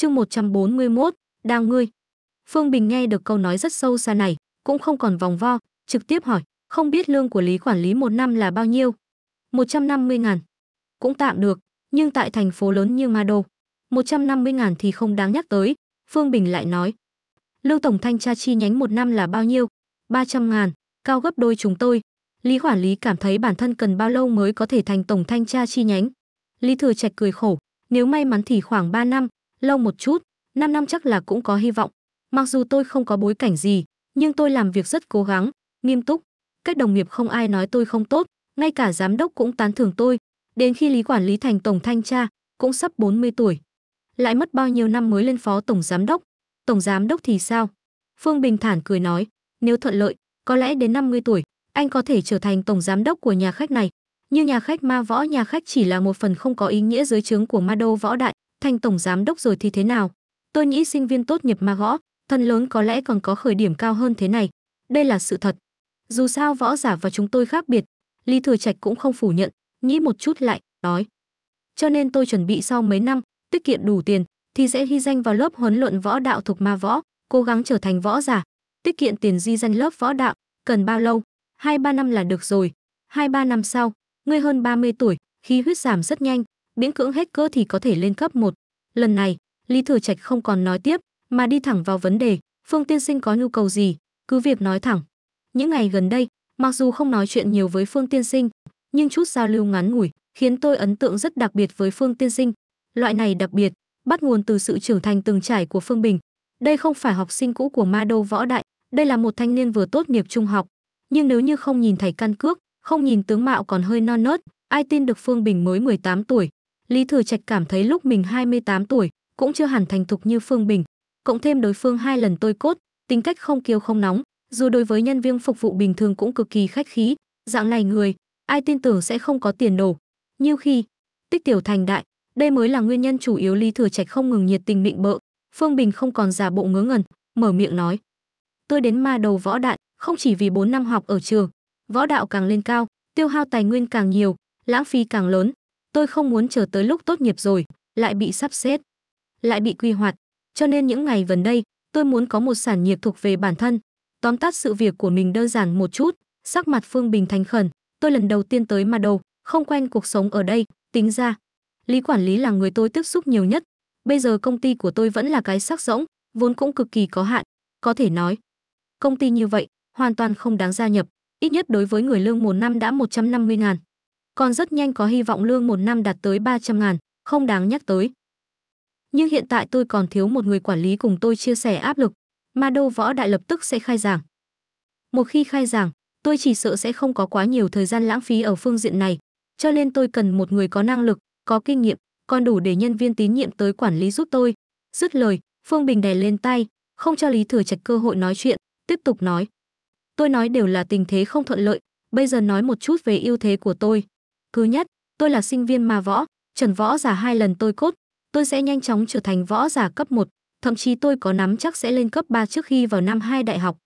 Chương 141, đang ngươi. Phương Bình nghe được câu nói rất sâu xa này, cũng không còn vòng vo, trực tiếp hỏi, không biết lương của Lý quản lý một năm là bao nhiêu? 150 ngàn. Cũng tạm được, nhưng tại thành phố lớn như Ma Đô, 150 ngàn thì không đáng nhắc tới. Phương Bình lại nói, lương Tổng Thanh tra chi nhánh một năm là bao nhiêu? 300 ngàn, cao gấp đôi chúng tôi. Lý quản lý cảm thấy bản thân cần bao lâu mới có thể thành Tổng Thanh tra chi nhánh? Lý Thừa Trạch cười khổ, nếu may mắn thì khoảng 3 năm, lâu một chút, 5 năm chắc là cũng có hy vọng. Mặc dù tôi không có bối cảnh gì, nhưng tôi làm việc rất cố gắng, nghiêm túc. Các đồng nghiệp không ai nói tôi không tốt, ngay cả giám đốc cũng tán thưởng tôi. Đến khi Lý quản lý thành tổng thanh tra, cũng sắp 40 tuổi. Lại mất bao nhiêu năm mới lên phó tổng giám đốc. Tổng giám đốc thì sao? Phương Bình thản cười nói, nếu thuận lợi, có lẽ đến 50 tuổi, anh có thể trở thành tổng giám đốc của nhà khách này. Như nhà khách ma võ nhà khách chỉ là một phần không có ý nghĩa dưới trướng của ma đô võ đại, thành tổng giám đốc rồi thì thế nào? Tôi nghĩ sinh viên tốt nghiệp ma gõ, thân lớn có lẽ còn có khởi điểm cao hơn thế này. Đây là sự thật. Dù sao võ giả và chúng tôi khác biệt, Lý Thừa Trạch cũng không phủ nhận, nghĩ một chút lại, nói. Cho nên tôi chuẩn bị sau mấy năm, tiết kiệm đủ tiền, thì sẽ hy danh vào lớp huấn luyện võ đạo thuộc ma võ, cố gắng trở thành võ giả. Tiết kiệm tiền di danh lớp võ đạo, cần bao lâu? Hai ba năm là được rồi. Hai ba năm sau, ngươi hơn 30 tuổi, khí huyết giảm rất nhanh, miễn cưỡng hết cơ thì có thể lên cấp 1. Lần này, Lý Thừa Trạch không còn nói tiếp, mà đi thẳng vào vấn đề, Phương Tiên Sinh có nhu cầu gì, cứ việc nói thẳng. Những ngày gần đây, mặc dù không nói chuyện nhiều với Phương Tiên Sinh, nhưng chút giao lưu ngắn ngủi khiến tôi ấn tượng rất đặc biệt với Phương Tiên Sinh. Loại này đặc biệt, bắt nguồn từ sự trưởng thành từng trải của Phương Bình. Đây không phải học sinh cũ của Ma Đô Võ Đại, đây là một thanh niên vừa tốt nghiệp trung học. Nhưng nếu như không nhìn thấy căn cước, không nhìn tướng mạo còn hơi non nớt, ai tin được Phương Bình mới 18 tuổi, Lý Thừa Trạch cảm thấy lúc mình 28 tuổi, cũng chưa hẳn thành thục như Phương Bình, cộng thêm đối phương hai lần tôi cốt, tính cách không kiêu không nóng, dù đối với nhân viên phục vụ bình thường cũng cực kỳ khách khí, dạng này người, ai tin tưởng sẽ không có tiền đổ. Nhiều khi, tích tiểu thành đại, đây mới là nguyên nhân chủ yếu Lý Thừa Trạch không ngừng nhiệt tình mịn bợ, Phương Bình không còn giả bộ ngớ ngẩn, mở miệng nói: "Tôi đến ma đầu võ đại, không chỉ vì 4 năm học ở trường, võ đạo càng lên cao, tiêu hao tài nguyên càng nhiều, lãng phí càng lớn, tôi không muốn chờ tới lúc tốt nghiệp rồi, lại bị sắp xếp, lại bị quy hoạch. Cho nên những ngày gần đây, tôi muốn có một sản nghiệp thuộc về bản thân. Tóm tắt sự việc của mình đơn giản một chút, sắc mặt Phương Bình thành khẩn, tôi lần đầu tiên tới mà đầu, không quen cuộc sống ở đây, tính ra. Lý quản lý là người tôi tiếp xúc nhiều nhất, bây giờ công ty của tôi vẫn là cái sắc rỗng, vốn cũng cực kỳ có hạn, có thể nói. Công ty như vậy, hoàn toàn không đáng gia nhập, ít nhất đối với người lương một năm đã 150 ngàn còn rất nhanh có hy vọng lương một năm đạt tới 300 ngàn, không đáng nhắc tới. Nhưng hiện tại tôi còn thiếu một người quản lý cùng tôi chia sẻ áp lực, mà đô võ đại lập tức sẽ khai giảng. Một khi khai giảng, tôi chỉ sợ sẽ không có quá nhiều thời gian lãng phí ở phương diện này, cho nên tôi cần một người có năng lực, có kinh nghiệm, còn đủ để nhân viên tín nhiệm tới quản lý giúp tôi. Dứt lời, Phương Bình đè lên tay, không cho Lý Thừa Trạch cơ hội nói chuyện, tiếp tục nói. Tôi nói đều là tình thế không thuận lợi, bây giờ nói một chút về ưu thế của tôi. Thứ nhất, tôi là sinh viên ma võ, Trần Võ giả hai lần tôi cốt, tôi sẽ nhanh chóng trở thành võ giả cấp 1, thậm chí tôi có nắm chắc sẽ lên cấp 3 trước khi vào năm 2 đại học.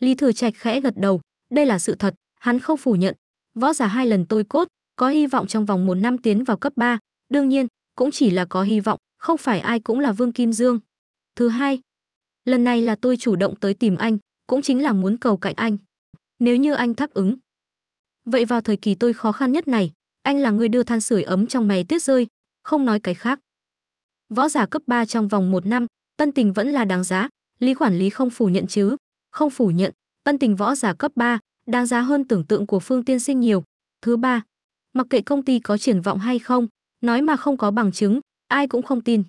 Lý Thừa Trạch khẽ gật đầu, đây là sự thật, hắn không phủ nhận. Võ giả hai lần tôi cốt, có hy vọng trong vòng một năm tiến vào cấp 3, đương nhiên, cũng chỉ là có hy vọng, không phải ai cũng là Vương Kim Dương. Thứ hai, lần này là tôi chủ động tới tìm anh, cũng chính là muốn cầu cạnh anh. Nếu như anh tháp ứng, Vậy vào thời kỳ tôi khó khăn nhất này, anh là người đưa than sưởi ấm trong mè tuyết rơi, không nói cái khác. Võ giả cấp 3 trong vòng một năm, tân tình vẫn là đáng giá, Lý quản lý không phủ nhận chứ, không phủ nhận, tân tình võ giả cấp 3, đáng giá hơn tưởng tượng của Phương Tiên Sinh nhiều. Thứ ba, mặc kệ công ty có triển vọng hay không, nói mà không có bằng chứng, ai cũng không tin.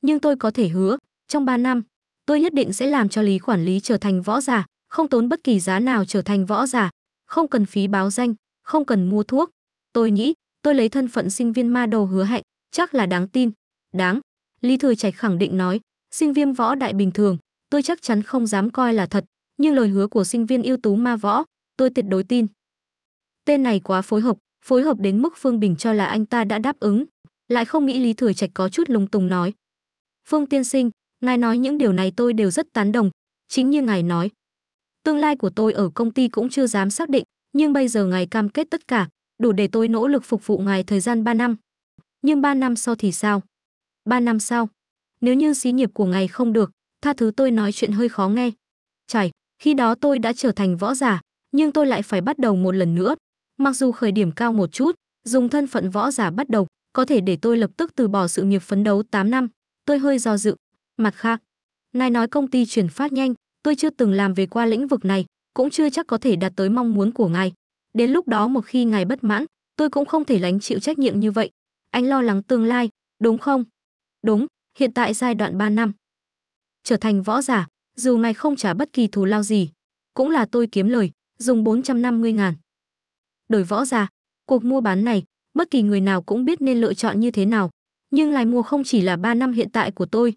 Nhưng tôi có thể hứa, trong 3 năm, tôi nhất định sẽ làm cho Lý quản lý trở thành võ giả, không tốn bất kỳ giá nào trở thành võ giả, không cần phí báo danh, không cần mua thuốc. Tôi nghĩ, tôi lấy thân phận sinh viên ma đầu hứa hẹn chắc là đáng tin. Đáng. Lý Thừa Trạch khẳng định nói, sinh viên võ đại bình thường, tôi chắc chắn không dám coi là thật, nhưng lời hứa của sinh viên ưu tú ma võ, tôi tuyệt đối tin. Tên này quá phối hợp, phối hợp đến mức Phương Bình cho là anh ta đã đáp ứng, lại không nghĩ Lý Thừa Trạch có chút lung tung nói. Phương tiên sinh, ngài nói những điều này tôi đều rất tán đồng, chính như ngài nói, Tương lai của tôi ở công ty cũng chưa dám xác định, nhưng bây giờ ngài cam kết tất cả, đủ để tôi nỗ lực phục vụ ngài thời gian 3 năm. Nhưng 3 năm sau thì sao? 3 năm sau? Nếu như xí nghiệp của ngài không được, tha thứ tôi nói chuyện hơi khó nghe. Chảy, khi đó tôi đã trở thành võ giả, nhưng tôi lại phải bắt đầu một lần nữa. Mặc dù khởi điểm cao một chút, dùng thân phận võ giả bắt đầu, có thể để tôi lập tức từ bỏ sự nghiệp phấn đấu 8 năm. Tôi hơi do dự. Mặt khác, ngài nói công ty chuyển phát nhanh, tôi chưa từng làm về qua lĩnh vực này, cũng chưa chắc có thể đạt tới mong muốn của ngài. Đến lúc đó một khi ngài bất mãn, tôi cũng không thể lánh chịu trách nhiệm như vậy. Anh lo lắng tương lai, đúng không? Đúng, hiện tại giai đoạn 3 năm. Trở thành võ giả, dù ngài không trả bất kỳ thù lao gì, cũng là tôi kiếm lời, dùng 450 ngàn. Đổi võ giả, cuộc mua bán này, bất kỳ người nào cũng biết nên lựa chọn như thế nào, nhưng lại mua không chỉ là 3 năm hiện tại của tôi.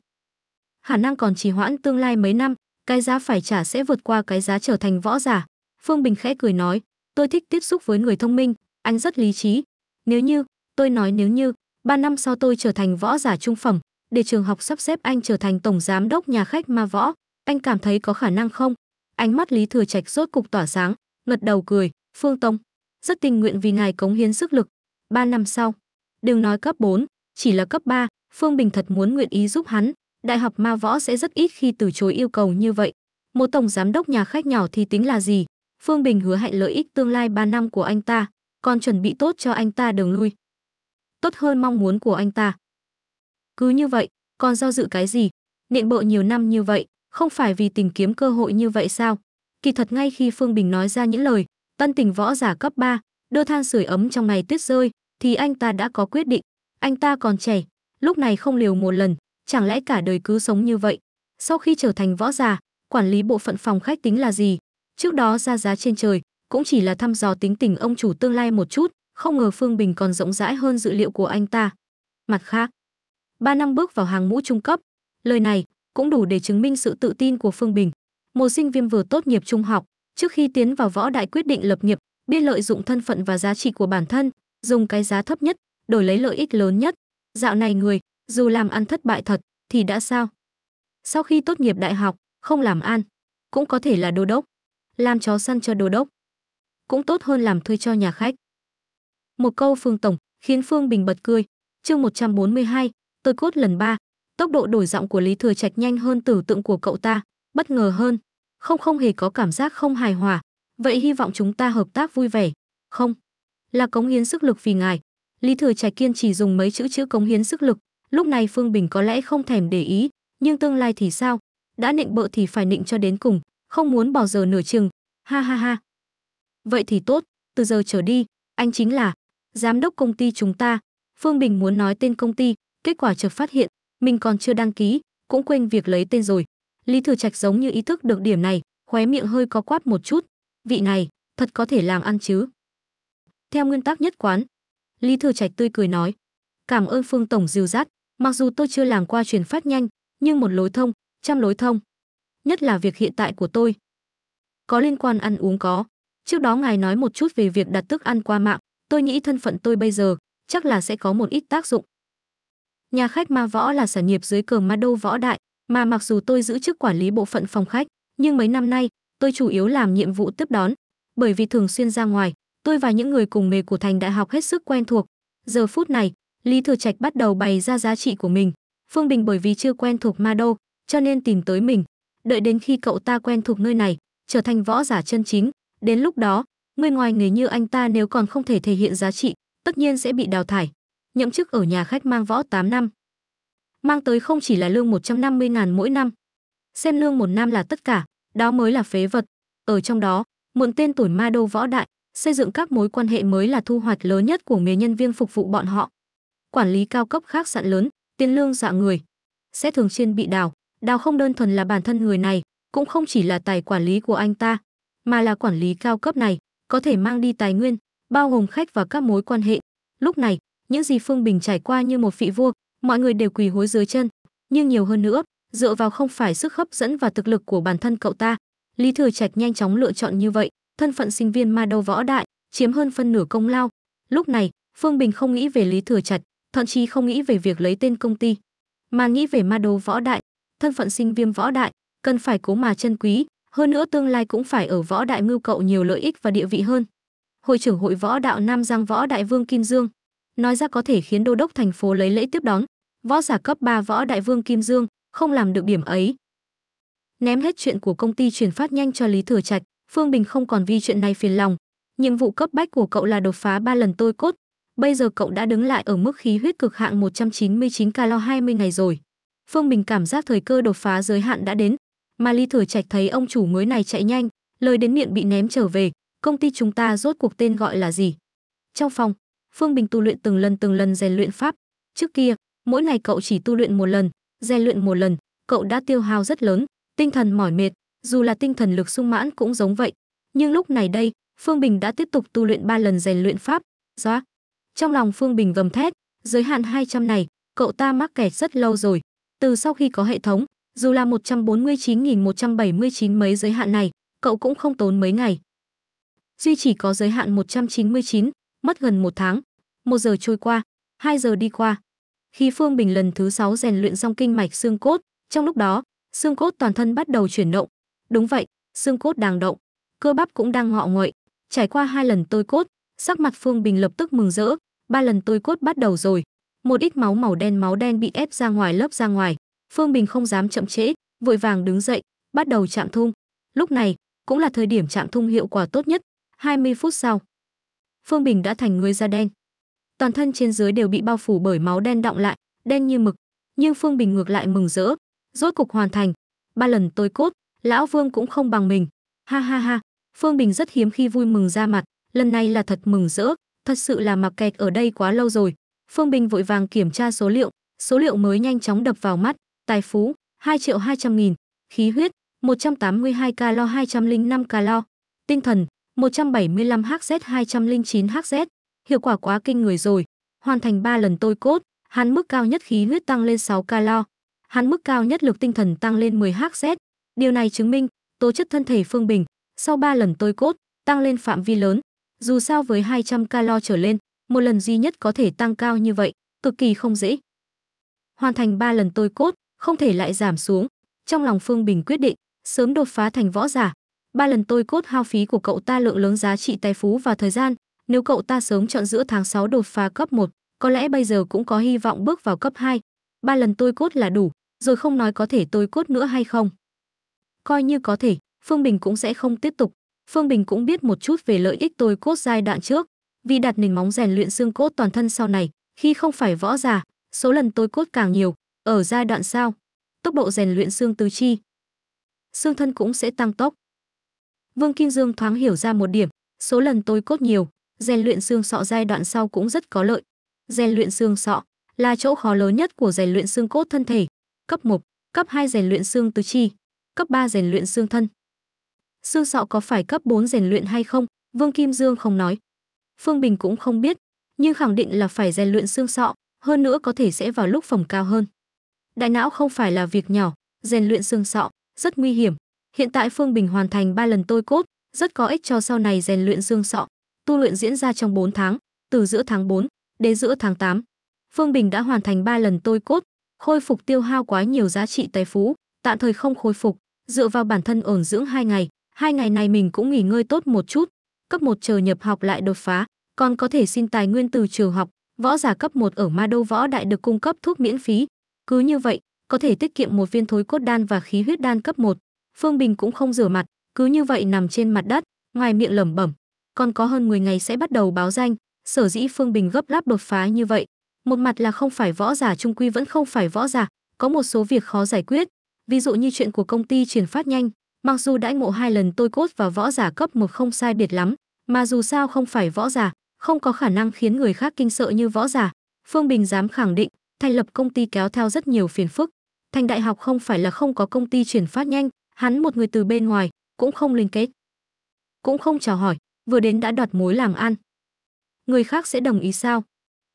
Khả năng còn trì hoãn tương lai mấy năm, cái giá phải trả sẽ vượt qua cái giá trở thành võ giả. Phương Bình khẽ cười nói, tôi thích tiếp xúc với người thông minh, anh rất lý trí. Nếu như, tôi nói nếu như, 3 năm sau tôi trở thành võ giả trung phẩm, để trường học sắp xếp anh trở thành tổng giám đốc nhà khách ma võ, anh cảm thấy có khả năng không? Ánh mắt Lý Thừa Trạch rốt cục tỏa sáng, ngật đầu cười, Phương Tông, rất tình nguyện vì ngài cống hiến sức lực. 3 năm sau, đừng nói cấp 4, chỉ là cấp 3, Phương Bình thật muốn nguyện ý giúp hắn, đại học ma võ sẽ rất ít khi từ chối yêu cầu như vậy. Một tổng giám đốc nhà khách nhỏ thì tính là gì? Phương Bình hứa hẹn lợi ích tương lai 3 năm của anh ta, còn chuẩn bị tốt cho anh ta đường lui. Tốt hơn mong muốn của anh ta. Cứ như vậy, còn do dự cái gì? Nện bộ nhiều năm như vậy, không phải vì tìm kiếm cơ hội như vậy sao? Kỳ thật ngay khi Phương Bình nói ra những lời, tân tình võ giả cấp 3, đưa than sưởi ấm trong ngày tuyết rơi, thì anh ta đã có quyết định. Anh ta còn trẻ, lúc này không liều một lần, chẳng lẽ cả đời cứ sống như vậy? Sau khi trở thành võ giả, quản lý bộ phận phòng khách tính là gì? Trước đó ra giá trên trời, cũng chỉ là thăm dò tính tình ông chủ tương lai một chút, không ngờ Phương Bình còn rộng rãi hơn dự liệu của anh ta. Mặt khác, ba năm bước vào hàng ngũ trung cấp, lời này cũng đủ để chứng minh sự tự tin của Phương Bình. Một sinh viên vừa tốt nghiệp trung học, trước khi tiến vào võ đại quyết định lập nghiệp, biết lợi dụng thân phận và giá trị của bản thân, dùng cái giá thấp nhất, đổi lấy lợi ích lớn nhất. Dạo này người dù làm ăn thất bại thật thì đã sao? Sau khi tốt nghiệp đại học, không làm ăn, cũng có thể là đô đốc, làm chó săn cho đô đốc, cũng tốt hơn làm thuê cho nhà khách. Một câu Phương Tổng khiến Phương Bình bật cười, chương 142, tôi cốt lần 3, tốc độ đổi giọng của Lý Thừa Trạch nhanh hơn tưởng tượng của cậu ta, bất ngờ hơn, không không hề có cảm giác không hài hòa, vậy hy vọng chúng ta hợp tác vui vẻ, không, là cống hiến sức lực vì ngài. Lý Thừa Trạch kiên trì dùng mấy chữ chữ cống hiến sức lực, lúc này phương bình có lẽ không thèm để ý nhưng tương lai thì sao đã nịnh bợ thì phải nịnh cho đến cùng không muốn bỏ giờ nửa chừng ha ha ha vậy thì tốt từ giờ trở đi anh chính là giám đốc công ty chúng ta phương bình muốn nói tên công ty kết quả chợt phát hiện mình còn chưa đăng ký cũng quên việc lấy tên rồi lý thừa trạch giống như ý thức được điểm này khóe miệng hơi có quát một chút vị này thật có thể làm ăn chứ theo nguyên tắc nhất quán lý thừa trạch tươi cười nói cảm ơn phương tổng dìu dắt Mặc dù tôi chưa làm qua truyền phát nhanh, nhưng một lối thông, trăm lối thông. Nhất là việc hiện tại của tôi. Có liên quan ăn uống có. Trước đó ngài nói một chút về việc đặt thức ăn qua mạng, tôi nghĩ thân phận tôi bây giờ chắc là sẽ có một ít tác dụng. Nhà khách Ma Võ là sản nghiệp dưới cờ Ma Đô Võ Đại, mà mặc dù tôi giữ chức quản lý bộ phận phòng khách, nhưng mấy năm nay tôi chủ yếu làm nhiệm vụ tiếp đón, bởi vì thường xuyên ra ngoài, tôi và những người cùng nghề của thành đại học hết sức quen thuộc. Giờ phút này, Lý Thừa Trạch bắt đầu bày ra giá trị của mình. Phương Bình bởi vì chưa quen thuộc Ma Đô, cho nên tìm tới mình. Đợi đến khi cậu ta quen thuộc nơi này, trở thành võ giả chân chính, đến lúc đó, người ngoài người như anh ta nếu còn không thể thể hiện giá trị, tất nhiên sẽ bị đào thải. Nhậm chức ở nhà khách mang võ 8 năm. Mang tới không chỉ là lương 150 ngàn mỗi năm. Xem lương một năm là tất cả, đó mới là phế vật. Ở trong đó, mượn tên tuổi Ma Đô võ đại, xây dựng các mối quan hệ mới là thu hoạch lớn nhất của nghệ nhân viên phục vụ bọn họ quản lý cao cấp khác sạn lớn, tiền lương dạ người, sẽ thường xuyên bị đào. Đào không đơn thuần là bản thân người này, cũng không chỉ là tài quản lý của anh ta, mà là quản lý cao cấp này có thể mang đi tài nguyên, bao gồm khách và các mối quan hệ. Lúc này, những gì Phương Bình trải qua như một vị vua, mọi người đều quỳ hối dưới chân, nhưng nhiều hơn nữa, dựa vào không phải sức hấp dẫn và thực lực của bản thân cậu ta. Lý Thừa Trạch nhanh chóng lựa chọn như vậy, thân phận sinh viên ma đầu võ đại, chiếm hơn phân nửa công lao. Lúc này, Phương Bình không nghĩ về Lý Thừa Trạch, thậm chí không nghĩ về việc lấy tên công ty, mà nghĩ về ma đồ võ đại, thân phận sinh viêm võ đại, cần phải cố mà chân quý, hơn nữa tương lai cũng phải ở võ đại mưu cậu nhiều lợi ích và địa vị hơn. Hội trưởng hội võ đạo Nam Giang võ đại Vương Kim Dương, nói ra có thể khiến đô đốc thành phố lấy lễ tiếp đón, võ giả cấp 3 võ đại Vương Kim Dương không làm được điểm ấy. Ném hết chuyện của công ty chuyển phát nhanh cho Lý Thừa Trạch, Phương Bình không còn vì chuyện này phiền lòng. Nhiệm vụ cấp bách của cậu là đột phá ba lần tôi cốt, Bây giờ cậu đã đứng lại ở mức khí huyết cực hạng 199 calo 20 ngày rồi. Phương Bình cảm giác thời cơ đột phá giới hạn đã đến, mà Ly Thừa Trạch thấy ông chủ mới này chạy nhanh, lời đến miệng bị ném trở về, công ty chúng ta rốt cuộc tên gọi là gì? Trong phòng, Phương Bình tu luyện từng lần từng lần rèn luyện pháp, trước kia, mỗi ngày cậu chỉ tu luyện một lần, rèn luyện một lần, cậu đã tiêu hao rất lớn, tinh thần mỏi mệt, dù là tinh thần lực sung mãn cũng giống vậy, nhưng lúc này đây, Phương Bình đã tiếp tục tu luyện ba lần rèn luyện pháp, do trong lòng Phương Bình vầm thét, giới hạn 200 này, cậu ta mắc kẹt rất lâu rồi. Từ sau khi có hệ thống, dù là 149.179 mấy giới hạn này, cậu cũng không tốn mấy ngày. Duy chỉ có giới hạn 199, mất gần một tháng. Một giờ trôi qua, hai giờ đi qua. Khi Phương Bình lần thứ sáu rèn luyện xong kinh mạch xương cốt, trong lúc đó, xương cốt toàn thân bắt đầu chuyển động. Đúng vậy, xương cốt đang động, cơ bắp cũng đang ngọ nguậy. Trải qua hai lần tôi cốt, Sắc mặt Phương Bình lập tức mừng rỡ, ba lần tôi cốt bắt đầu rồi. Một ít máu màu đen máu đen bị ép ra ngoài lớp ra ngoài. Phương Bình không dám chậm trễ, vội vàng đứng dậy, bắt đầu chạm thung. Lúc này, cũng là thời điểm chạm thung hiệu quả tốt nhất. 20 phút sau, Phương Bình đã thành người da đen. Toàn thân trên dưới đều bị bao phủ bởi máu đen đọng lại, đen như mực. Nhưng Phương Bình ngược lại mừng rỡ, rốt cục hoàn thành. Ba lần tôi cốt, lão Vương cũng không bằng mình. Ha ha ha, Phương Bình rất hiếm khi vui mừng ra mặt, lần này là thật mừng rỡ, thật sự là mặc kẹt ở đây quá lâu rồi. Phương Bình vội vàng kiểm tra số liệu, số liệu mới nhanh chóng đập vào mắt, tài phú 2 triệu 200 nghìn, khí huyết 182 calo 205 calo, tinh thần 175 Hz 209 Hz, hiệu quả quá kinh người rồi. Hoàn thành 3 lần tôi cốt, hắn mức cao nhất khí huyết tăng lên 6 calo, hắn mức cao nhất lực tinh thần tăng lên 10 Hz. Điều này chứng minh tố chất thân thể Phương Bình sau 3 lần tôi cốt tăng lên phạm vi lớn, dù sao với 200 calo trở lên, một lần duy nhất có thể tăng cao như vậy, cực kỳ không dễ. Hoàn thành 3 lần tôi cốt, không thể lại giảm xuống. Trong lòng Phương Bình quyết định, sớm đột phá thành võ giả. Ba lần tôi cốt hao phí của cậu ta lượng lớn giá trị tài phú và thời gian, nếu cậu ta sớm chọn giữa tháng 6 đột phá cấp 1, có lẽ bây giờ cũng có hy vọng bước vào cấp 2. Ba lần tôi cốt là đủ, rồi không nói có thể tôi cốt nữa hay không. Coi như có thể, Phương Bình cũng sẽ không tiếp tục. Phương Bình cũng biết một chút về lợi ích tôi cốt giai đoạn trước, vì đặt nền móng rèn luyện xương cốt toàn thân sau này, khi không phải võ giả, số lần tôi cốt càng nhiều, ở giai đoạn sau, tốc độ rèn luyện xương tứ chi, xương thân cũng sẽ tăng tốc. Vương Kim Dương thoáng hiểu ra một điểm, số lần tôi cốt nhiều, rèn luyện xương sọ giai đoạn sau cũng rất có lợi. Rèn luyện xương sọ là chỗ khó lớn nhất của rèn luyện xương cốt thân thể, cấp 1, cấp 2 rèn luyện xương tứ chi, cấp 3 rèn luyện xương thân xương sọ có phải cấp 4 rèn luyện hay không, Vương Kim Dương không nói. Phương Bình cũng không biết, nhưng khẳng định là phải rèn luyện xương sọ, hơn nữa có thể sẽ vào lúc phòng cao hơn. Đại não không phải là việc nhỏ, rèn luyện xương sọ rất nguy hiểm. Hiện tại Phương Bình hoàn thành 3 lần tôi cốt, rất có ích cho sau này rèn luyện xương sọ. Tu luyện diễn ra trong 4 tháng, từ giữa tháng 4 đến giữa tháng 8. Phương Bình đã hoàn thành 3 lần tôi cốt, khôi phục tiêu hao quá nhiều giá trị tài phú, tạm thời không khôi phục, dựa vào bản thân ổn dưỡng 2 ngày, Hai ngày này mình cũng nghỉ ngơi tốt một chút, cấp 1 chờ nhập học lại đột phá, còn có thể xin tài nguyên từ trường học, võ giả cấp 1 ở Ma Đô Võ Đại được cung cấp thuốc miễn phí. Cứ như vậy, có thể tiết kiệm một viên thối cốt đan và khí huyết đan cấp 1. Phương Bình cũng không rửa mặt, cứ như vậy nằm trên mặt đất, ngoài miệng lẩm bẩm. Còn có hơn 10 ngày sẽ bắt đầu báo danh, sở dĩ Phương Bình gấp gáp đột phá như vậy. Một mặt là không phải võ giả trung quy vẫn không phải võ giả, có một số việc khó giải quyết, ví dụ như chuyện của công ty chuyển phát nhanh, Mặc dù đãi ngộ hai lần tôi cốt và võ giả cấp một không sai biệt lắm, mà dù sao không phải võ giả, không có khả năng khiến người khác kinh sợ như võ giả. Phương Bình dám khẳng định, thành lập công ty kéo theo rất nhiều phiền phức. Thành đại học không phải là không có công ty chuyển phát nhanh, hắn một người từ bên ngoài, cũng không liên kết. Cũng không chào hỏi, vừa đến đã đoạt mối làm ăn. Người khác sẽ đồng ý sao?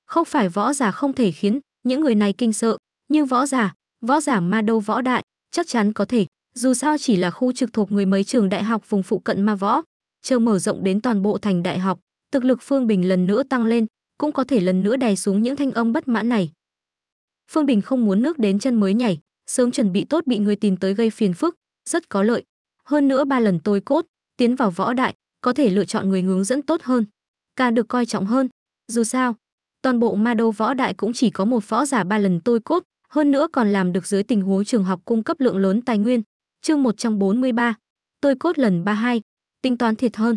Không phải võ giả không thể khiến những người này kinh sợ, nhưng võ giả, võ giả ma đâu võ đại, chắc chắn có thể dù sao chỉ là khu trực thuộc người mấy trường đại học vùng phụ cận ma võ, chờ mở rộng đến toàn bộ thành đại học, thực lực Phương Bình lần nữa tăng lên, cũng có thể lần nữa đè xuống những thanh âm bất mãn này. Phương Bình không muốn nước đến chân mới nhảy, sớm chuẩn bị tốt bị người tìm tới gây phiền phức, rất có lợi. Hơn nữa ba lần tôi cốt, tiến vào võ đại, có thể lựa chọn người hướng dẫn tốt hơn, càng được coi trọng hơn. Dù sao, toàn bộ ma đô võ đại cũng chỉ có một võ giả ba lần tôi cốt, hơn nữa còn làm được dưới tình huống trường học cung cấp lượng lớn tài nguyên, chương 143. Tôi cốt lần 32, tính toán thiệt hơn.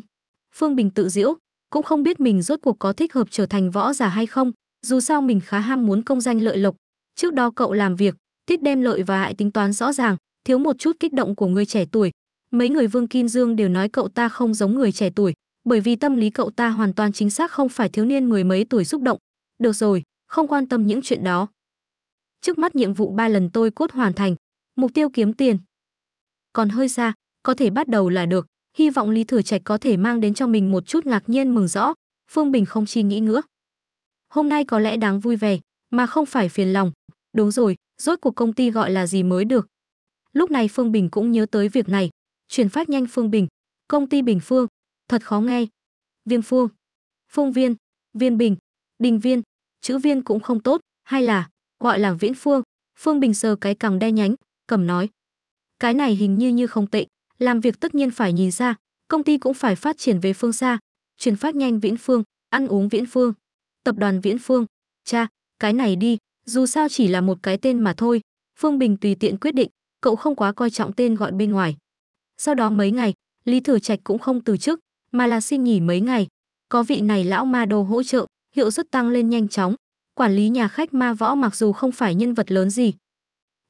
Phương Bình tự diễu, cũng không biết mình rốt cuộc có thích hợp trở thành võ giả hay không, dù sao mình khá ham muốn công danh lợi lộc. Trước đó cậu làm việc, tiết đem lợi và hại tính toán rõ ràng, thiếu một chút kích động của người trẻ tuổi. Mấy người Vương Kim Dương đều nói cậu ta không giống người trẻ tuổi, bởi vì tâm lý cậu ta hoàn toàn chính xác không phải thiếu niên mười mấy tuổi xúc động. Được rồi, không quan tâm những chuyện đó. Trước mắt nhiệm vụ ba lần tôi cốt hoàn thành, mục tiêu kiếm tiền, còn hơi xa, có thể bắt đầu là được, hy vọng Lý Thừa Trạch có thể mang đến cho mình một chút ngạc nhiên mừng rõ. Phương Bình không chi nghĩ nữa. Hôm nay có lẽ đáng vui vẻ, mà không phải phiền lòng. Đúng rồi, rốt cuộc công ty gọi là gì mới được. Lúc này Phương Bình cũng nhớ tới việc này, chuyển phát nhanh Phương Bình, công ty Bình Phương, thật khó nghe. Viêm Phương, Phương Viên, Viên Bình, Đình Viên, chữ Viên cũng không tốt, hay là gọi là Viễn Phương. Phương Bình sờ cái cằm đe nhánh, cầm nói, cái này hình như như không tệ làm việc tất nhiên phải nhìn xa công ty cũng phải phát triển về phương xa chuyển phát nhanh viễn phương ăn uống viễn phương tập đoàn viễn phương cha cái này đi dù sao chỉ là một cái tên mà thôi phương bình tùy tiện quyết định cậu không quá coi trọng tên gọi bên ngoài sau đó mấy ngày lý thừa trạch cũng không từ chức mà là xin nghỉ mấy ngày có vị này lão ma đồ hỗ trợ hiệu suất tăng lên nhanh chóng quản lý nhà khách ma võ mặc dù không phải nhân vật lớn gì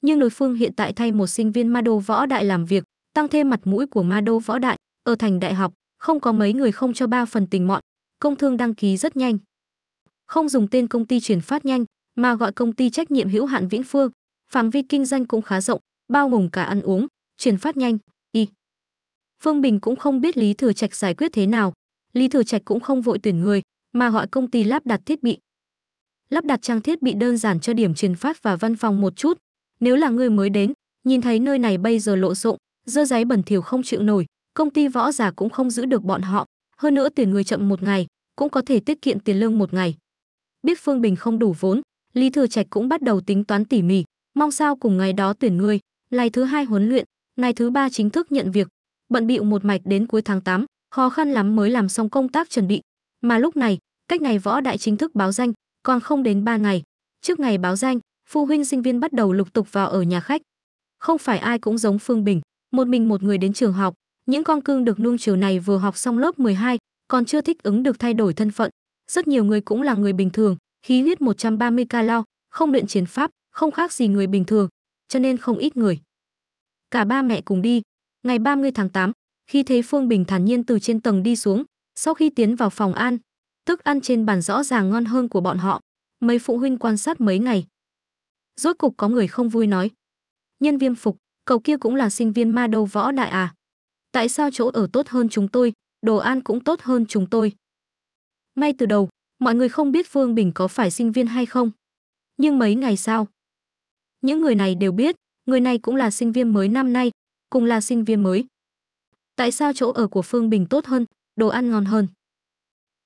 nhưng đối phương hiện tại thay một sinh viên ma đô võ đại làm việc, tăng thêm mặt mũi của ma đô võ đại, ở thành đại học, không có mấy người không cho ba phần tình mọn, công thương đăng ký rất nhanh. Không dùng tên công ty chuyển phát nhanh, mà gọi công ty trách nhiệm hữu hạn vĩnh Phương, phạm vi kinh doanh cũng khá rộng, bao gồm cả ăn uống, chuyển phát nhanh, y. Phương Bình cũng không biết Lý Thừa Trạch giải quyết thế nào, Lý Thừa Trạch cũng không vội tuyển người, mà gọi công ty lắp đặt thiết bị. Lắp đặt trang thiết bị đơn giản cho điểm truyền phát và văn phòng một chút, nếu là người mới đến, nhìn thấy nơi này bây giờ lộ rộng, dơ giấy bẩn thỉu không chịu nổi, công ty võ giả cũng không giữ được bọn họ, hơn nữa tiền người chậm một ngày, cũng có thể tiết kiệm tiền lương một ngày. Biết Phương Bình không đủ vốn, Lý Thừa Trạch cũng bắt đầu tính toán tỉ mỉ, mong sao cùng ngày đó tuyển ngươi, ngày thứ hai huấn luyện, ngày thứ ba chính thức nhận việc, bận bịu một mạch đến cuối tháng 8, khó khăn lắm mới làm xong công tác chuẩn bị. Mà lúc này, cách ngày võ đại chính thức báo danh còn không đến 3 ngày. Trước ngày báo danh, phụ huynh sinh viên bắt đầu lục tục vào ở nhà khách. Không phải ai cũng giống Phương Bình, một mình một người đến trường học, những con cưng được nuông chiều này vừa học xong lớp 12, còn chưa thích ứng được thay đổi thân phận. Rất nhiều người cũng là người bình thường, khí huyết 130 calo, không luyện chiến pháp, không khác gì người bình thường, cho nên không ít người. Cả ba mẹ cùng đi. Ngày 30 tháng 8, khi thấy Phương Bình thản nhiên từ trên tầng đi xuống, sau khi tiến vào phòng ăn, thức ăn trên bàn rõ ràng ngon hơn của bọn họ. Mấy phụ huynh quan sát mấy ngày, rốt cục có người không vui nói nhân viêm phục cậu kia cũng là sinh viên ma đầu võ đại à tại sao chỗ ở tốt hơn chúng tôi đồ ăn cũng tốt hơn chúng tôi ngay từ đầu mọi người không biết phương bình có phải sinh viên hay không nhưng mấy ngày sau những người này đều biết người này cũng là sinh viên mới năm nay cùng là sinh viên mới tại sao chỗ ở của phương bình tốt hơn đồ ăn ngon hơn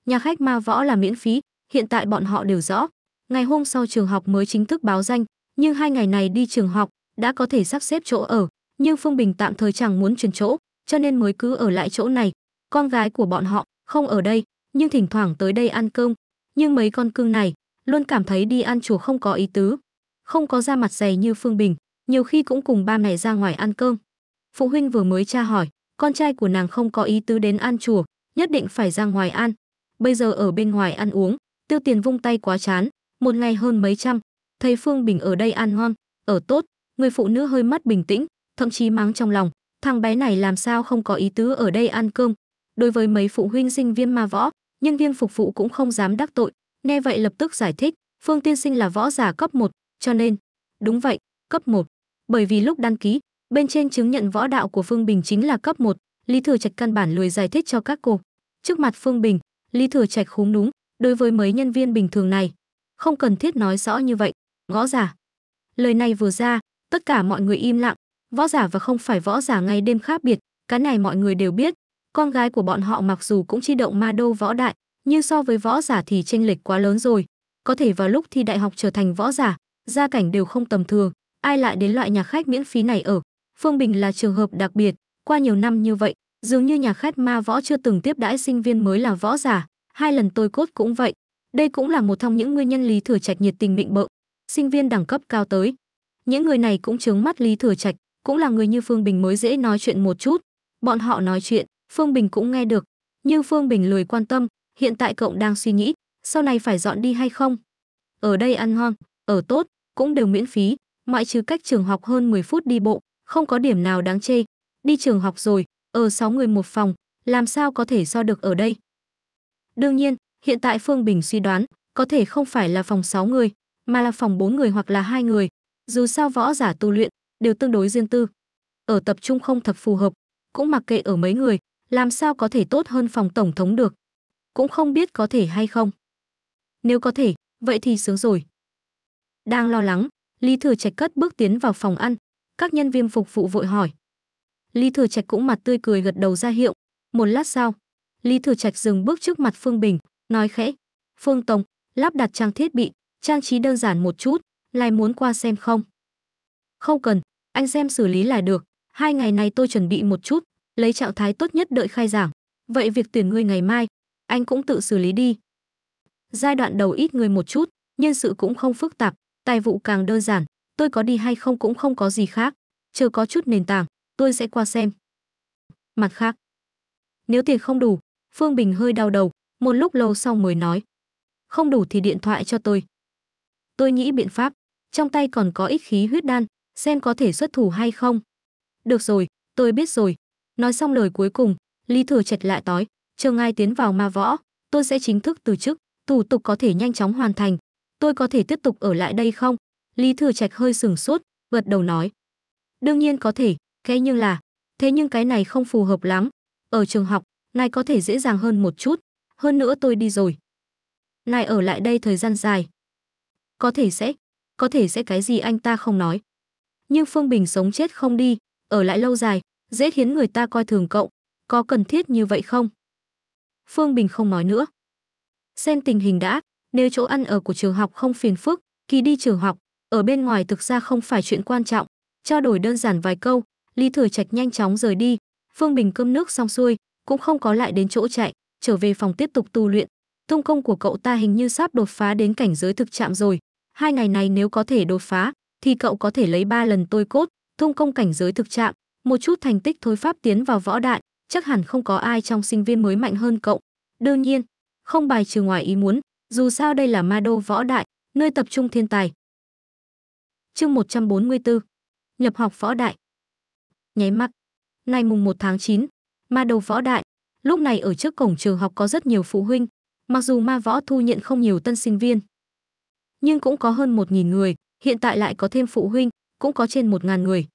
nhà khách ma võ là miễn phí hiện tại bọn họ đều rõ ngày hôm sau trường học mới chính thức báo danh nhưng hai ngày này đi trường học, đã có thể sắp xếp chỗ ở, nhưng Phương Bình tạm thời chẳng muốn chuyển chỗ, cho nên mới cứ ở lại chỗ này. Con gái của bọn họ không ở đây, nhưng thỉnh thoảng tới đây ăn cơm, nhưng mấy con cưng này luôn cảm thấy đi ăn chùa không có ý tứ, không có da mặt dày như Phương Bình, nhiều khi cũng cùng ba mẹ ra ngoài ăn cơm. Phụ huynh vừa mới tra hỏi, con trai của nàng không có ý tứ đến ăn chùa, nhất định phải ra ngoài ăn. Bây giờ ở bên ngoài ăn uống, tiêu tiền vung tay quá chán, một ngày hơn mấy trăm, Thấy Phương Bình ở đây ăn ngon, ở tốt, người phụ nữ hơi mất bình tĩnh, thậm chí mắng trong lòng, thằng bé này làm sao không có ý tứ ở đây ăn cơm. Đối với mấy phụ huynh sinh viên ma võ, nhân viên phục vụ cũng không dám đắc tội, nghe vậy lập tức giải thích, Phương tiên sinh là võ giả cấp 1, cho nên, đúng vậy, cấp 1. Bởi vì lúc đăng ký, bên trên chứng nhận võ đạo của Phương Bình chính là cấp 1, Lý Thừa Trạch căn bản lười giải thích cho các cô. Trước mặt Phương Bình, Lý Thừa Trạch khúm núm, đối với mấy nhân viên bình thường này, không cần thiết nói rõ như vậy, Gõ giả. Lời này vừa ra, tất cả mọi người im lặng, võ giả và không phải võ giả ngày đêm khác biệt, cái này mọi người đều biết, con gái của bọn họ mặc dù cũng chi động ma đô võ đại, nhưng so với võ giả thì chênh lệch quá lớn rồi, có thể vào lúc thi đại học trở thành võ giả, gia cảnh đều không tầm thường, ai lại đến loại nhà khách miễn phí này ở. Phương Bình là trường hợp đặc biệt, qua nhiều năm như vậy, dường như nhà khách ma võ chưa từng tiếp đãi sinh viên mới là võ giả, hai lần tôi cốt cũng vậy. Đây cũng là một trong những nguyên nhân Lý Thừa Trạch nhiệt tình mịnh bợ, sinh viên đẳng cấp cao tới. Những người này cũng chướng mắt Lý Thừa Trạch, cũng là người như Phương Bình mới dễ nói chuyện một chút. Bọn họ nói chuyện, Phương Bình cũng nghe được, nhưng Phương Bình lười quan tâm, hiện tại cậu đang suy nghĩ, sau này phải dọn đi hay không? Ở đây ăn ngon, ở tốt, cũng đều miễn phí, ngoại trừ cách trường học hơn 10 phút đi bộ, không có điểm nào đáng chê. Đi trường học rồi, ở 6 người một phòng, làm sao có thể so được ở đây? Đương nhiên, hiện tại Phương Bình suy đoán, có thể không phải là phòng 6 người, mà là phòng bốn người hoặc là hai người dù sao võ giả tu luyện đều tương đối riêng tư ở tập trung không thật phù hợp cũng mặc kệ ở mấy người làm sao có thể tốt hơn phòng tổng thống được cũng không biết có thể hay không nếu có thể vậy thì sướng rồi đang lo lắng lý thừa trạch cất bước tiến vào phòng ăn các nhân viên phục vụ vội hỏi lý thừa trạch cũng mặt tươi cười gật đầu ra hiệu một lát sau lý thừa trạch dừng bước trước mặt phương bình nói khẽ phương tổng lắp đặt trang thiết bị trang trí đơn giản một chút, lại muốn qua xem không? Không cần, anh xem xử lý là được, hai ngày này tôi chuẩn bị một chút, lấy trạng thái tốt nhất đợi khai giảng. Vậy việc tuyển người ngày mai, anh cũng tự xử lý đi. Giai đoạn đầu ít người một chút, nhân sự cũng không phức tạp, tài vụ càng đơn giản, tôi có đi hay không cũng không có gì khác, chờ có chút nền tảng, tôi sẽ qua xem. Mặt khác, nếu tiền không đủ, Phương Bình hơi đau đầu, một lúc lâu sau mới nói. Không đủ thì điện thoại cho tôi tôi nghĩ biện pháp trong tay còn có ít khí huyết đan xem có thể xuất thủ hay không được rồi tôi biết rồi nói xong lời cuối cùng lý thừa trạch lại nói chờ ngài tiến vào ma võ tôi sẽ chính thức từ chức thủ tục có thể nhanh chóng hoàn thành tôi có thể tiếp tục ở lại đây không lý thừa trạch hơi sừng sốt gật đầu nói đương nhiên có thể thế nhưng là thế nhưng cái này không phù hợp lắm ở trường học ngài có thể dễ dàng hơn một chút hơn nữa tôi đi rồi ngài ở lại đây thời gian dài có thể sẽ, có thể sẽ cái gì anh ta không nói. Nhưng Phương Bình sống chết không đi, ở lại lâu dài, dễ khiến người ta coi thường cậu, có cần thiết như vậy không? Phương Bình không nói nữa. Xem tình hình đã, nếu chỗ ăn ở của trường học không phiền phức, kỳ đi trường học, ở bên ngoài thực ra không phải chuyện quan trọng, trao đổi đơn giản vài câu, Lý Thừa Trạch nhanh chóng rời đi, Phương Bình cơm nước xong xuôi, cũng không có lại đến chỗ chạy, trở về phòng tiếp tục tu luyện. Thông công của cậu ta hình như sắp đột phá đến cảnh giới thực trạng rồi, Hai ngày này nếu có thể đột phá, thì cậu có thể lấy ba lần tôi cốt, thông công cảnh giới thực trạng, một chút thành tích thối pháp tiến vào võ đạn, chắc hẳn không có ai trong sinh viên mới mạnh hơn cậu. Đương nhiên, không bài trừ ngoài ý muốn, dù sao đây là ma đô võ đại, nơi tập trung thiên tài. Chương 144 Nhập học võ đại Nháy mắt Ngày mùng 1 tháng 9, ma đô võ đại, lúc này ở trước cổng trường học có rất nhiều phụ huynh, mặc dù ma võ thu nhận không nhiều tân sinh viên, nhưng cũng có hơn 1.000 người, hiện tại lại có thêm phụ huynh, cũng có trên 1.000 người.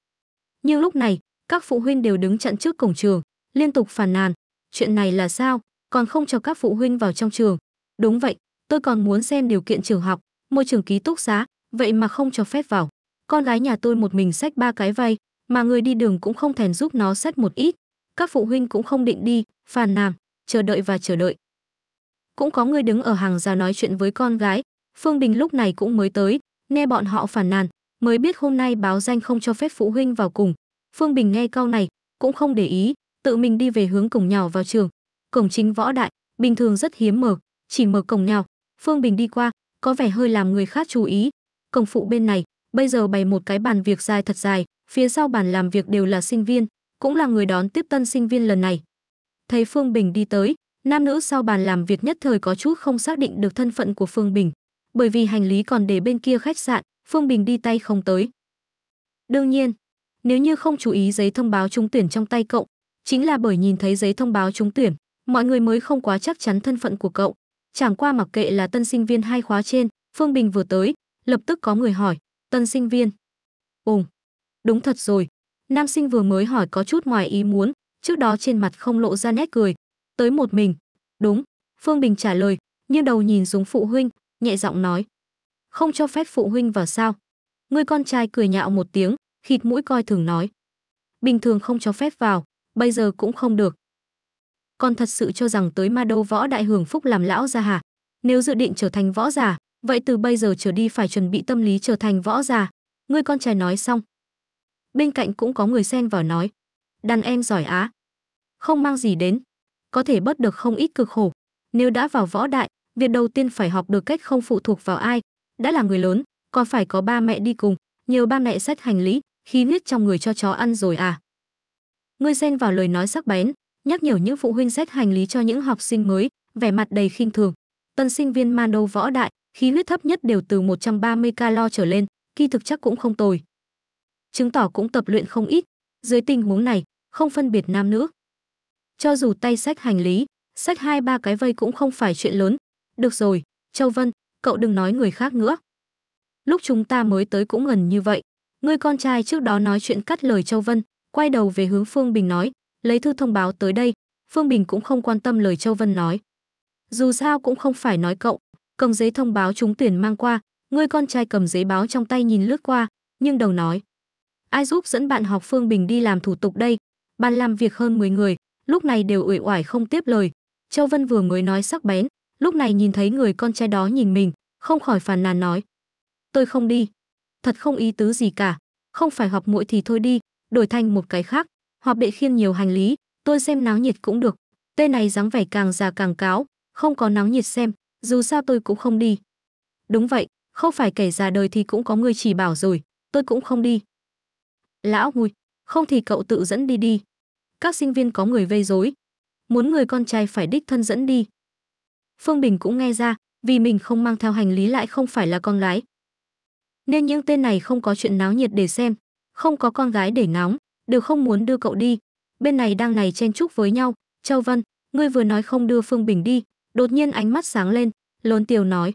Nhưng lúc này, các phụ huynh đều đứng chặn trước cổng trường, liên tục phàn nàn, chuyện này là sao, còn không cho các phụ huynh vào trong trường. Đúng vậy, tôi còn muốn xem điều kiện trường học, môi trường ký túc xá, vậy mà không cho phép vào. Con gái nhà tôi một mình xách ba cái vay, mà người đi đường cũng không thèm giúp nó xách một ít. Các phụ huynh cũng không định đi, phàn nàn, chờ đợi và chờ đợi. Cũng có người đứng ở hàng rào nói chuyện với con gái, Phương Đình lúc này cũng mới tới, nghe bọn họ phản nàn, mới biết hôm nay báo danh không cho phép phụ huynh vào cùng. Phương Bình nghe câu này, cũng không để ý, tự mình đi về hướng cổng nhỏ vào trường. Cổng chính võ đại, bình thường rất hiếm mở, chỉ mở cổng nào. Phương Bình đi qua, có vẻ hơi làm người khác chú ý. Cổng phụ bên này, bây giờ bày một cái bàn việc dài thật dài, phía sau bàn làm việc đều là sinh viên, cũng là người đón tiếp tân sinh viên lần này. Thấy Phương Bình đi tới, nam nữ sau bàn làm việc nhất thời có chút không xác định được thân phận của Phương Bình bởi vì hành lý còn để bên kia khách sạn, Phương Bình đi tay không tới. Đương nhiên, nếu như không chú ý giấy thông báo trúng tuyển trong tay cậu, chính là bởi nhìn thấy giấy thông báo trúng tuyển, mọi người mới không quá chắc chắn thân phận của cậu. Chẳng qua mặc kệ là tân sinh viên hai khóa trên, Phương Bình vừa tới, lập tức có người hỏi, tân sinh viên. Ồ, đúng thật rồi, nam sinh vừa mới hỏi có chút ngoài ý muốn, trước đó trên mặt không lộ ra nét cười, tới một mình. Đúng, Phương Bình trả lời, nghiêng đầu nhìn xuống phụ huynh, nhẹ giọng nói. Không cho phép phụ huynh vào sao? Người con trai cười nhạo một tiếng, khịt mũi coi thường nói. Bình thường không cho phép vào, bây giờ cũng không được. Con thật sự cho rằng tới ma đô võ đại hưởng phúc làm lão ra hả? Nếu dự định trở thành võ giả, vậy từ bây giờ trở đi phải chuẩn bị tâm lý trở thành võ giả. Người con trai nói xong. Bên cạnh cũng có người xen vào nói. Đàn em giỏi á. Không mang gì đến. Có thể bớt được không ít cực khổ. Nếu đã vào võ đại, việc đầu tiên phải học được cách không phụ thuộc vào ai đã là người lớn còn phải có ba mẹ đi cùng nhiều ba mẹ xách hành lý khí huyết trong người cho chó ăn rồi à ngươi xen vào lời nói sắc bén nhắc nhở những phụ huynh xách hành lý cho những học sinh mới vẻ mặt đầy khinh thường tân sinh viên man đâu võ đại khí huyết thấp nhất đều từ 130 calo trở lên kỳ thực chắc cũng không tồi chứng tỏ cũng tập luyện không ít dưới tình huống này không phân biệt nam nữ cho dù tay sách hành lý sách hai ba cái vây cũng không phải chuyện lớn được rồi, Châu Vân, cậu đừng nói người khác nữa. Lúc chúng ta mới tới cũng gần như vậy. Ngươi con trai trước đó nói chuyện cắt lời Châu Vân, quay đầu về hướng Phương Bình nói, lấy thư thông báo tới đây. Phương Bình cũng không quan tâm lời Châu Vân nói. Dù sao cũng không phải nói cậu, cầm giấy thông báo chúng tuyển mang qua, ngươi con trai cầm giấy báo trong tay nhìn lướt qua, nhưng đầu nói. Ai giúp dẫn bạn học Phương Bình đi làm thủ tục đây? Bàn làm việc hơn 10 người, lúc này đều uể oải không tiếp lời. Châu Vân vừa mới nói sắc bén, lúc này nhìn thấy người con trai đó nhìn mình, không khỏi phàn nàn nói. Tôi không đi. Thật không ý tứ gì cả. Không phải họp muội thì thôi đi, đổi thành một cái khác. Họp bệ khiên nhiều hành lý, tôi xem náo nhiệt cũng được. Tên này dáng vẻ càng già càng cáo, không có náo nhiệt xem, dù sao tôi cũng không đi. Đúng vậy, không phải kẻ già đời thì cũng có người chỉ bảo rồi, tôi cũng không đi. Lão ngùi, không thì cậu tự dẫn đi đi. Các sinh viên có người vây rối, muốn người con trai phải đích thân dẫn đi, Phương Bình cũng nghe ra, vì mình không mang theo hành lý lại không phải là con gái. Nên những tên này không có chuyện náo nhiệt để xem, không có con gái để nóng, đều không muốn đưa cậu đi. Bên này đang này chen chúc với nhau, Châu Vân, ngươi vừa nói không đưa Phương Bình đi, đột nhiên ánh mắt sáng lên, lớn tiểu nói.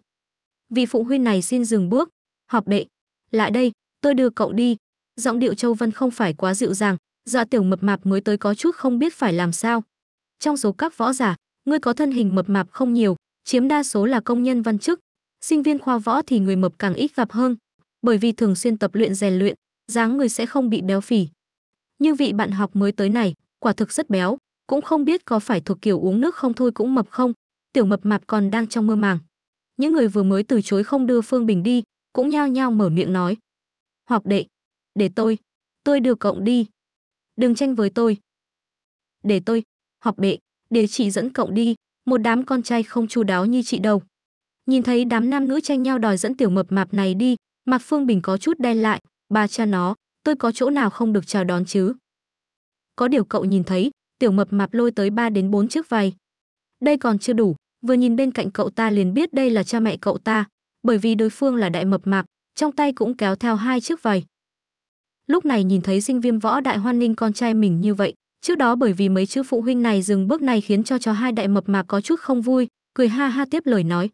Vì phụ huynh này xin dừng bước, họp đệ, lại đây, tôi đưa cậu đi. Giọng điệu Châu Vân không phải quá dịu dàng, dọa dạ tiểu mập mạp mới tới có chút không biết phải làm sao. Trong số các võ giả, ngươi có thân hình mập mạp không nhiều, chiếm đa số là công nhân văn chức. Sinh viên khoa võ thì người mập càng ít gặp hơn, bởi vì thường xuyên tập luyện rèn luyện, dáng người sẽ không bị béo phì. Nhưng vị bạn học mới tới này, quả thực rất béo, cũng không biết có phải thuộc kiểu uống nước không thôi cũng mập không, tiểu mập mạp còn đang trong mơ màng. Những người vừa mới từ chối không đưa Phương Bình đi, cũng nhao nhao mở miệng nói. Học đệ, để tôi, tôi đưa cộng đi. Đừng tranh với tôi. Để tôi, học đệ, để chị dẫn cậu đi, một đám con trai không chu đáo như chị đâu. Nhìn thấy đám nam nữ tranh nhau đòi dẫn tiểu mập mạp này đi, Mạc Phương Bình có chút đen lại, ba cha nó, tôi có chỗ nào không được chào đón chứ? Có điều cậu nhìn thấy, tiểu mập mạp lôi tới 3 đến 4 chiếc vay. Đây còn chưa đủ, vừa nhìn bên cạnh cậu ta liền biết đây là cha mẹ cậu ta, bởi vì đối phương là đại mập mạp, trong tay cũng kéo theo hai chiếc vầy. Lúc này nhìn thấy sinh viêm võ đại hoan ninh con trai mình như vậy, Trước đó bởi vì mấy chữ phụ huynh này dừng bước này khiến cho cho hai đại mập mạp có chút không vui, cười ha ha tiếp lời nói.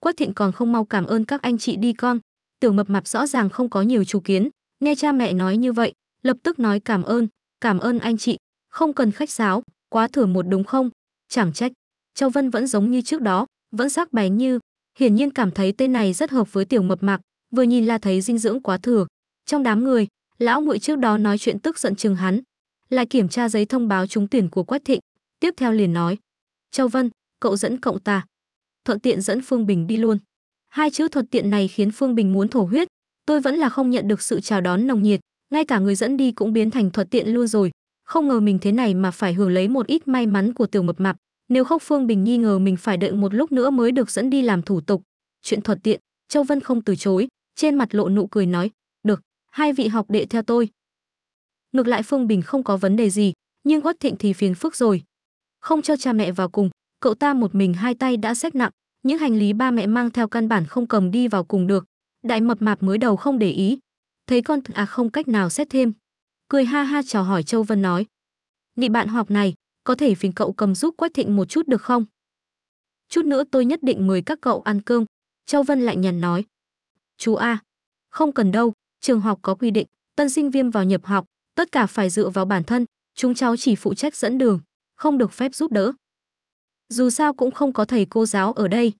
Quách thiện còn không mau cảm ơn các anh chị đi con. Tưởng mập mạp rõ ràng không có nhiều chủ kiến, nghe cha mẹ nói như vậy, lập tức nói cảm ơn, cảm ơn anh chị, không cần khách sáo, quá thừa một đúng không? Chẳng trách, Châu Vân vẫn giống như trước đó, vẫn sắc bén như, hiển nhiên cảm thấy tên này rất hợp với tiểu mập mạp, vừa nhìn là thấy dinh dưỡng quá thừa. Trong đám người, lão muội trước đó nói chuyện tức giận chừng hắn, lại kiểm tra giấy thông báo trúng tuyển của Quách Thịnh, tiếp theo liền nói: "Châu Vân, cậu dẫn cộng ta." Thuận tiện dẫn Phương Bình đi luôn. Hai chữ thuận tiện này khiến Phương Bình muốn thổ huyết, tôi vẫn là không nhận được sự chào đón nồng nhiệt, ngay cả người dẫn đi cũng biến thành thuận tiện luôn rồi, không ngờ mình thế này mà phải hưởng lấy một ít may mắn của tiểu mập mạp, nếu không Phương Bình nghi ngờ mình phải đợi một lúc nữa mới được dẫn đi làm thủ tục. Chuyện thuận tiện, Châu Vân không từ chối, trên mặt lộ nụ cười nói, "Được, hai vị học đệ theo tôi, ngược lại Phương Bình không có vấn đề gì, nhưng Uất Thịnh thì phiền phức rồi. Không cho cha mẹ vào cùng, cậu ta một mình hai tay đã xách nặng, những hành lý ba mẹ mang theo căn bản không cầm đi vào cùng được. Đại mập mạp mới đầu không để ý, thấy con à không cách nào xét thêm. Cười ha ha chào hỏi Châu Vân nói. Nị bạn học này, có thể phiền cậu cầm giúp Quách Thịnh một chút được không? Chút nữa tôi nhất định mời các cậu ăn cơm. Châu Vân lại nhằn nói. Chú A, không cần đâu, trường học có quy định, tân sinh viên vào nhập học, tất cả phải dựa vào bản thân, chúng cháu chỉ phụ trách dẫn đường, không được phép giúp đỡ. Dù sao cũng không có thầy cô giáo ở đây.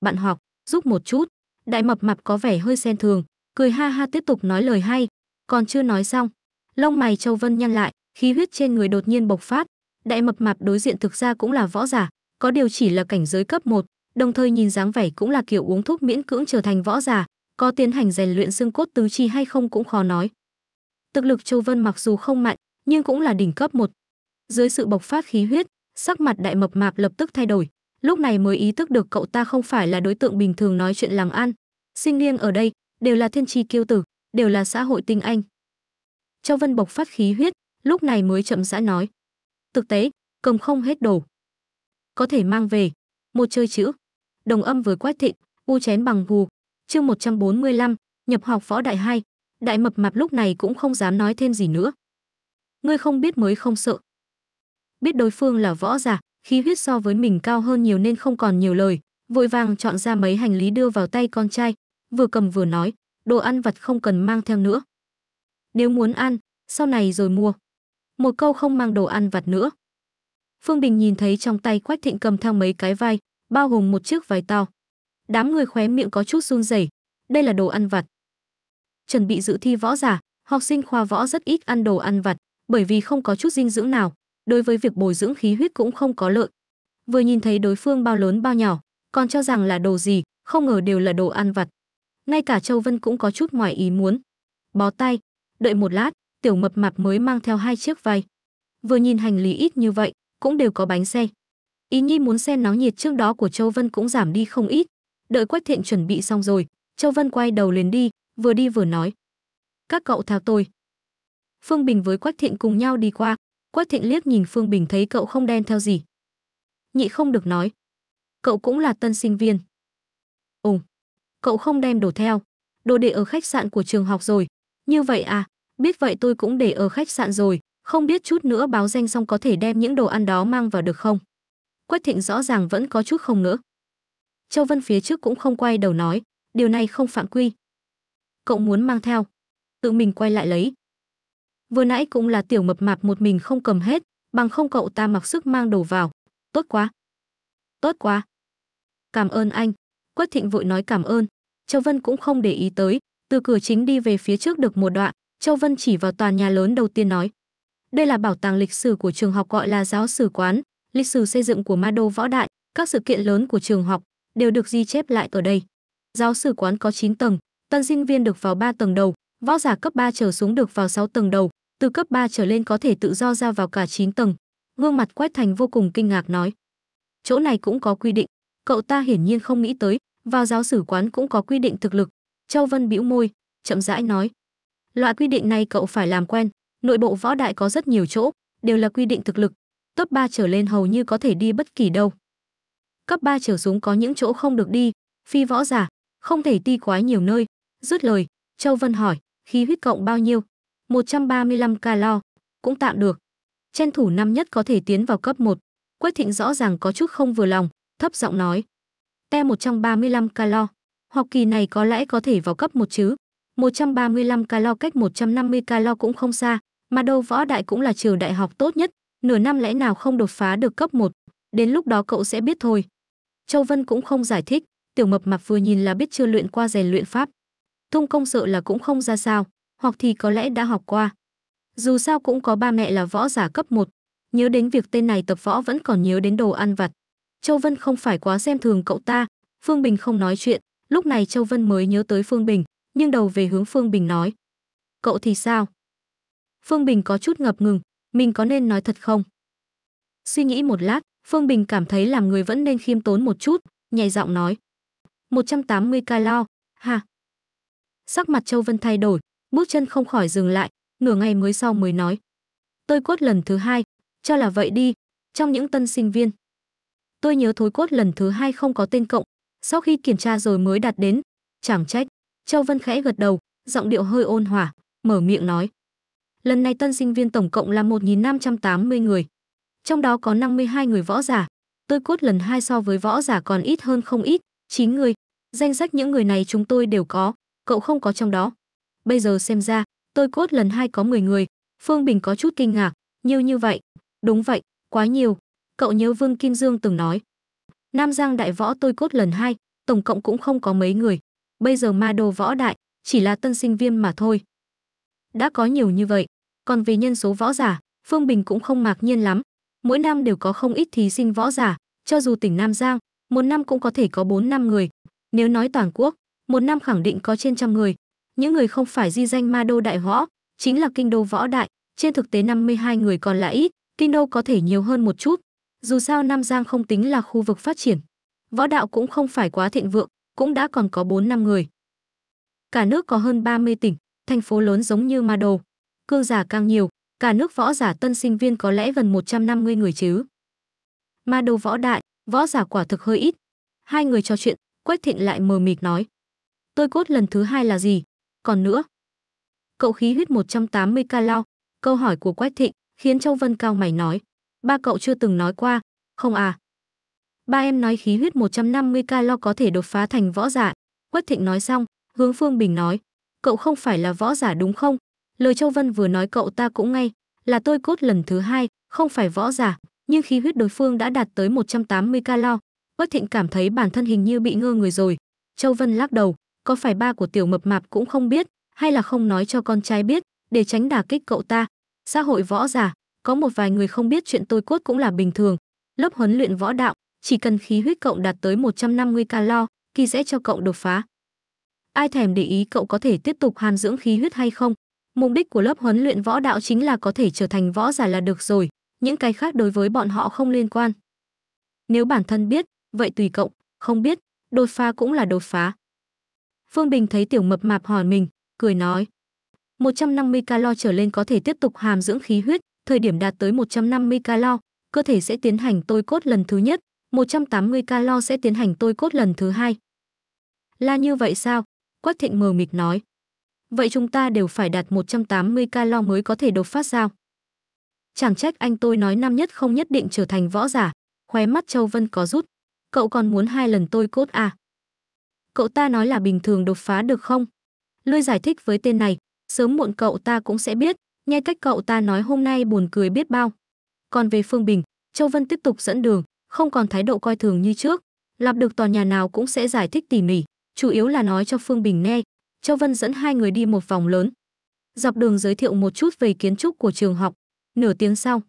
Bạn học, giúp một chút. Đại mập mạp có vẻ hơi xen thường, cười ha ha tiếp tục nói lời hay, còn chưa nói xong. Lông mày Châu Vân nhăn lại, khí huyết trên người đột nhiên bộc phát. Đại mập mạp đối diện thực ra cũng là võ giả, có điều chỉ là cảnh giới cấp 1, đồng thời nhìn dáng vẻ cũng là kiểu uống thuốc miễn cưỡng trở thành võ giả, có tiến hành rèn luyện xương cốt tứ chi hay không cũng khó nói. Thực lực Châu Vân mặc dù không mạnh, nhưng cũng là đỉnh cấp một. Dưới sự bộc phát khí huyết, sắc mặt đại mập mạp lập tức thay đổi, lúc này mới ý thức được cậu ta không phải là đối tượng bình thường nói chuyện làm ăn. Sinh niên ở đây đều là thiên tri kiêu tử, đều là xã hội tinh anh. Châu Vân bộc phát khí huyết, lúc này mới chậm rãi nói. Thực tế, cầm không hết đồ. Có thể mang về. Một chơi chữ. Đồng âm với quách thịnh, u chén bằng gù. mươi 145, nhập học võ đại hai Đại mập mạp lúc này cũng không dám nói thêm gì nữa. Ngươi không biết mới không sợ. Biết đối phương là võ giả, khí huyết so với mình cao hơn nhiều nên không còn nhiều lời, vội vàng chọn ra mấy hành lý đưa vào tay con trai, vừa cầm vừa nói, đồ ăn vặt không cần mang theo nữa. Nếu muốn ăn, sau này rồi mua. Một câu không mang đồ ăn vặt nữa. Phương Bình nhìn thấy trong tay Quách Thịnh cầm theo mấy cái vai, bao gồm một chiếc vải to, Đám người khóe miệng có chút run rẩy, đây là đồ ăn vặt chuẩn bị dự thi võ giả học sinh khoa võ rất ít ăn đồ ăn vặt bởi vì không có chút dinh dưỡng nào đối với việc bồi dưỡng khí huyết cũng không có lợi vừa nhìn thấy đối phương bao lớn bao nhỏ còn cho rằng là đồ gì không ngờ đều là đồ ăn vặt ngay cả châu vân cũng có chút ngoài ý muốn bó tay đợi một lát tiểu mập mạp mới mang theo hai chiếc vai vừa nhìn hành lý ít như vậy cũng đều có bánh xe ý nhi muốn xem náo nhiệt trước đó của châu vân cũng giảm đi không ít đợi quách thiện chuẩn bị xong rồi châu vân quay đầu liền đi vừa đi vừa nói. Các cậu theo tôi. Phương Bình với Quách Thịnh cùng nhau đi qua, Quách Thịnh liếc nhìn Phương Bình thấy cậu không đen theo gì. Nhị không được nói. Cậu cũng là tân sinh viên. Ồ, cậu không đem đồ theo. Đồ để ở khách sạn của trường học rồi. Như vậy à, biết vậy tôi cũng để ở khách sạn rồi. Không biết chút nữa báo danh xong có thể đem những đồ ăn đó mang vào được không? Quách Thịnh rõ ràng vẫn có chút không nữa. Châu Vân phía trước cũng không quay đầu nói, điều này không phạm quy cậu muốn mang theo. Tự mình quay lại lấy. Vừa nãy cũng là tiểu mập mạp một mình không cầm hết, bằng không cậu ta mặc sức mang đồ vào. Tốt quá. Tốt quá. Cảm ơn anh. Quách Thịnh vội nói cảm ơn. Châu Vân cũng không để ý tới, từ cửa chính đi về phía trước được một đoạn, Châu Vân chỉ vào tòa nhà lớn đầu tiên nói. Đây là bảo tàng lịch sử của trường học gọi là giáo sử quán, lịch sử xây dựng của Ma Đô Võ Đại, các sự kiện lớn của trường học đều được ghi chép lại ở đây. Giáo sử quán có 9 tầng, Tân sinh viên được vào 3 tầng đầu, võ giả cấp 3 trở xuống được vào 6 tầng đầu, từ cấp 3 trở lên có thể tự do ra vào cả 9 tầng. Gương mặt Quách Thành vô cùng kinh ngạc nói: "Chỗ này cũng có quy định." Cậu ta hiển nhiên không nghĩ tới, vào giáo sử quán cũng có quy định thực lực. Châu Vân bĩu môi, chậm rãi nói: "Loại quy định này cậu phải làm quen, nội bộ võ đại có rất nhiều chỗ, đều là quy định thực lực, top 3 trở lên hầu như có thể đi bất kỳ đâu. Cấp 3 trở xuống có những chỗ không được đi, phi võ giả, không thể đi quá nhiều nơi, rút lời, Châu Vân hỏi, khí huyết cộng bao nhiêu? 135 calo, cũng tạm được. Chen thủ năm nhất có thể tiến vào cấp 1. Quách Thịnh rõ ràng có chút không vừa lòng, thấp giọng nói. Te 135 calo, học kỳ này có lẽ có thể vào cấp 1 chứ. 135 calo cách 150 calo cũng không xa, mà đâu võ đại cũng là trường đại học tốt nhất, nửa năm lẽ nào không đột phá được cấp 1, đến lúc đó cậu sẽ biết thôi. Châu Vân cũng không giải thích, tiểu mập mạp vừa nhìn là biết chưa luyện qua rèn luyện pháp thung công sợ là cũng không ra sao, hoặc thì có lẽ đã học qua. Dù sao cũng có ba mẹ là võ giả cấp 1, nhớ đến việc tên này tập võ vẫn còn nhớ đến đồ ăn vặt. Châu Vân không phải quá xem thường cậu ta, Phương Bình không nói chuyện, lúc này Châu Vân mới nhớ tới Phương Bình, nhưng đầu về hướng Phương Bình nói. Cậu thì sao? Phương Bình có chút ngập ngừng, mình có nên nói thật không? Suy nghĩ một lát, Phương Bình cảm thấy làm người vẫn nên khiêm tốn một chút, nhẹ giọng nói. 180 calo, ha, sắc mặt Châu Vân thay đổi, bước chân không khỏi dừng lại, nửa ngày mới sau mới nói. Tôi cốt lần thứ hai, cho là vậy đi, trong những tân sinh viên. Tôi nhớ thối cốt lần thứ hai không có tên cộng, sau khi kiểm tra rồi mới đặt đến. Chẳng trách, Châu Vân khẽ gật đầu, giọng điệu hơi ôn hòa, mở miệng nói. Lần này tân sinh viên tổng cộng là 1.580 người. Trong đó có 52 người võ giả. Tôi cốt lần hai so với võ giả còn ít hơn không ít, 9 người. Danh sách những người này chúng tôi đều có, cậu không có trong đó. Bây giờ xem ra, tôi cốt lần hai có 10 người, Phương Bình có chút kinh ngạc, nhiều như vậy. Đúng vậy, quá nhiều. Cậu nhớ Vương Kim Dương từng nói. Nam Giang đại võ tôi cốt lần hai, tổng cộng cũng không có mấy người. Bây giờ ma đồ võ đại, chỉ là tân sinh viên mà thôi. Đã có nhiều như vậy. Còn về nhân số võ giả, Phương Bình cũng không mạc nhiên lắm. Mỗi năm đều có không ít thí sinh võ giả, cho dù tỉnh Nam Giang, một năm cũng có thể có 4 năm người. Nếu nói toàn quốc, một năm khẳng định có trên trăm người. Những người không phải di danh ma đô đại võ, chính là kinh đô võ đại, trên thực tế 52 người còn lại ít, kinh đô có thể nhiều hơn một chút. Dù sao Nam Giang không tính là khu vực phát triển. Võ đạo cũng không phải quá thịnh vượng, cũng đã còn có 4 năm người. Cả nước có hơn 30 tỉnh, thành phố lớn giống như ma đô. Cương giả càng nhiều, cả nước võ giả tân sinh viên có lẽ gần 150 người chứ. Ma đô võ đại, võ giả quả thực hơi ít. Hai người trò chuyện, Quách Thịnh lại mờ mịt nói, tôi cốt lần thứ hai là gì? Còn nữa, cậu khí huyết 180 ca lao, câu hỏi của Quách Thịnh khiến Châu Vân cao mày nói, ba cậu chưa từng nói qua, không à? Ba em nói khí huyết 150 ca lo có thể đột phá thành võ giả. Quách Thịnh nói xong, hướng Phương Bình nói, cậu không phải là võ giả đúng không? Lời Châu Vân vừa nói cậu ta cũng ngay, là tôi cốt lần thứ hai, không phải võ giả, nhưng khí huyết đối phương đã đạt tới 180 ca lo. Quách Thịnh cảm thấy bản thân hình như bị ngơ người rồi. Châu Vân lắc đầu, có phải ba của tiểu mập mạp cũng không biết hay là không nói cho con trai biết để tránh đả kích cậu ta xã hội võ giả có một vài người không biết chuyện tôi cốt cũng là bình thường lớp huấn luyện võ đạo chỉ cần khí huyết cậu đạt tới 150 calo kỳ sẽ cho cậu đột phá ai thèm để ý cậu có thể tiếp tục hàn dưỡng khí huyết hay không mục đích của lớp huấn luyện võ đạo chính là có thể trở thành võ giả là được rồi những cái khác đối với bọn họ không liên quan nếu bản thân biết vậy tùy cậu không biết đột phá cũng là đột phá Phương Bình thấy tiểu mập mạp hỏi mình, cười nói. 150 calo trở lên có thể tiếp tục hàm dưỡng khí huyết, thời điểm đạt tới 150 calo, cơ thể sẽ tiến hành tôi cốt lần thứ nhất, 180 calo sẽ tiến hành tôi cốt lần thứ hai. Là như vậy sao? Quách Thịnh mờ mịt nói. Vậy chúng ta đều phải đạt 180 calo mới có thể đột phát sao? Chẳng trách anh tôi nói năm nhất không nhất định trở thành võ giả, khóe mắt Châu Vân có rút. Cậu còn muốn hai lần tôi cốt à? cậu ta nói là bình thường đột phá được không? Lôi giải thích với tên này, sớm muộn cậu ta cũng sẽ biết, nghe cách cậu ta nói hôm nay buồn cười biết bao. Còn về Phương Bình, Châu Vân tiếp tục dẫn đường, không còn thái độ coi thường như trước, Lập được tòa nhà nào cũng sẽ giải thích tỉ mỉ, chủ yếu là nói cho Phương Bình nghe. Châu Vân dẫn hai người đi một vòng lớn, dọc đường giới thiệu một chút về kiến trúc của trường học, nửa tiếng sau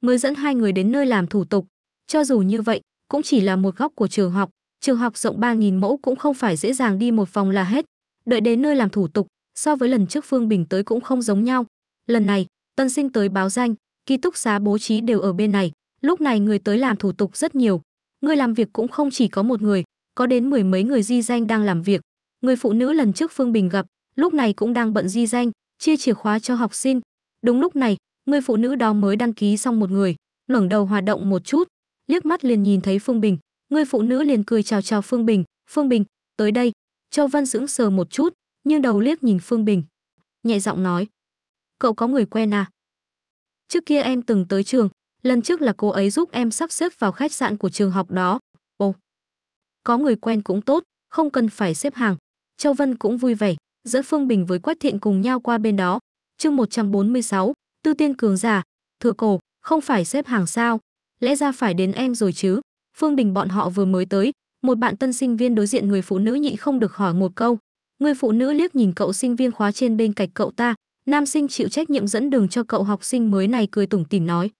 mới dẫn hai người đến nơi làm thủ tục. Cho dù như vậy, cũng chỉ là một góc của trường học, Trường học rộng 3.000 mẫu cũng không phải dễ dàng đi một vòng là hết. Đợi đến nơi làm thủ tục, so với lần trước Phương Bình tới cũng không giống nhau. Lần này, tân sinh tới báo danh, ký túc xá bố trí đều ở bên này. Lúc này người tới làm thủ tục rất nhiều. Người làm việc cũng không chỉ có một người, có đến mười mấy người di danh đang làm việc. Người phụ nữ lần trước Phương Bình gặp, lúc này cũng đang bận di danh, chia chìa khóa cho học sinh. Đúng lúc này, người phụ nữ đó mới đăng ký xong một người, ngẩng đầu hoạt động một chút, liếc mắt liền nhìn thấy Phương Bình, người phụ nữ liền cười chào chào phương bình phương bình tới đây châu văn sững sờ một chút nhưng đầu liếc nhìn phương bình nhẹ giọng nói cậu có người quen à trước kia em từng tới trường lần trước là cô ấy giúp em sắp xếp vào khách sạn của trường học đó ồ có người quen cũng tốt không cần phải xếp hàng châu vân cũng vui vẻ dẫn phương bình với quách thiện cùng nhau qua bên đó chương 146, tư tiên cường giả thừa cổ không phải xếp hàng sao lẽ ra phải đến em rồi chứ phương đình bọn họ vừa mới tới một bạn tân sinh viên đối diện người phụ nữ nhị không được hỏi một câu người phụ nữ liếc nhìn cậu sinh viên khóa trên bên cạnh cậu ta nam sinh chịu trách nhiệm dẫn đường cho cậu học sinh mới này cười tủng tỉm nói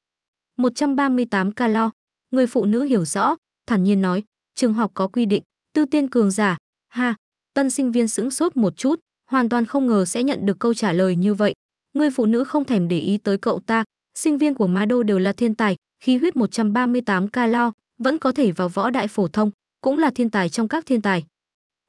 138 calo người phụ nữ hiểu rõ thản nhiên nói trường học có quy định tư tiên cường giả ha tân sinh viên sững sốt một chút hoàn toàn không ngờ sẽ nhận được câu trả lời như vậy người phụ nữ không thèm để ý tới cậu ta sinh viên của má đô đều là thiên tài khí huyết 138 calo vẫn có thể vào võ đại phổ thông, cũng là thiên tài trong các thiên tài.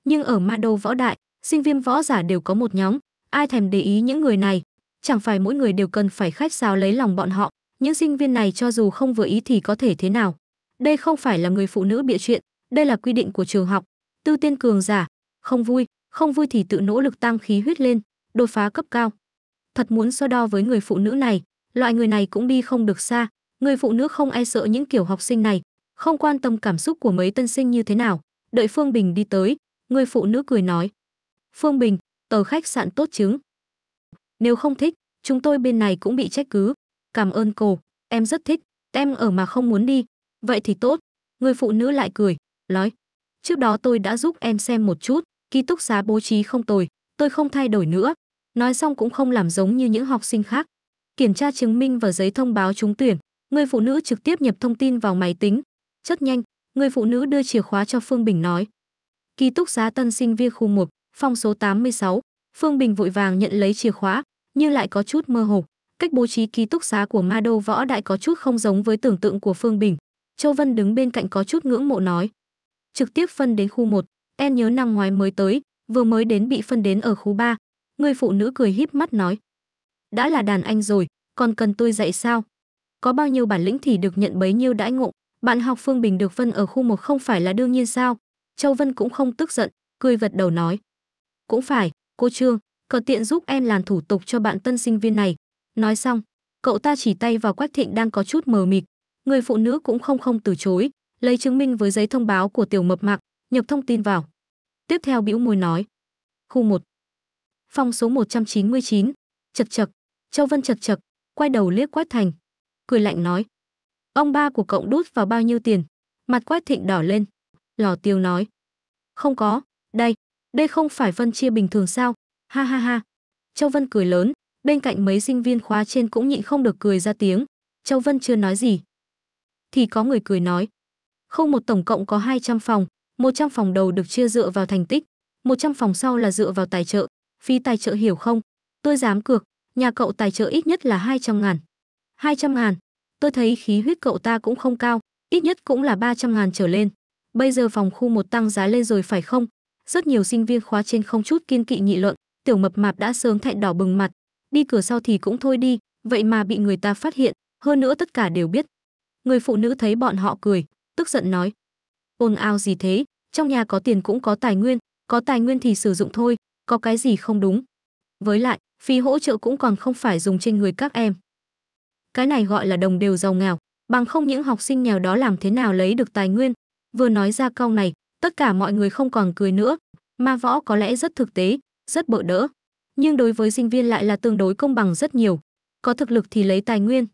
Nhưng ở Ma Đô võ đại, sinh viên võ giả đều có một nhóm, ai thèm để ý những người này, chẳng phải mỗi người đều cần phải khách sáo lấy lòng bọn họ, những sinh viên này cho dù không vừa ý thì có thể thế nào. Đây không phải là người phụ nữ bịa chuyện, đây là quy định của trường học. Tư tiên cường giả, không vui, không vui thì tự nỗ lực tăng khí huyết lên, đột phá cấp cao. Thật muốn so đo với người phụ nữ này, loại người này cũng đi không được xa, người phụ nữ không e sợ những kiểu học sinh này, không quan tâm cảm xúc của mấy tân sinh như thế nào. Đợi Phương Bình đi tới, người phụ nữ cười nói. Phương Bình, tờ khách sạn tốt chứng. Nếu không thích, chúng tôi bên này cũng bị trách cứ. Cảm ơn cô, em rất thích, em ở mà không muốn đi. Vậy thì tốt. Người phụ nữ lại cười, nói. Trước đó tôi đã giúp em xem một chút, ký túc xá bố trí không tồi, tôi không thay đổi nữa. Nói xong cũng không làm giống như những học sinh khác. Kiểm tra chứng minh và giấy thông báo trúng tuyển, người phụ nữ trực tiếp nhập thông tin vào máy tính, chất nhanh, người phụ nữ đưa chìa khóa cho Phương Bình nói. Ký túc xá tân sinh viên khu 1, phòng số 86, Phương Bình vội vàng nhận lấy chìa khóa, nhưng lại có chút mơ hồ. Cách bố trí ký túc xá của Ma Đô Võ Đại có chút không giống với tưởng tượng của Phương Bình. Châu Vân đứng bên cạnh có chút ngưỡng mộ nói. Trực tiếp phân đến khu 1, em nhớ năm ngoái mới tới, vừa mới đến bị phân đến ở khu 3. Người phụ nữ cười híp mắt nói. Đã là đàn anh rồi, còn cần tôi dạy sao? Có bao nhiêu bản lĩnh thì được nhận bấy nhiêu đãi ngộ. Bạn học Phương Bình được phân ở khu một không phải là đương nhiên sao? Châu Vân cũng không tức giận, cười vật đầu nói. Cũng phải, cô Trương, có tiện giúp em làm thủ tục cho bạn tân sinh viên này. Nói xong, cậu ta chỉ tay vào Quách Thịnh đang có chút mờ mịt. Người phụ nữ cũng không không từ chối, lấy chứng minh với giấy thông báo của tiểu mập mạc, nhập thông tin vào. Tiếp theo bĩu môi nói. Khu 1. Phòng số 199. Chật chật. Châu Vân chật chật, quay đầu liếc Quách Thành. Cười lạnh nói. Ông ba của cậu đút vào bao nhiêu tiền? Mặt Quách Thịnh đỏ lên. Lò tiêu nói. Không có, đây, đây không phải phân chia bình thường sao? Ha ha ha. Châu Vân cười lớn, bên cạnh mấy sinh viên khóa trên cũng nhịn không được cười ra tiếng. Châu Vân chưa nói gì. Thì có người cười nói. Không một tổng cộng có 200 phòng, 100 phòng đầu được chia dựa vào thành tích, 100 phòng sau là dựa vào tài trợ. phi tài trợ hiểu không? Tôi dám cược, nhà cậu tài trợ ít nhất là 200 ngàn. 200 ngàn, tôi thấy khí huyết cậu ta cũng không cao, ít nhất cũng là 300 ngàn trở lên. Bây giờ phòng khu một tăng giá lên rồi phải không? Rất nhiều sinh viên khóa trên không chút kiên kỵ nghị luận, tiểu mập mạp đã sớm thẹn đỏ bừng mặt, đi cửa sau thì cũng thôi đi, vậy mà bị người ta phát hiện, hơn nữa tất cả đều biết. Người phụ nữ thấy bọn họ cười, tức giận nói: Ôn ào gì thế, trong nhà có tiền cũng có tài nguyên, có tài nguyên thì sử dụng thôi, có cái gì không đúng?" Với lại, phí hỗ trợ cũng còn không phải dùng trên người các em cái này gọi là đồng đều giàu nghèo bằng không những học sinh nghèo đó làm thế nào lấy được tài nguyên vừa nói ra câu này tất cả mọi người không còn cười nữa ma võ có lẽ rất thực tế rất bợ đỡ nhưng đối với sinh viên lại là tương đối công bằng rất nhiều có thực lực thì lấy tài nguyên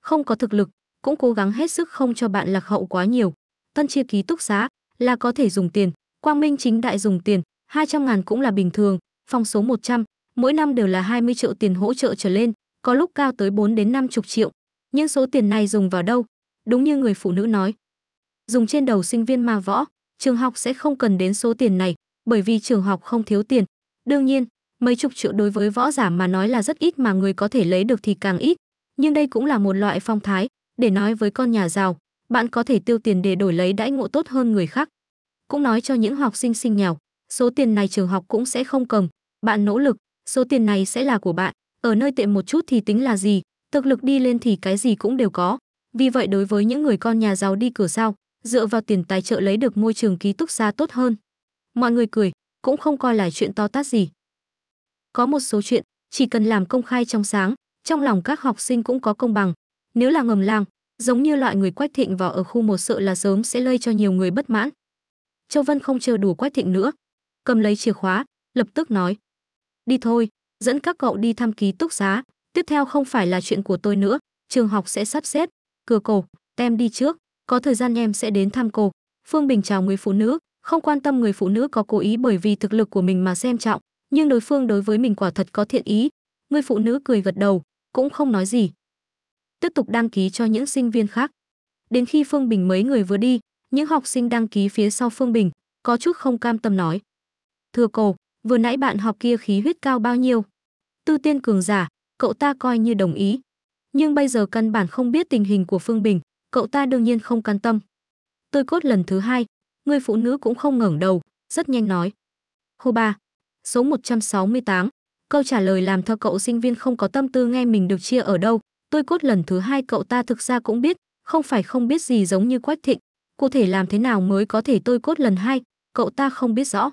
không có thực lực cũng cố gắng hết sức không cho bạn lạc hậu quá nhiều tân chia ký túc xá là có thể dùng tiền quang minh chính đại dùng tiền 200 ngàn cũng là bình thường phòng số 100 mỗi năm đều là 20 triệu tiền hỗ trợ trở lên có lúc cao tới 4 đến 50 triệu. Nhưng số tiền này dùng vào đâu? Đúng như người phụ nữ nói. Dùng trên đầu sinh viên ma võ, trường học sẽ không cần đến số tiền này, bởi vì trường học không thiếu tiền. Đương nhiên, mấy chục triệu đối với võ giả mà nói là rất ít mà người có thể lấy được thì càng ít. Nhưng đây cũng là một loại phong thái, để nói với con nhà giàu, bạn có thể tiêu tiền để đổi lấy đãi ngộ tốt hơn người khác. Cũng nói cho những học sinh sinh nghèo, số tiền này trường học cũng sẽ không cầm, bạn nỗ lực, số tiền này sẽ là của bạn ở nơi tệ một chút thì tính là gì thực lực đi lên thì cái gì cũng đều có vì vậy đối với những người con nhà giàu đi cửa sau dựa vào tiền tài trợ lấy được môi trường ký túc xa tốt hơn mọi người cười cũng không coi là chuyện to tát gì có một số chuyện chỉ cần làm công khai trong sáng trong lòng các học sinh cũng có công bằng nếu là ngầm làng giống như loại người quách thịnh vào ở khu một sợ là sớm sẽ lây cho nhiều người bất mãn châu vân không chờ đủ quách thịnh nữa cầm lấy chìa khóa lập tức nói đi thôi dẫn các cậu đi thăm ký túc xá, tiếp theo không phải là chuyện của tôi nữa, trường học sẽ sắp xếp, cửa cổ, tem đi trước, có thời gian em sẽ đến thăm cô. Phương Bình chào người phụ nữ, không quan tâm người phụ nữ có cố ý bởi vì thực lực của mình mà xem trọng, nhưng đối phương đối với mình quả thật có thiện ý. Người phụ nữ cười gật đầu, cũng không nói gì. Tiếp tục đăng ký cho những sinh viên khác. Đến khi Phương Bình mấy người vừa đi, những học sinh đăng ký phía sau Phương Bình, có chút không cam tâm nói. Thưa cô, vừa nãy bạn học kia khí huyết cao bao nhiêu? Tư Tiên cường giả, cậu ta coi như đồng ý. Nhưng bây giờ căn bản không biết tình hình của Phương Bình, cậu ta đương nhiên không can tâm. Tôi cốt lần thứ hai, người phụ nữ cũng không ngẩng đầu, rất nhanh nói. Hô ba, số 168. Câu trả lời làm cho cậu sinh viên không có tâm tư nghe mình được chia ở đâu. Tôi cốt lần thứ hai cậu ta thực ra cũng biết, không phải không biết gì giống như Quách Thịnh. Cụ thể làm thế nào mới có thể tôi cốt lần hai, cậu ta không biết rõ.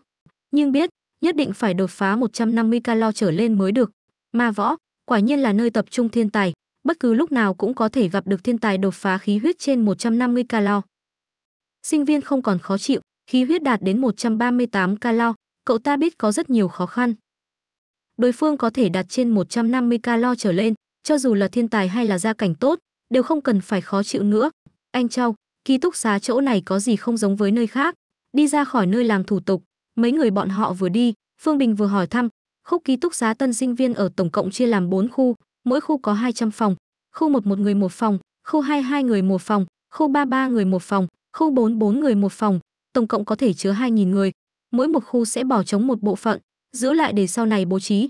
Nhưng biết, nhất định phải đột phá 150 calo trở lên mới được ma võ quả nhiên là nơi tập trung thiên tài bất cứ lúc nào cũng có thể gặp được thiên tài đột phá khí huyết trên 150 calo sinh viên không còn khó chịu khí huyết đạt đến 138 calo cậu ta biết có rất nhiều khó khăn đối phương có thể đạt trên 150 calo trở lên cho dù là thiên tài hay là gia cảnh tốt đều không cần phải khó chịu nữa anh trao ký túc xá chỗ này có gì không giống với nơi khác đi ra khỏi nơi làm thủ tục mấy người bọn họ vừa đi phương bình vừa hỏi thăm Khúc ký túc xá tân sinh viên ở tổng cộng chia làm 4 khu, mỗi khu có 200 phòng, khu 1 một người một phòng, khu 2 hai người một phòng, khu 3 ba người một phòng, khu 4 bốn người một phòng, tổng cộng có thể chứa 2.000 người. Mỗi một khu sẽ bỏ trống một bộ phận, giữ lại để sau này bố trí.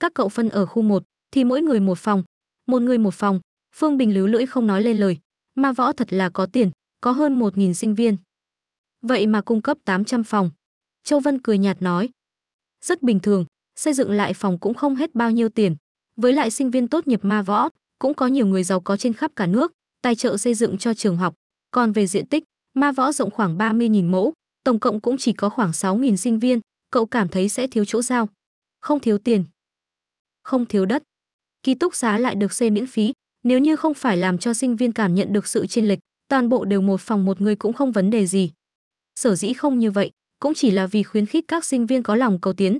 Các cậu phân ở khu 1 thì mỗi người một phòng, một người một phòng. Phương Bình líu lưỡi không nói lên lời, mà võ thật là có tiền, có hơn 1.000 sinh viên. Vậy mà cung cấp 800 phòng. Châu Vân cười nhạt nói. Rất bình thường, xây dựng lại phòng cũng không hết bao nhiêu tiền. Với lại sinh viên tốt nghiệp ma võ, cũng có nhiều người giàu có trên khắp cả nước, tài trợ xây dựng cho trường học. Còn về diện tích, ma võ rộng khoảng 30.000 mẫu, tổng cộng cũng chỉ có khoảng 6.000 sinh viên, cậu cảm thấy sẽ thiếu chỗ giao Không thiếu tiền. Không thiếu đất. Ký túc xá lại được xây miễn phí, nếu như không phải làm cho sinh viên cảm nhận được sự chênh lệch, toàn bộ đều một phòng một người cũng không vấn đề gì. Sở dĩ không như vậy, cũng chỉ là vì khuyến khích các sinh viên có lòng cầu tiến,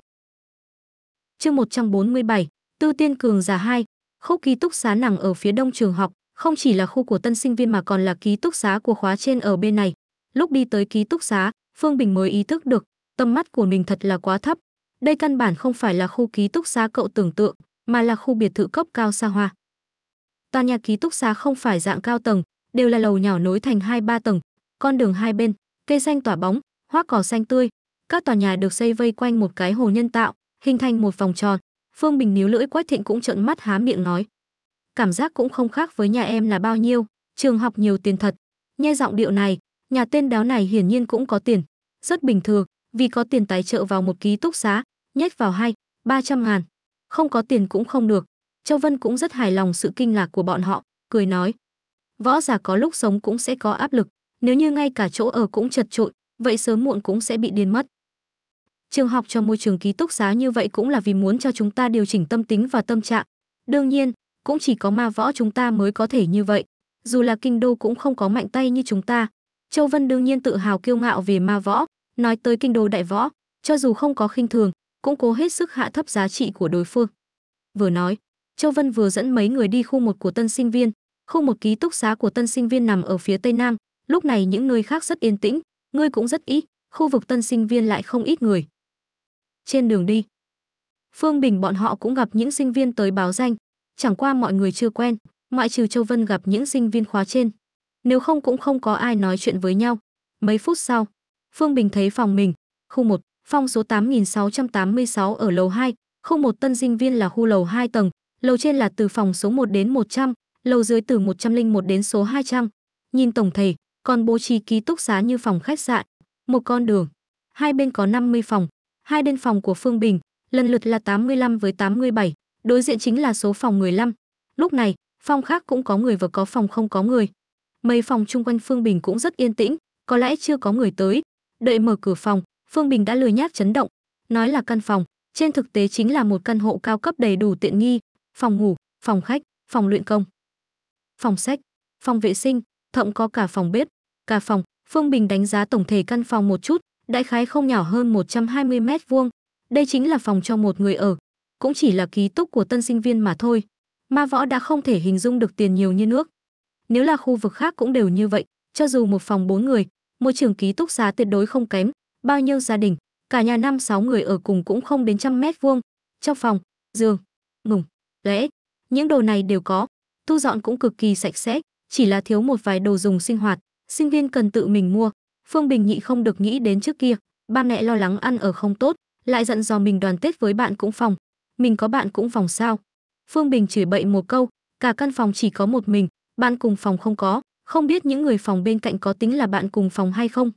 chương 147, Tư Tiên Cường Giả 2, khúc ký túc xá nằm ở phía đông trường học, không chỉ là khu của tân sinh viên mà còn là ký túc xá của khóa trên ở bên này. Lúc đi tới ký túc xá, Phương Bình mới ý thức được, tầm mắt của mình thật là quá thấp. Đây căn bản không phải là khu ký túc xá cậu tưởng tượng, mà là khu biệt thự cấp cao xa hoa. Tòa nhà ký túc xá không phải dạng cao tầng, đều là lầu nhỏ nối thành hai ba tầng, con đường hai bên, cây xanh tỏa bóng, hoa cỏ xanh tươi. Các tòa nhà được xây vây quanh một cái hồ nhân tạo, hình thành một vòng tròn phương bình níu lưỡi quách thịnh cũng trợn mắt há miệng nói cảm giác cũng không khác với nhà em là bao nhiêu trường học nhiều tiền thật nghe giọng điệu này nhà tên đáo này hiển nhiên cũng có tiền rất bình thường vì có tiền tài trợ vào một ký túc xá nhét vào hai ba trăm ngàn không có tiền cũng không được châu vân cũng rất hài lòng sự kinh ngạc của bọn họ cười nói võ giả có lúc sống cũng sẽ có áp lực nếu như ngay cả chỗ ở cũng chật trội vậy sớm muộn cũng sẽ bị điên mất trường học cho môi trường ký túc xá như vậy cũng là vì muốn cho chúng ta điều chỉnh tâm tính và tâm trạng. Đương nhiên, cũng chỉ có ma võ chúng ta mới có thể như vậy. Dù là kinh đô cũng không có mạnh tay như chúng ta. Châu Vân đương nhiên tự hào kiêu ngạo về ma võ, nói tới kinh đô đại võ, cho dù không có khinh thường, cũng cố hết sức hạ thấp giá trị của đối phương. Vừa nói, Châu Vân vừa dẫn mấy người đi khu một của tân sinh viên, khu một ký túc xá của tân sinh viên nằm ở phía tây nam, lúc này những nơi khác rất yên tĩnh, người cũng rất ít, khu vực tân sinh viên lại không ít người trên đường đi. Phương Bình bọn họ cũng gặp những sinh viên tới báo danh, chẳng qua mọi người chưa quen, ngoại trừ Châu Vân gặp những sinh viên khóa trên. Nếu không cũng không có ai nói chuyện với nhau. Mấy phút sau, Phương Bình thấy phòng mình, khu 1, phòng số 8686 ở lầu 2, khu 1 tân sinh viên là khu lầu 2 tầng, lầu trên là từ phòng số 1 đến 100, lầu dưới từ 101 đến số 200. Nhìn tổng thể, còn bố trí ký túc xá như phòng khách sạn, một con đường, hai bên có 50 phòng, hai bên phòng của Phương Bình, lần lượt là 85 với 87, đối diện chính là số phòng 15. Lúc này, phòng khác cũng có người và có phòng không có người. Mấy phòng chung quanh Phương Bình cũng rất yên tĩnh, có lẽ chưa có người tới. Đợi mở cửa phòng, Phương Bình đã lười nhác chấn động. Nói là căn phòng, trên thực tế chính là một căn hộ cao cấp đầy đủ tiện nghi, phòng ngủ, phòng khách, phòng luyện công, phòng sách, phòng vệ sinh, thậm có cả phòng bếp, cả phòng. Phương Bình đánh giá tổng thể căn phòng một chút, đại khái không nhỏ hơn 120 mét vuông. Đây chính là phòng cho một người ở, cũng chỉ là ký túc của tân sinh viên mà thôi. Ma võ đã không thể hình dung được tiền nhiều như nước. Nếu là khu vực khác cũng đều như vậy, cho dù một phòng bốn người, môi trường ký túc xá tuyệt đối không kém, bao nhiêu gia đình, cả nhà năm sáu người ở cùng cũng không đến trăm mét vuông. Trong phòng, giường, mùng, lễ, những đồ này đều có, thu dọn cũng cực kỳ sạch sẽ, chỉ là thiếu một vài đồ dùng sinh hoạt, sinh viên cần tự mình mua, Phương Bình nhị không được nghĩ đến trước kia, ba mẹ lo lắng ăn ở không tốt, lại dặn dò mình đoàn Tết với bạn cũng phòng, mình có bạn cũng phòng sao? Phương Bình chửi bậy một câu, cả căn phòng chỉ có một mình, bạn cùng phòng không có, không biết những người phòng bên cạnh có tính là bạn cùng phòng hay không.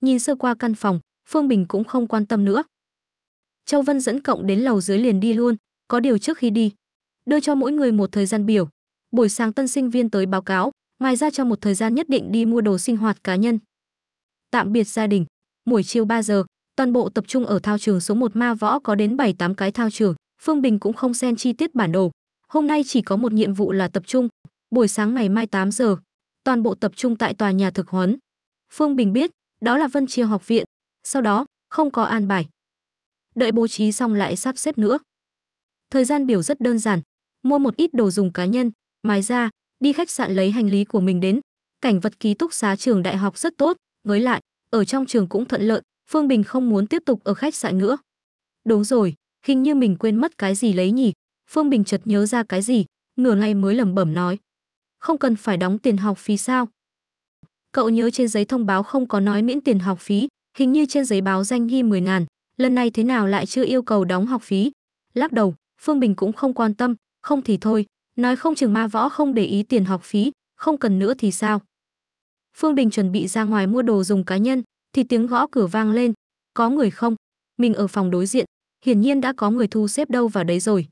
Nhìn sơ qua căn phòng, Phương Bình cũng không quan tâm nữa. Châu Vân dẫn cộng đến lầu dưới liền đi luôn, có điều trước khi đi, đưa cho mỗi người một thời gian biểu. Buổi sáng tân sinh viên tới báo cáo, ngoài ra cho một thời gian nhất định đi mua đồ sinh hoạt cá nhân tạm biệt gia đình. Buổi chiều 3 giờ, toàn bộ tập trung ở thao trường số 1 ma võ có đến 7-8 cái thao trường, Phương Bình cũng không xen chi tiết bản đồ. Hôm nay chỉ có một nhiệm vụ là tập trung. Buổi sáng ngày mai 8 giờ, toàn bộ tập trung tại tòa nhà thực huấn. Phương Bình biết, đó là Vân Chia học viện, sau đó không có an bài. Đợi bố trí xong lại sắp xếp nữa. Thời gian biểu rất đơn giản, mua một ít đồ dùng cá nhân, mái ra, đi khách sạn lấy hành lý của mình đến. Cảnh vật ký túc xá trường đại học rất tốt, với lại, ở trong trường cũng thuận lợi, Phương Bình không muốn tiếp tục ở khách sạn nữa. Đúng rồi, hình như mình quên mất cái gì lấy nhỉ? Phương Bình chợt nhớ ra cái gì, nửa ngay mới lẩm bẩm nói. Không cần phải đóng tiền học phí sao? Cậu nhớ trên giấy thông báo không có nói miễn tiền học phí, hình như trên giấy báo danh ghi 10 ngàn, lần này thế nào lại chưa yêu cầu đóng học phí? Lắc đầu, Phương Bình cũng không quan tâm, không thì thôi, nói không chừng ma võ không để ý tiền học phí, không cần nữa thì sao? Phương Bình chuẩn bị ra ngoài mua đồ dùng cá nhân, thì tiếng gõ cửa vang lên. Có người không? Mình ở phòng đối diện, hiển nhiên đã có người thu xếp đâu vào đấy rồi.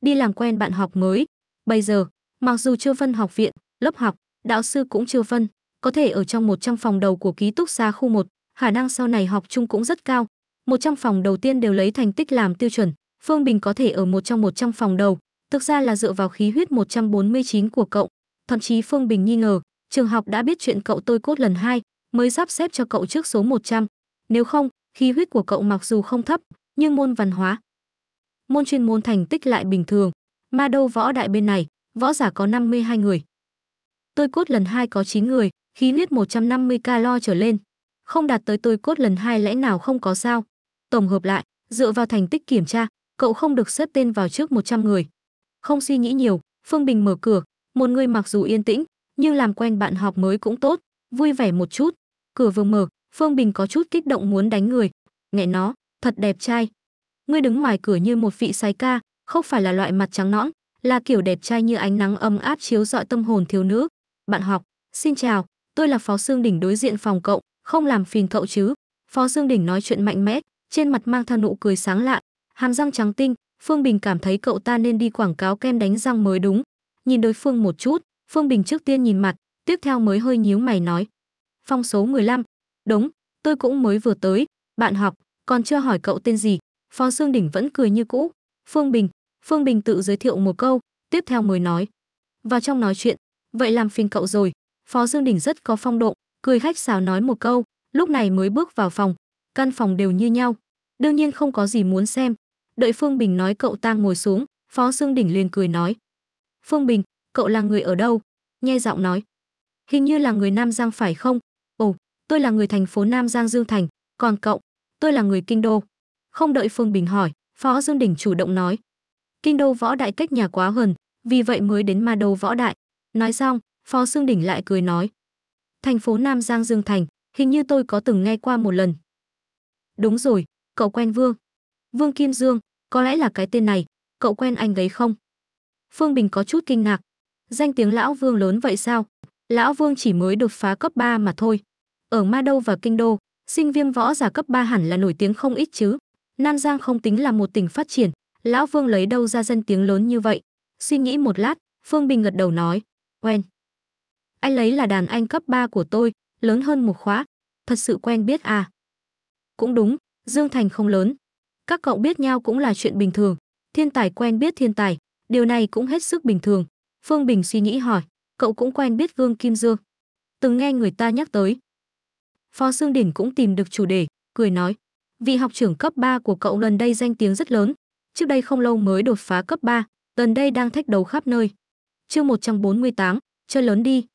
Đi làm quen bạn học mới. Bây giờ, mặc dù chưa phân học viện, lớp học, đạo sư cũng chưa phân, có thể ở trong một trong phòng đầu của ký túc xa khu 1, khả năng sau này học chung cũng rất cao. Một trong phòng đầu tiên đều lấy thành tích làm tiêu chuẩn, Phương Bình có thể ở một trong một trong phòng đầu, thực ra là dựa vào khí huyết 149 của cậu. Thậm chí Phương Bình nghi ngờ, trường học đã biết chuyện cậu tôi cốt lần hai mới sắp xếp cho cậu trước số 100. Nếu không, khí huyết của cậu mặc dù không thấp, nhưng môn văn hóa, môn chuyên môn thành tích lại bình thường. Mà đâu võ đại bên này, võ giả có 52 người. Tôi cốt lần hai có 9 người, khí huyết 150 calo trở lên. Không đạt tới tôi cốt lần hai lẽ nào không có sao. Tổng hợp lại, dựa vào thành tích kiểm tra, cậu không được xếp tên vào trước 100 người. Không suy nghĩ nhiều, Phương Bình mở cửa, một người mặc dù yên tĩnh, nhưng làm quen bạn học mới cũng tốt, vui vẻ một chút. Cửa vừa mở, Phương Bình có chút kích động muốn đánh người. Nghe nó, thật đẹp trai. Ngươi đứng ngoài cửa như một vị sái ca, không phải là loại mặt trắng nõn, là kiểu đẹp trai như ánh nắng ấm áp chiếu rọi tâm hồn thiếu nữ. Bạn học, xin chào, tôi là Phó Sương Đỉnh đối diện phòng cộng, không làm phiền cậu chứ. Phó Dương Đỉnh nói chuyện mạnh mẽ, trên mặt mang theo nụ cười sáng lạ, hàm răng trắng tinh, Phương Bình cảm thấy cậu ta nên đi quảng cáo kem đánh răng mới đúng. Nhìn đối phương một chút, Phương Bình trước tiên nhìn mặt, tiếp theo mới hơi nhíu mày nói. Phong số 15. Đúng, tôi cũng mới vừa tới, bạn học, còn chưa hỏi cậu tên gì. Phó Sương Đỉnh vẫn cười như cũ. Phương Bình, Phương Bình tự giới thiệu một câu, tiếp theo mới nói. Vào trong nói chuyện, vậy làm phiền cậu rồi. Phó Sương Đỉnh rất có phong độ, cười khách sáo nói một câu, lúc này mới bước vào phòng. Căn phòng đều như nhau, đương nhiên không có gì muốn xem. Đợi Phương Bình nói cậu ta ngồi xuống, Phó Sương Đỉnh liền cười nói. Phương Bình, cậu là người ở đâu? Nghe giọng nói. Hình như là người Nam Giang phải không? Ồ, tôi là người thành phố Nam Giang Dương Thành, còn cậu, tôi là người Kinh Đô. Không đợi Phương Bình hỏi, Phó Dương Đình chủ động nói. Kinh Đô võ đại cách nhà quá gần, vì vậy mới đến Ma Đô võ đại. Nói xong, Phó Dương Đình lại cười nói. Thành phố Nam Giang Dương Thành, hình như tôi có từng nghe qua một lần. Đúng rồi, cậu quen Vương. Vương Kim Dương, có lẽ là cái tên này, cậu quen anh ấy không? Phương Bình có chút kinh ngạc, Danh tiếng lão vương lớn vậy sao? Lão vương chỉ mới đột phá cấp 3 mà thôi. Ở Ma Đâu và Kinh Đô, sinh viên võ giả cấp 3 hẳn là nổi tiếng không ít chứ. Nam Giang không tính là một tỉnh phát triển, lão vương lấy đâu ra danh tiếng lớn như vậy? Suy nghĩ một lát, Phương Bình gật đầu nói, quen. Anh lấy là đàn anh cấp 3 của tôi, lớn hơn một khóa, thật sự quen biết à. Cũng đúng, Dương Thành không lớn. Các cậu biết nhau cũng là chuyện bình thường, thiên tài quen biết thiên tài, điều này cũng hết sức bình thường. Phương Bình suy nghĩ hỏi, cậu cũng quen biết Vương Kim Dương. Từng nghe người ta nhắc tới. Phó Sương Đỉnh cũng tìm được chủ đề, cười nói, vị học trưởng cấp 3 của cậu lần đây danh tiếng rất lớn, trước đây không lâu mới đột phá cấp 3, gần đây đang thách đấu khắp nơi. Chương 148, chơi lớn đi.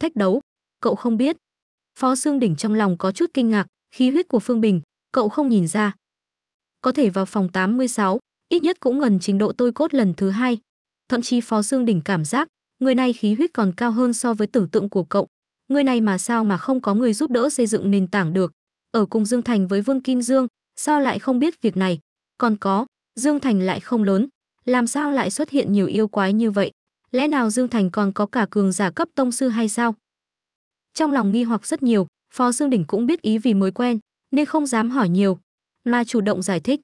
Thách đấu, cậu không biết. Phó Sương Đỉnh trong lòng có chút kinh ngạc, khí huyết của Phương Bình, cậu không nhìn ra. Có thể vào phòng 86, ít nhất cũng gần trình độ tôi cốt lần thứ hai, Thậm chí Phó Dương đỉnh cảm giác, người này khí huyết còn cao hơn so với tưởng tượng của cậu. Người này mà sao mà không có người giúp đỡ xây dựng nền tảng được. Ở cùng Dương Thành với Vương Kim Dương, sao lại không biết việc này? Còn có, Dương Thành lại không lớn, làm sao lại xuất hiện nhiều yêu quái như vậy? Lẽ nào Dương Thành còn có cả cường giả cấp tông sư hay sao? Trong lòng nghi hoặc rất nhiều, Phó Dương đỉnh cũng biết ý vì mối quen, nên không dám hỏi nhiều, mà chủ động giải thích.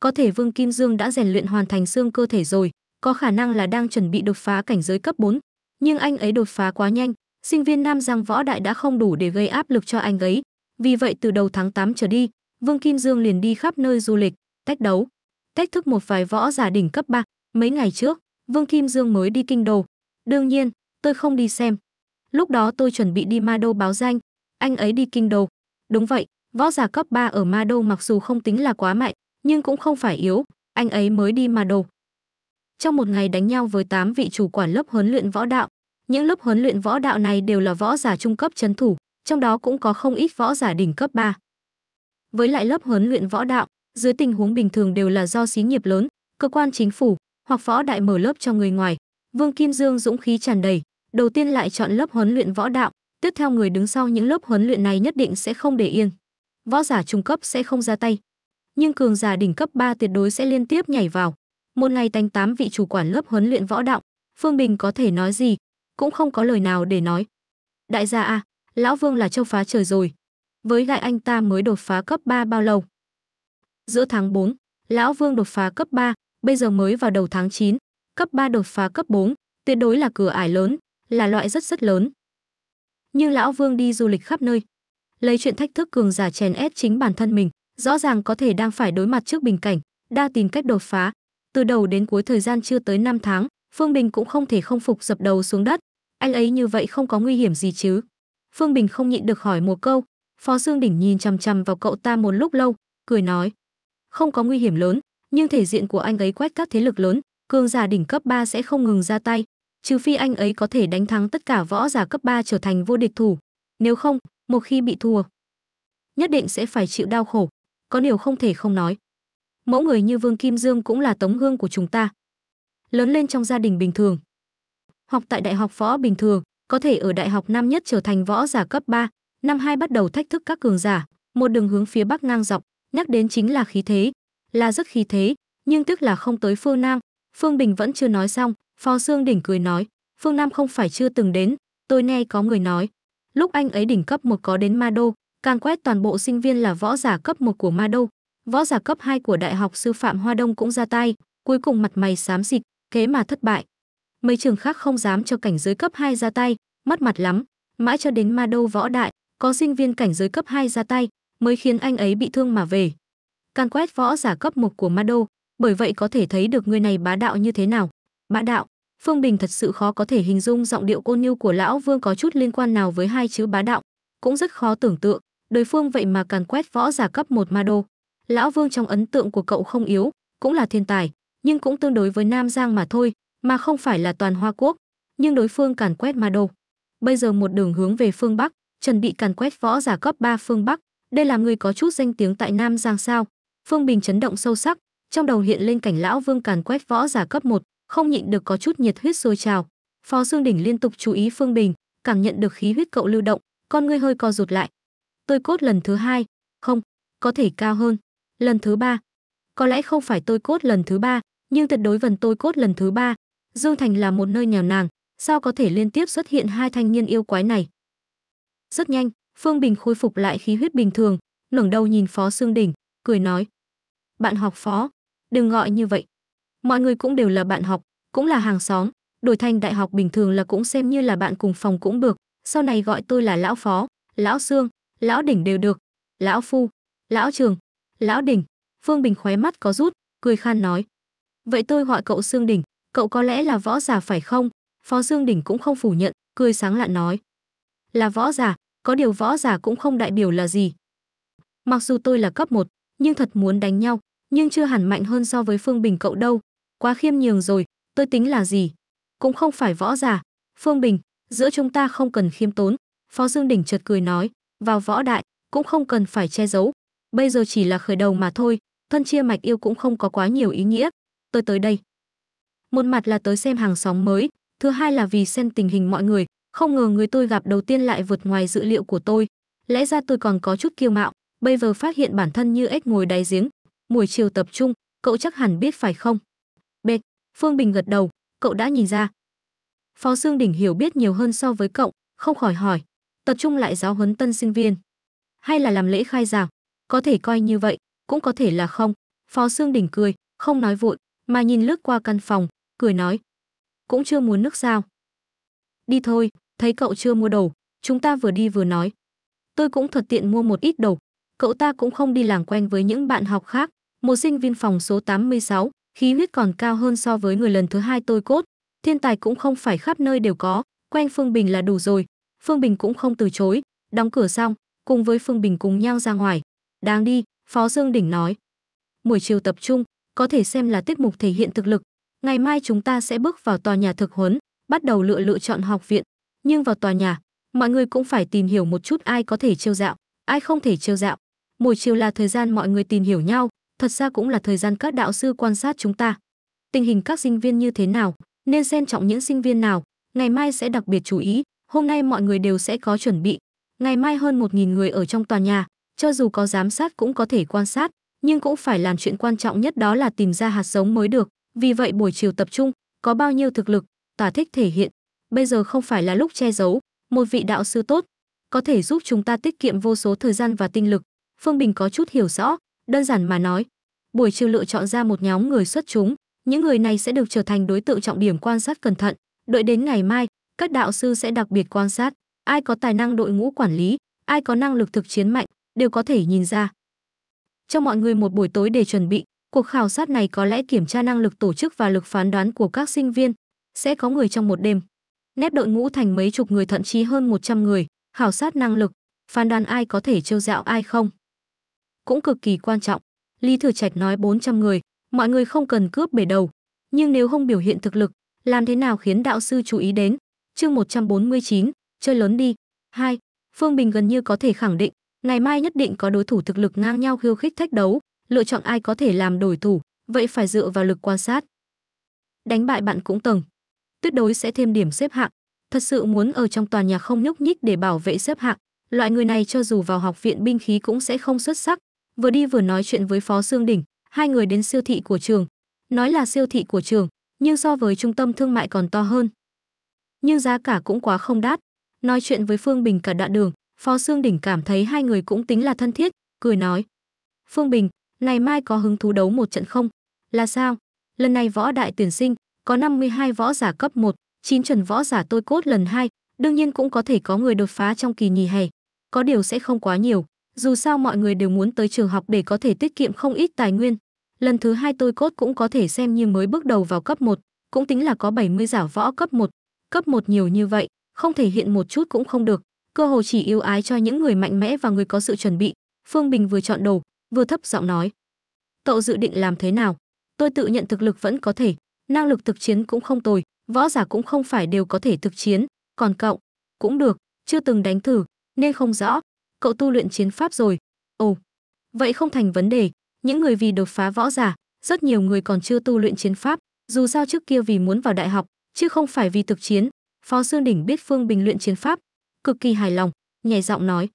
Có thể Vương Kim Dương đã rèn luyện hoàn thành xương cơ thể rồi, có khả năng là đang chuẩn bị đột phá cảnh giới cấp 4, nhưng anh ấy đột phá quá nhanh, sinh viên Nam Giang Võ Đại đã không đủ để gây áp lực cho anh ấy. Vì vậy từ đầu tháng 8 trở đi, Vương Kim Dương liền đi khắp nơi du lịch, tách đấu, tách thức một vài võ giả đỉnh cấp 3. Mấy ngày trước, Vương Kim Dương mới đi kinh đồ. Đương nhiên, tôi không đi xem. Lúc đó tôi chuẩn bị đi Ma Đô báo danh, anh ấy đi kinh đồ. Đúng vậy, võ giả cấp 3 ở Ma Đô mặc dù không tính là quá mạnh, nhưng cũng không phải yếu, anh ấy mới đi Ma Đô trong một ngày đánh nhau với 8 vị chủ quản lớp huấn luyện võ đạo. Những lớp huấn luyện võ đạo này đều là võ giả trung cấp trấn thủ, trong đó cũng có không ít võ giả đỉnh cấp 3. Với lại lớp huấn luyện võ đạo, dưới tình huống bình thường đều là do xí nghiệp lớn, cơ quan chính phủ hoặc võ đại mở lớp cho người ngoài. Vương Kim Dương dũng khí tràn đầy, đầu tiên lại chọn lớp huấn luyện võ đạo, tiếp theo người đứng sau những lớp huấn luyện này nhất định sẽ không để yên. Võ giả trung cấp sẽ không ra tay, nhưng cường giả đỉnh cấp 3 tuyệt đối sẽ liên tiếp nhảy vào, một ngày tánh tám vị chủ quản lớp huấn luyện võ đạo, Phương Bình có thể nói gì, cũng không có lời nào để nói. Đại gia à, lão Vương là châu phá trời rồi. Với lại anh ta mới đột phá cấp 3 bao lâu? Giữa tháng 4, lão Vương đột phá cấp 3, bây giờ mới vào đầu tháng 9, cấp 3 đột phá cấp 4, tuyệt đối là cửa ải lớn, là loại rất rất lớn. Nhưng lão Vương đi du lịch khắp nơi, lấy chuyện thách thức cường giả chèn ép chính bản thân mình, rõ ràng có thể đang phải đối mặt trước bình cảnh, đa tìm cách đột phá, từ đầu đến cuối thời gian chưa tới 5 tháng phương bình cũng không thể không phục dập đầu xuống đất anh ấy như vậy không có nguy hiểm gì chứ phương bình không nhịn được hỏi một câu phó dương đỉnh nhìn chằm chằm vào cậu ta một lúc lâu cười nói không có nguy hiểm lớn nhưng thể diện của anh ấy quét các thế lực lớn cường giả đỉnh cấp 3 sẽ không ngừng ra tay trừ phi anh ấy có thể đánh thắng tất cả võ giả cấp 3 trở thành vô địch thủ nếu không một khi bị thua nhất định sẽ phải chịu đau khổ có điều không thể không nói mẫu người như Vương Kim Dương cũng là tấm gương của chúng ta. Lớn lên trong gia đình bình thường, học tại đại học võ bình thường, có thể ở đại học năm nhất trở thành võ giả cấp 3, năm 2 bắt đầu thách thức các cường giả, một đường hướng phía bắc ngang dọc, nhắc đến chính là khí thế, là rất khí thế, nhưng tức là không tới phương Nam, Phương Bình vẫn chưa nói xong, Phó Sương Đỉnh cười nói, phương Nam không phải chưa từng đến, tôi nghe có người nói, lúc anh ấy đỉnh cấp một có đến Ma Đô, càng quét toàn bộ sinh viên là võ giả cấp một của Ma Đô, Võ giả cấp 2 của Đại học Sư phạm Hoa Đông cũng ra tay, cuối cùng mặt mày xám dịch, kế mà thất bại. Mấy trường khác không dám cho cảnh giới cấp 2 ra tay, mất mặt lắm, mãi cho đến Ma Đô Võ Đại, có sinh viên cảnh giới cấp 2 ra tay, mới khiến anh ấy bị thương mà về. Càn quét võ giả cấp 1 của Ma Đô, bởi vậy có thể thấy được người này bá đạo như thế nào. Bá đạo, Phương Bình thật sự khó có thể hình dung giọng điệu ôn nhu của lão Vương có chút liên quan nào với hai chữ bá đạo, cũng rất khó tưởng tượng, đối phương vậy mà càn quét võ giả cấp 1 Ma Đô lão vương trong ấn tượng của cậu không yếu cũng là thiên tài nhưng cũng tương đối với nam giang mà thôi mà không phải là toàn hoa quốc nhưng đối phương càn quét ma đô bây giờ một đường hướng về phương bắc chuẩn bị càn quét võ giả cấp 3 phương bắc đây là người có chút danh tiếng tại nam giang sao phương bình chấn động sâu sắc trong đầu hiện lên cảnh lão vương càn quét võ giả cấp 1, không nhịn được có chút nhiệt huyết sôi trào phó dương đỉnh liên tục chú ý phương bình cảm nhận được khí huyết cậu lưu động con ngươi hơi co rụt lại tôi cốt lần thứ hai không có thể cao hơn lần thứ ba. Có lẽ không phải tôi cốt lần thứ ba, nhưng tuyệt đối vần tôi cốt lần thứ ba. Dương Thành là một nơi nghèo nàng, sao có thể liên tiếp xuất hiện hai thanh niên yêu quái này? Rất nhanh, Phương Bình khôi phục lại khí huyết bình thường, ngẩng đầu nhìn Phó Sương Đỉnh, cười nói: "Bạn học Phó, đừng gọi như vậy. Mọi người cũng đều là bạn học, cũng là hàng xóm, đổi thành đại học bình thường là cũng xem như là bạn cùng phòng cũng được, sau này gọi tôi là lão Phó, lão Sương, lão Đỉnh đều được, lão Phu, lão Trường, Lão đỉnh, Phương Bình khóe mắt có rút, cười khan nói. Vậy tôi gọi cậu Sương đỉnh, cậu có lẽ là võ giả phải không? Phó Dương đỉnh cũng không phủ nhận, cười sáng lạn nói. Là võ giả, có điều võ giả cũng không đại biểu là gì. Mặc dù tôi là cấp một, nhưng thật muốn đánh nhau, nhưng chưa hẳn mạnh hơn so với Phương Bình cậu đâu. Quá khiêm nhường rồi, tôi tính là gì? Cũng không phải võ giả. Phương Bình, giữa chúng ta không cần khiêm tốn. Phó Dương đỉnh chợt cười nói, vào võ đại, cũng không cần phải che giấu, bây giờ chỉ là khởi đầu mà thôi, thân chia mạch yêu cũng không có quá nhiều ý nghĩa. Tôi tới đây. Một mặt là tới xem hàng xóm mới, thứ hai là vì xem tình hình mọi người, không ngờ người tôi gặp đầu tiên lại vượt ngoài dự liệu của tôi. Lẽ ra tôi còn có chút kiêu mạo, bây giờ phát hiện bản thân như ếch ngồi đáy giếng. Buổi chiều tập trung, cậu chắc hẳn biết phải không? Bệt, Phương Bình gật đầu, cậu đã nhìn ra. Phó Dương đỉnh hiểu biết nhiều hơn so với cậu, không khỏi hỏi, tập trung lại giáo huấn tân sinh viên. Hay là làm lễ khai giảng, có thể coi như vậy, cũng có thể là không. Phó Sương Đình cười, không nói vội, mà nhìn lướt qua căn phòng, cười nói. Cũng chưa muốn nước sao. Đi thôi, thấy cậu chưa mua đồ, chúng ta vừa đi vừa nói. Tôi cũng thật tiện mua một ít đồ, cậu ta cũng không đi làng quen với những bạn học khác. Một sinh viên phòng số 86, khí huyết còn cao hơn so với người lần thứ hai tôi cốt. Thiên tài cũng không phải khắp nơi đều có, quen Phương Bình là đủ rồi. Phương Bình cũng không từ chối, đóng cửa xong, cùng với Phương Bình cùng nhau ra ngoài. Đáng đi, Phó Dương Đỉnh nói. Buổi chiều tập trung, có thể xem là tiết mục thể hiện thực lực. Ngày mai chúng ta sẽ bước vào tòa nhà thực huấn, bắt đầu lựa lựa chọn học viện. Nhưng vào tòa nhà, mọi người cũng phải tìm hiểu một chút ai có thể trêu dạo, ai không thể trêu dạo. Buổi chiều là thời gian mọi người tìm hiểu nhau, thật ra cũng là thời gian các đạo sư quan sát chúng ta. Tình hình các sinh viên như thế nào, nên xem trọng những sinh viên nào, ngày mai sẽ đặc biệt chú ý, hôm nay mọi người đều sẽ có chuẩn bị. Ngày mai hơn 1.000 người ở trong tòa nhà, cho dù có giám sát cũng có thể quan sát, nhưng cũng phải làm chuyện quan trọng nhất đó là tìm ra hạt giống mới được. Vì vậy buổi chiều tập trung, có bao nhiêu thực lực, tả thích thể hiện. Bây giờ không phải là lúc che giấu, một vị đạo sư tốt, có thể giúp chúng ta tiết kiệm vô số thời gian và tinh lực. Phương Bình có chút hiểu rõ, đơn giản mà nói. Buổi chiều lựa chọn ra một nhóm người xuất chúng, những người này sẽ được trở thành đối tượng trọng điểm quan sát cẩn thận. Đợi đến ngày mai, các đạo sư sẽ đặc biệt quan sát ai có tài năng đội ngũ quản lý, ai có năng lực thực chiến mạnh, đều có thể nhìn ra. Trong mọi người một buổi tối để chuẩn bị, cuộc khảo sát này có lẽ kiểm tra năng lực tổ chức và lực phán đoán của các sinh viên, sẽ có người trong một đêm. Nép đội ngũ thành mấy chục người thậm chí hơn 100 người, khảo sát năng lực, phán đoán ai có thể trêu dạo ai không. Cũng cực kỳ quan trọng, Lý Thừa Trạch nói 400 người, mọi người không cần cướp bể đầu, nhưng nếu không biểu hiện thực lực, làm thế nào khiến đạo sư chú ý đến? Chương 149, chơi lớn đi. 2. Phương Bình gần như có thể khẳng định, ngày mai nhất định có đối thủ thực lực ngang nhau khiêu khích thách đấu, lựa chọn ai có thể làm đối thủ, vậy phải dựa vào lực quan sát. Đánh bại bạn cũng tầng, tuyệt đối sẽ thêm điểm xếp hạng, thật sự muốn ở trong tòa nhà không nhúc nhích để bảo vệ xếp hạng, loại người này cho dù vào học viện binh khí cũng sẽ không xuất sắc. Vừa đi vừa nói chuyện với Phó Sương Đỉnh, hai người đến siêu thị của trường. Nói là siêu thị của trường, nhưng so với trung tâm thương mại còn to hơn. Nhưng giá cả cũng quá không đắt. Nói chuyện với Phương Bình cả đoạn đường, Phó Sương Đỉnh cảm thấy hai người cũng tính là thân thiết, cười nói. Phương Bình, ngày mai có hứng thú đấu một trận không? Là sao? Lần này võ đại tuyển sinh, có 52 võ giả cấp 1, 9 chuẩn võ giả tôi cốt lần 2, đương nhiên cũng có thể có người đột phá trong kỳ nghỉ hè. Có điều sẽ không quá nhiều, dù sao mọi người đều muốn tới trường học để có thể tiết kiệm không ít tài nguyên. Lần thứ hai tôi cốt cũng có thể xem như mới bước đầu vào cấp 1, cũng tính là có 70 giả võ cấp 1. Cấp 1 nhiều như vậy, không thể hiện một chút cũng không được, cơ hồ chỉ ưu ái cho những người mạnh mẽ và người có sự chuẩn bị. Phương Bình vừa chọn đồ, vừa thấp giọng nói: "Cậu dự định làm thế nào? Tôi tự nhận thực lực vẫn có thể, năng lực thực chiến cũng không tồi, võ giả cũng không phải đều có thể thực chiến, còn cậu cũng được, chưa từng đánh thử nên không rõ. Cậu tu luyện chiến pháp rồi." "Ồ, vậy không thành vấn đề, những người vì đột phá võ giả, rất nhiều người còn chưa tu luyện chiến pháp, dù sao trước kia vì muốn vào đại học, chứ không phải vì thực chiến." Phó Sương Đỉnh biết Phương Bình luyện chiến pháp, cực kỳ hài lòng, nhẹ giọng nói: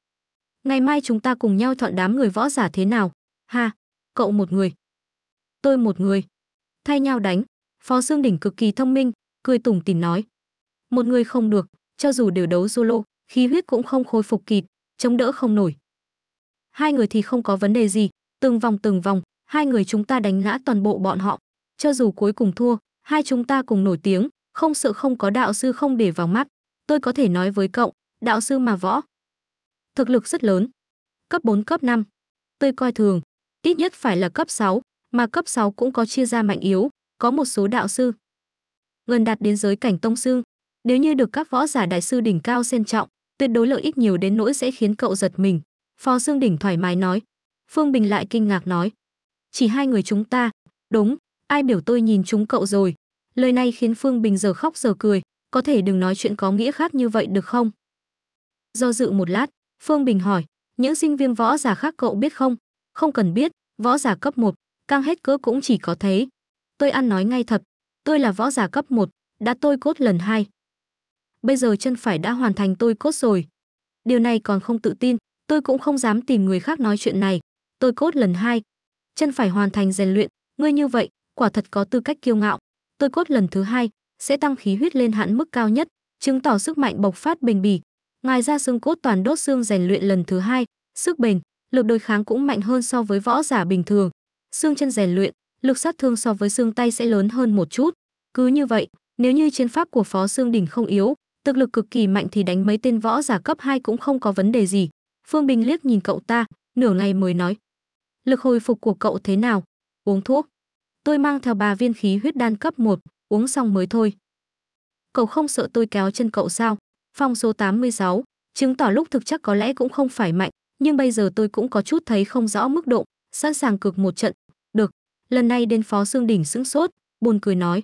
"Ngày mai chúng ta cùng nhau chọn đám người võ giả thế nào?" "Ha, cậu một người, tôi một người." Thay nhau đánh, Phó Dương Đỉnh cực kỳ thông minh, cười tủm tỉm nói: "Một người không được, cho dù đều đấu solo, khí huyết cũng không khôi phục kịp, chống đỡ không nổi." Hai người thì không có vấn đề gì, từng vòng từng vòng, hai người chúng ta đánh ngã toàn bộ bọn họ, cho dù cuối cùng thua, hai chúng ta cùng nổi tiếng, không sợ không có đạo sư không để vào mắt. Tôi có thể nói với cậu, đạo sư mà võ. Thực lực rất lớn. Cấp 4 cấp 5. Tôi coi thường, ít nhất phải là cấp 6, mà cấp 6 cũng có chia ra mạnh yếu, có một số đạo sư. Gần đạt đến giới cảnh tông sư, nếu như được các võ giả đại sư đỉnh cao xem trọng, tuyệt đối lợi ích nhiều đến nỗi sẽ khiến cậu giật mình. Phó Dương Đỉnh thoải mái nói. Phương Bình lại kinh ngạc nói. Chỉ hai người chúng ta, đúng, ai biểu tôi nhìn chúng cậu rồi. Lời này khiến Phương Bình giờ khóc giờ cười, có thể đừng nói chuyện có nghĩa khác như vậy được không? Do dự một lát, Phương Bình hỏi, những sinh viên võ giả khác cậu biết không? Không cần biết, võ giả cấp một, căng hết cỡ cũng chỉ có thế. Tôi ăn nói ngay thật, tôi là võ giả cấp một, đã tôi cốt lần hai, Bây giờ chân phải đã hoàn thành tôi cốt rồi. Điều này còn không tự tin, tôi cũng không dám tìm người khác nói chuyện này. Tôi cốt lần hai, Chân phải hoàn thành rèn luyện, ngươi như vậy, quả thật có tư cách kiêu ngạo. Tôi cốt lần thứ hai sẽ tăng khí huyết lên hạn mức cao nhất, chứng tỏ sức mạnh bộc phát bền bỉ, Ngoài ra xương cốt toàn đốt xương rèn luyện lần thứ hai, sức bền, lực đối kháng cũng mạnh hơn so với võ giả bình thường. Xương chân rèn luyện, lực sát thương so với xương tay sẽ lớn hơn một chút. Cứ như vậy, nếu như chiến pháp của Phó Xương đỉnh không yếu, thực lực cực kỳ mạnh thì đánh mấy tên võ giả cấp 2 cũng không có vấn đề gì. Phương Bình liếc nhìn cậu ta, nửa ngày mới nói: "Lực hồi phục của cậu thế nào? Uống thuốc." "Tôi mang theo ba viên khí huyết đan cấp 1, uống xong mới thôi." "Cậu không sợ tôi kéo chân cậu sao?" phong số 86, chứng tỏ lúc thực chắc có lẽ cũng không phải mạnh, nhưng bây giờ tôi cũng có chút thấy không rõ mức độ, sẵn sàng cực một trận. Được, lần này đến Phó Xương Đỉnh sững sốt, buồn cười nói.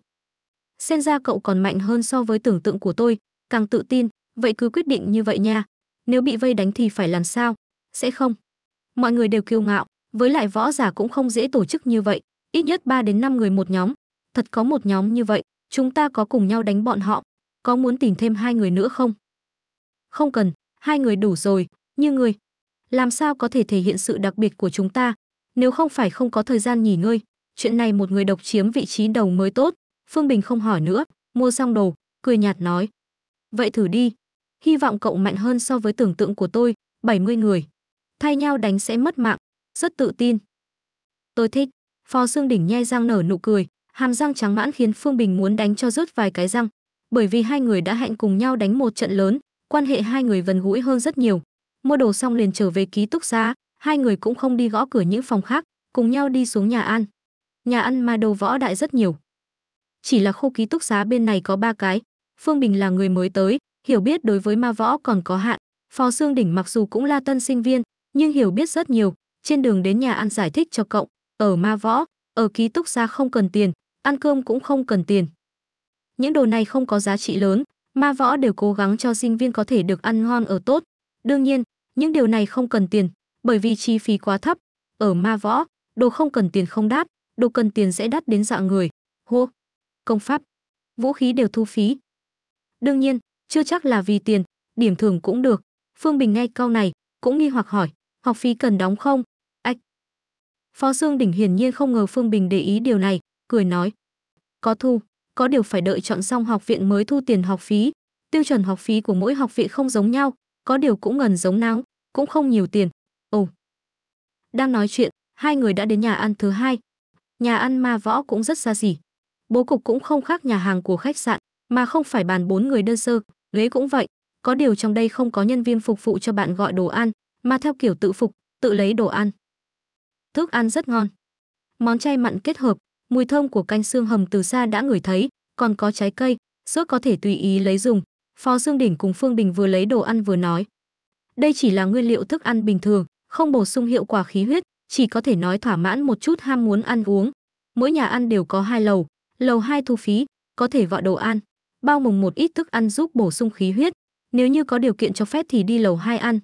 Xem ra cậu còn mạnh hơn so với tưởng tượng của tôi, càng tự tin, vậy cứ quyết định như vậy nha. Nếu bị vây đánh thì phải làm sao? Sẽ không. Mọi người đều kiêu ngạo, với lại võ giả cũng không dễ tổ chức như vậy, ít nhất 3 đến 5 người một nhóm. Thật có một nhóm như vậy, chúng ta có cùng nhau đánh bọn họ. Có muốn tìm thêm hai người nữa không? không cần, hai người đủ rồi, như người. Làm sao có thể thể hiện sự đặc biệt của chúng ta, nếu không phải không có thời gian nghỉ ngơi, chuyện này một người độc chiếm vị trí đầu mới tốt. Phương Bình không hỏi nữa, mua xong đồ, cười nhạt nói. Vậy thử đi, hy vọng cậu mạnh hơn so với tưởng tượng của tôi, 70 người. Thay nhau đánh sẽ mất mạng, rất tự tin. Tôi thích, Phó xương Đỉnh nhai răng nở nụ cười, hàm răng trắng mãn khiến Phương Bình muốn đánh cho rớt vài cái răng. Bởi vì hai người đã hẹn cùng nhau đánh một trận lớn, quan hệ hai người vần gũi hơn rất nhiều mua đồ xong liền trở về ký túc xá hai người cũng không đi gõ cửa những phòng khác cùng nhau đi xuống nhà ăn nhà ăn mà đồ võ đại rất nhiều chỉ là khu ký túc xá bên này có ba cái phương bình là người mới tới hiểu biết đối với ma võ còn có hạn phó xương đỉnh mặc dù cũng là tân sinh viên nhưng hiểu biết rất nhiều trên đường đến nhà ăn giải thích cho cộng ở ma võ ở ký túc xá không cần tiền ăn cơm cũng không cần tiền những đồ này không có giá trị lớn Ma Võ đều cố gắng cho sinh viên có thể được ăn ngon ở tốt. Đương nhiên, những điều này không cần tiền, bởi vì chi phí quá thấp. Ở Ma Võ, đồ không cần tiền không đắt, đồ cần tiền sẽ đắt đến dạng người. Hô, công pháp, vũ khí đều thu phí. Đương nhiên, chưa chắc là vì tiền, điểm thưởng cũng được. Phương Bình nghe câu này, cũng nghi hoặc hỏi, học phí cần đóng không? Ách. Phó Dương Đỉnh hiển nhiên không ngờ Phương Bình để ý điều này, cười nói. Có thu có điều phải đợi chọn xong học viện mới thu tiền học phí. Tiêu chuẩn học phí của mỗi học viện không giống nhau, có điều cũng gần giống nào, cũng không nhiều tiền. Ồ. Đang nói chuyện, hai người đã đến nhà ăn thứ hai. Nhà ăn ma võ cũng rất xa xỉ. Bố cục cũng không khác nhà hàng của khách sạn, mà không phải bàn bốn người đơn sơ, ghế cũng vậy. Có điều trong đây không có nhân viên phục vụ cho bạn gọi đồ ăn, mà theo kiểu tự phục, tự lấy đồ ăn. Thức ăn rất ngon. Món chay mặn kết hợp, mùi thơm của canh xương hầm từ xa đã ngửi thấy, còn có trái cây, sữa có thể tùy ý lấy dùng. Phó Dương Đỉnh cùng Phương Bình vừa lấy đồ ăn vừa nói. Đây chỉ là nguyên liệu thức ăn bình thường, không bổ sung hiệu quả khí huyết, chỉ có thể nói thỏa mãn một chút ham muốn ăn uống. Mỗi nhà ăn đều có hai lầu, lầu hai thu phí, có thể gọi đồ ăn, bao mùng một ít thức ăn giúp bổ sung khí huyết, nếu như có điều kiện cho phép thì đi lầu hai ăn.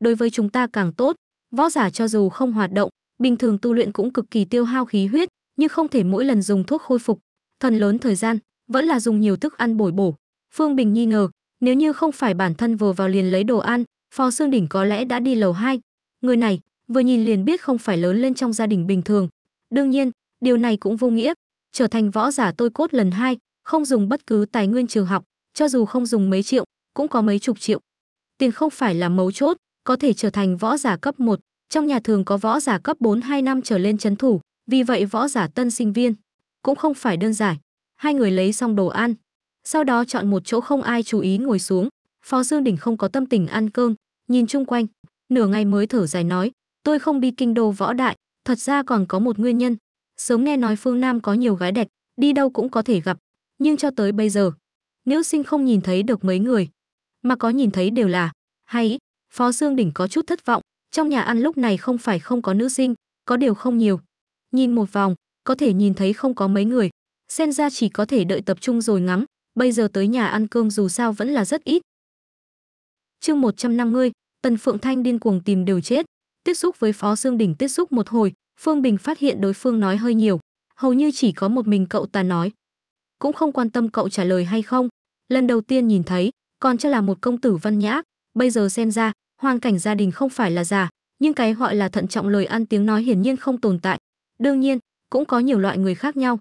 Đối với chúng ta càng tốt, võ giả cho dù không hoạt động, bình thường tu luyện cũng cực kỳ tiêu hao khí huyết, nhưng không thể mỗi lần dùng thuốc khôi phục, phần lớn thời gian vẫn là dùng nhiều thức ăn bồi bổ. Phương Bình nghi ngờ, nếu như không phải bản thân vừa vào liền lấy đồ ăn, Phó Xương Đỉnh có lẽ đã đi lầu hai. Người này, vừa nhìn liền biết không phải lớn lên trong gia đình bình thường. Đương nhiên, điều này cũng vô nghĩa, trở thành võ giả tôi cốt lần hai, không dùng bất cứ tài nguyên trường học, cho dù không dùng mấy triệu, cũng có mấy chục triệu. Tiền không phải là mấu chốt, có thể trở thành võ giả cấp 1, trong nhà thường có võ giả cấp 4 2 năm trở lên chấn thủ, vì vậy võ giả tân sinh viên cũng không phải đơn giản. Hai người lấy xong đồ ăn, sau đó chọn một chỗ không ai chú ý ngồi xuống. Phó Dương Đình không có tâm tình ăn cơm, nhìn chung quanh, nửa ngày mới thở dài nói, tôi không đi kinh đô võ đại, thật ra còn có một nguyên nhân. Sớm nghe nói phương Nam có nhiều gái đẹp, đi đâu cũng có thể gặp, nhưng cho tới bây giờ, nữ sinh không nhìn thấy được mấy người, mà có nhìn thấy đều là, hay, Phó Dương Đình có chút thất vọng, trong nhà ăn lúc này không phải không có nữ sinh, có điều không nhiều, Nhìn một vòng, có thể nhìn thấy không có mấy người, Sen ra chỉ có thể đợi tập trung rồi ngắm, bây giờ tới nhà ăn cơm dù sao vẫn là rất ít. Chương 150, Tần Phượng Thanh điên cuồng tìm đều chết, tiếp xúc với Phó Dương Đình tiếp xúc một hồi, Phương Bình phát hiện đối phương nói hơi nhiều, hầu như chỉ có một mình cậu ta nói. Cũng không quan tâm cậu trả lời hay không, lần đầu tiên nhìn thấy, còn cho là một công tử văn nhã, bây giờ xem ra, hoàn cảnh gia đình không phải là già, nhưng cái gọi là thận trọng lời ăn tiếng nói hiển nhiên không tồn tại, Đương nhiên, cũng có nhiều loại người khác nhau.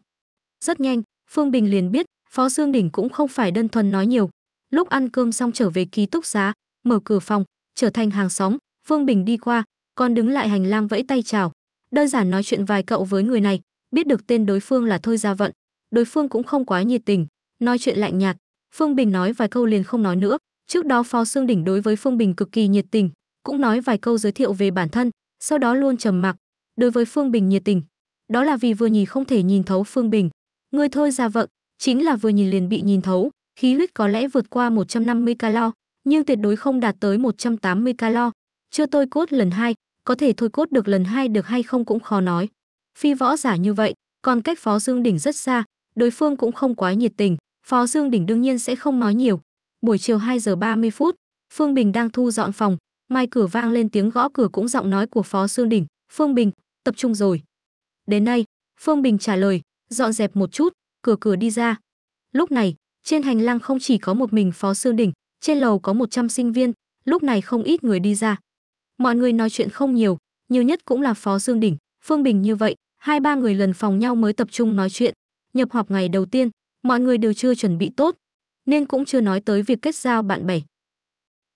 Rất nhanh, Phương Bình liền biết, Phó Dương Đình cũng không phải đơn thuần nói nhiều. Lúc ăn cơm xong trở về ký túc xá, mở cửa phòng, trở thành hàng xóm, Phương Bình đi qua, còn đứng lại hành lang vẫy tay chào. Đơn giản nói chuyện vài cậu với người này, biết được tên đối phương là Thôi Gia Vận. Đối phương cũng không quá nhiệt tình, nói chuyện lạnh nhạt. Phương Bình nói vài câu liền không nói nữa. Trước đó Phó Sương Đỉnh đối với Phương Bình cực kỳ nhiệt tình, cũng nói vài câu giới thiệu về bản thân, sau đó luôn trầm mặc. Đối với Phương Bình nhiệt tình, đó là vì vừa nhìn không thể nhìn thấu Phương Bình. Người thôi ra vận, chính là vừa nhìn liền bị nhìn thấu, khí huyết có lẽ vượt qua 150 calo, nhưng tuyệt đối không đạt tới 180 calo. Chưa tôi cốt lần hai, có thể thôi cốt được lần hai được hay không cũng khó nói. Phi võ giả như vậy, còn cách Phó Dương Đỉnh rất xa, đối phương cũng không quá nhiệt tình, Phó Dương Đỉnh đương nhiên sẽ không nói nhiều. Buổi chiều 2 giờ 30 phút, Phương Bình đang thu dọn phòng, mai cửa vang lên tiếng gõ cửa cũng giọng nói của Phó Dương Đỉnh, "Phương Bình, tập trung rồi." Đến nay, Phương Bình trả lời, dọn dẹp một chút, cửa cửa đi ra. Lúc này, trên hành lang không chỉ có một mình Phó Sương đỉnh, trên lầu có 100 sinh viên, lúc này không ít người đi ra. Mọi người nói chuyện không nhiều, nhiều nhất cũng là Phó Dương Đỉnh, Phương Bình như vậy, hai ba người lần phòng nhau mới tập trung nói chuyện. Nhập học ngày đầu tiên, mọi người đều chưa chuẩn bị tốt, nên cũng chưa nói tới việc kết giao bạn bè.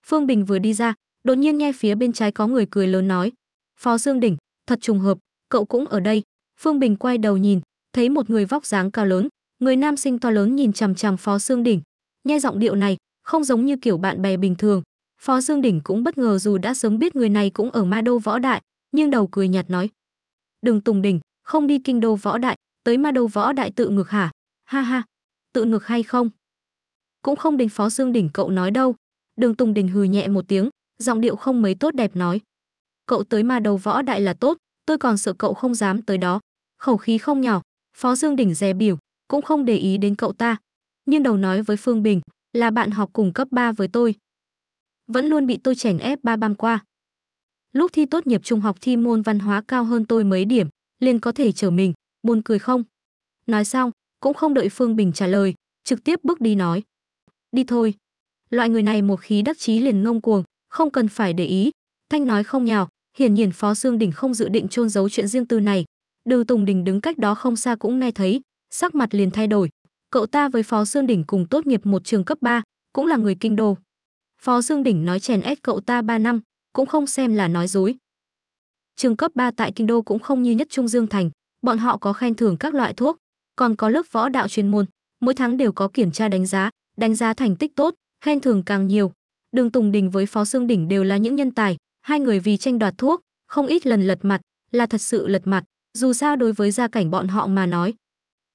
Phương Bình vừa đi ra, đột nhiên nghe phía bên trái có người cười lớn nói, "Phó Dương Đỉnh, thật trùng hợp, cậu cũng ở đây." Phương Bình quay đầu nhìn, thấy một người vóc dáng cao lớn, người nam sinh to lớn nhìn chằm chằm Phó Dương Đỉnh. Nghe giọng điệu này, không giống như kiểu bạn bè bình thường. Phó Dương Đỉnh cũng bất ngờ dù đã sớm biết người này cũng ở Ma Đô Võ Đại, nhưng đầu cười nhạt nói: "Đừng Tùng Đỉnh, không đi kinh đô Võ Đại, tới Ma Đô Võ Đại tự ngược hả? Ha ha, tự ngược hay không?" Cũng không đến Phó Dương Đỉnh cậu nói đâu. Đường Tùng Đình hừ nhẹ một tiếng, giọng điệu không mấy tốt đẹp nói: "Cậu tới Ma Đô Võ Đại là tốt, tôi còn sợ cậu không dám tới đó. Khẩu khí không nhỏ, Phó Dương Đình dè biểu, cũng không để ý đến cậu ta. Nhưng đầu nói với Phương Bình, là bạn học cùng cấp 3 với tôi. Vẫn luôn bị tôi chèn ép ba băm qua. Lúc thi tốt nghiệp trung học thi môn văn hóa cao hơn tôi mấy điểm, liền có thể chở mình, buồn cười không? Nói xong, cũng không đợi Phương Bình trả lời, trực tiếp bước đi nói. Đi thôi. Loại người này một khí đắc chí liền ngông cuồng, không cần phải để ý. Thanh nói không nhào, Hiển nhiên Phó Dương Đình không dự định chôn giấu chuyện riêng tư này. Đường Tùng Đình đứng cách đó không xa cũng nghe thấy, sắc mặt liền thay đổi. Cậu ta với Phó Dương Đình cùng tốt nghiệp một trường cấp 3, cũng là người kinh đô. Phó Dương Đình nói chèn ép cậu ta 3 năm, cũng không xem là nói dối. Trường cấp 3 tại kinh đô cũng không như nhất Trung Dương Thành, bọn họ có khen thưởng các loại thuốc, còn có lớp võ đạo chuyên môn, mỗi tháng đều có kiểm tra đánh giá, đánh giá thành tích tốt, khen thưởng càng nhiều. Đường Tùng Đình với Phó Dương Đỉnh đều là những nhân tài, Hai người vì tranh đoạt thuốc, không ít lần lật mặt, là thật sự lật mặt, dù sao đối với gia cảnh bọn họ mà nói.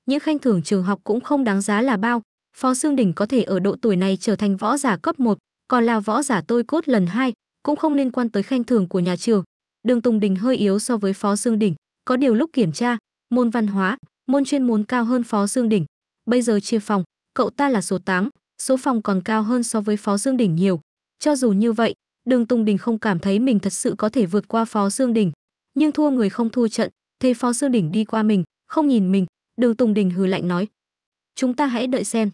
Những khen thưởng trường học cũng không đáng giá là bao, Phó xương đỉnh có thể ở độ tuổi này trở thành võ giả cấp 1, còn là võ giả tôi cốt lần 2, cũng không liên quan tới khen thưởng của nhà trường. Đường Tùng Đình hơi yếu so với Phó xương đỉnh có điều lúc kiểm tra, môn văn hóa, môn chuyên môn cao hơn Phó xương đỉnh Bây giờ chia phòng, cậu ta là số 8, số phòng còn cao hơn so với Phó xương Đỉnh nhiều. Cho dù như vậy, Đường Tùng Đình không cảm thấy mình thật sự có thể vượt qua Phó Dương Đình, nhưng thua người không thua trận, thấy Phó Dương Đình đi qua mình, không nhìn mình, Đường Tùng Đình hừ lạnh nói: "Chúng ta hãy đợi xem."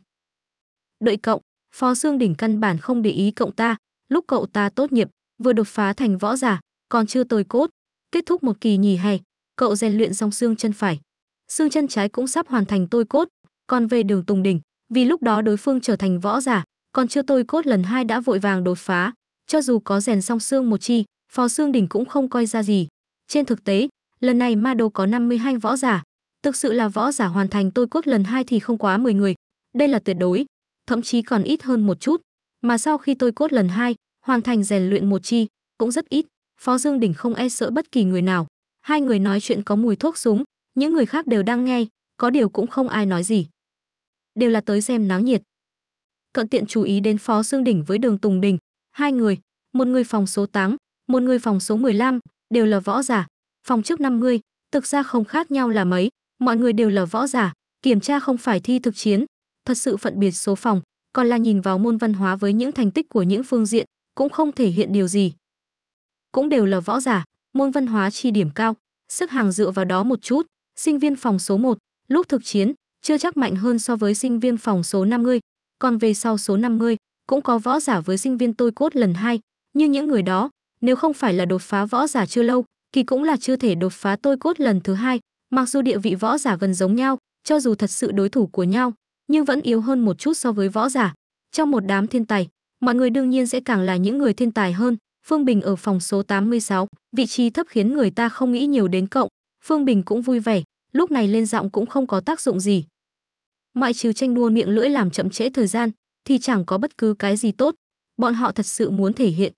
"Đợi cậu?" Phó Dương Đình căn bản không để ý cậu ta, lúc cậu ta tốt nghiệp, vừa đột phá thành võ giả, còn chưa tồi cốt, kết thúc một kỳ nhì hè, cậu rèn luyện xong xương chân phải, xương chân trái cũng sắp hoàn thành tôi cốt, còn về Đường Tùng Đình, vì lúc đó đối phương trở thành võ giả, còn chưa tôi cốt lần hai đã vội vàng đột phá, cho dù có rèn song xương một chi, phó Xương đỉnh cũng không coi ra gì. Trên thực tế, lần này Ma Đồ có 52 võ giả, thực sự là võ giả hoàn thành tôi cốt lần hai thì không quá 10 người, đây là tuyệt đối, thậm chí còn ít hơn một chút, mà sau khi tôi cốt lần hai hoàn thành rèn luyện một chi, cũng rất ít, Phó Dương đỉnh không e sợ bất kỳ người nào. Hai người nói chuyện có mùi thuốc súng, những người khác đều đang nghe, có điều cũng không ai nói gì. Đều là tới xem náo nhiệt. Cận tiện chú ý đến Phó Dương đỉnh với Đường Tùng Đình, hai người, một người phòng số 8, một người phòng số 15, đều là võ giả. Phòng trước 50, thực ra không khác nhau là mấy, mọi người đều là võ giả, kiểm tra không phải thi thực chiến, thật sự phận biệt số phòng, còn là nhìn vào môn văn hóa với những thành tích của những phương diện, cũng không thể hiện điều gì. Cũng đều là võ giả, môn văn hóa chi điểm cao, sức hàng dựa vào đó một chút, sinh viên phòng số 1, lúc thực chiến, chưa chắc mạnh hơn so với sinh viên phòng số 50, còn về sau số 50, cũng có võ giả với sinh viên tôi cốt lần hai như những người đó nếu không phải là đột phá võ giả chưa lâu thì cũng là chưa thể đột phá tôi cốt lần thứ hai mặc dù địa vị võ giả gần giống nhau cho dù thật sự đối thủ của nhau nhưng vẫn yếu hơn một chút so với võ giả trong một đám thiên tài mọi người đương nhiên sẽ càng là những người thiên tài hơn Phương Bình ở phòng số 86, vị trí thấp khiến người ta không nghĩ nhiều đến cộng. Phương Bình cũng vui vẻ, lúc này lên giọng cũng không có tác dụng gì. Ngoại trừ tranh đua miệng lưỡi làm chậm trễ thời gian, thì chẳng có bất cứ cái gì tốt. Bọn họ thật sự muốn thể hiện,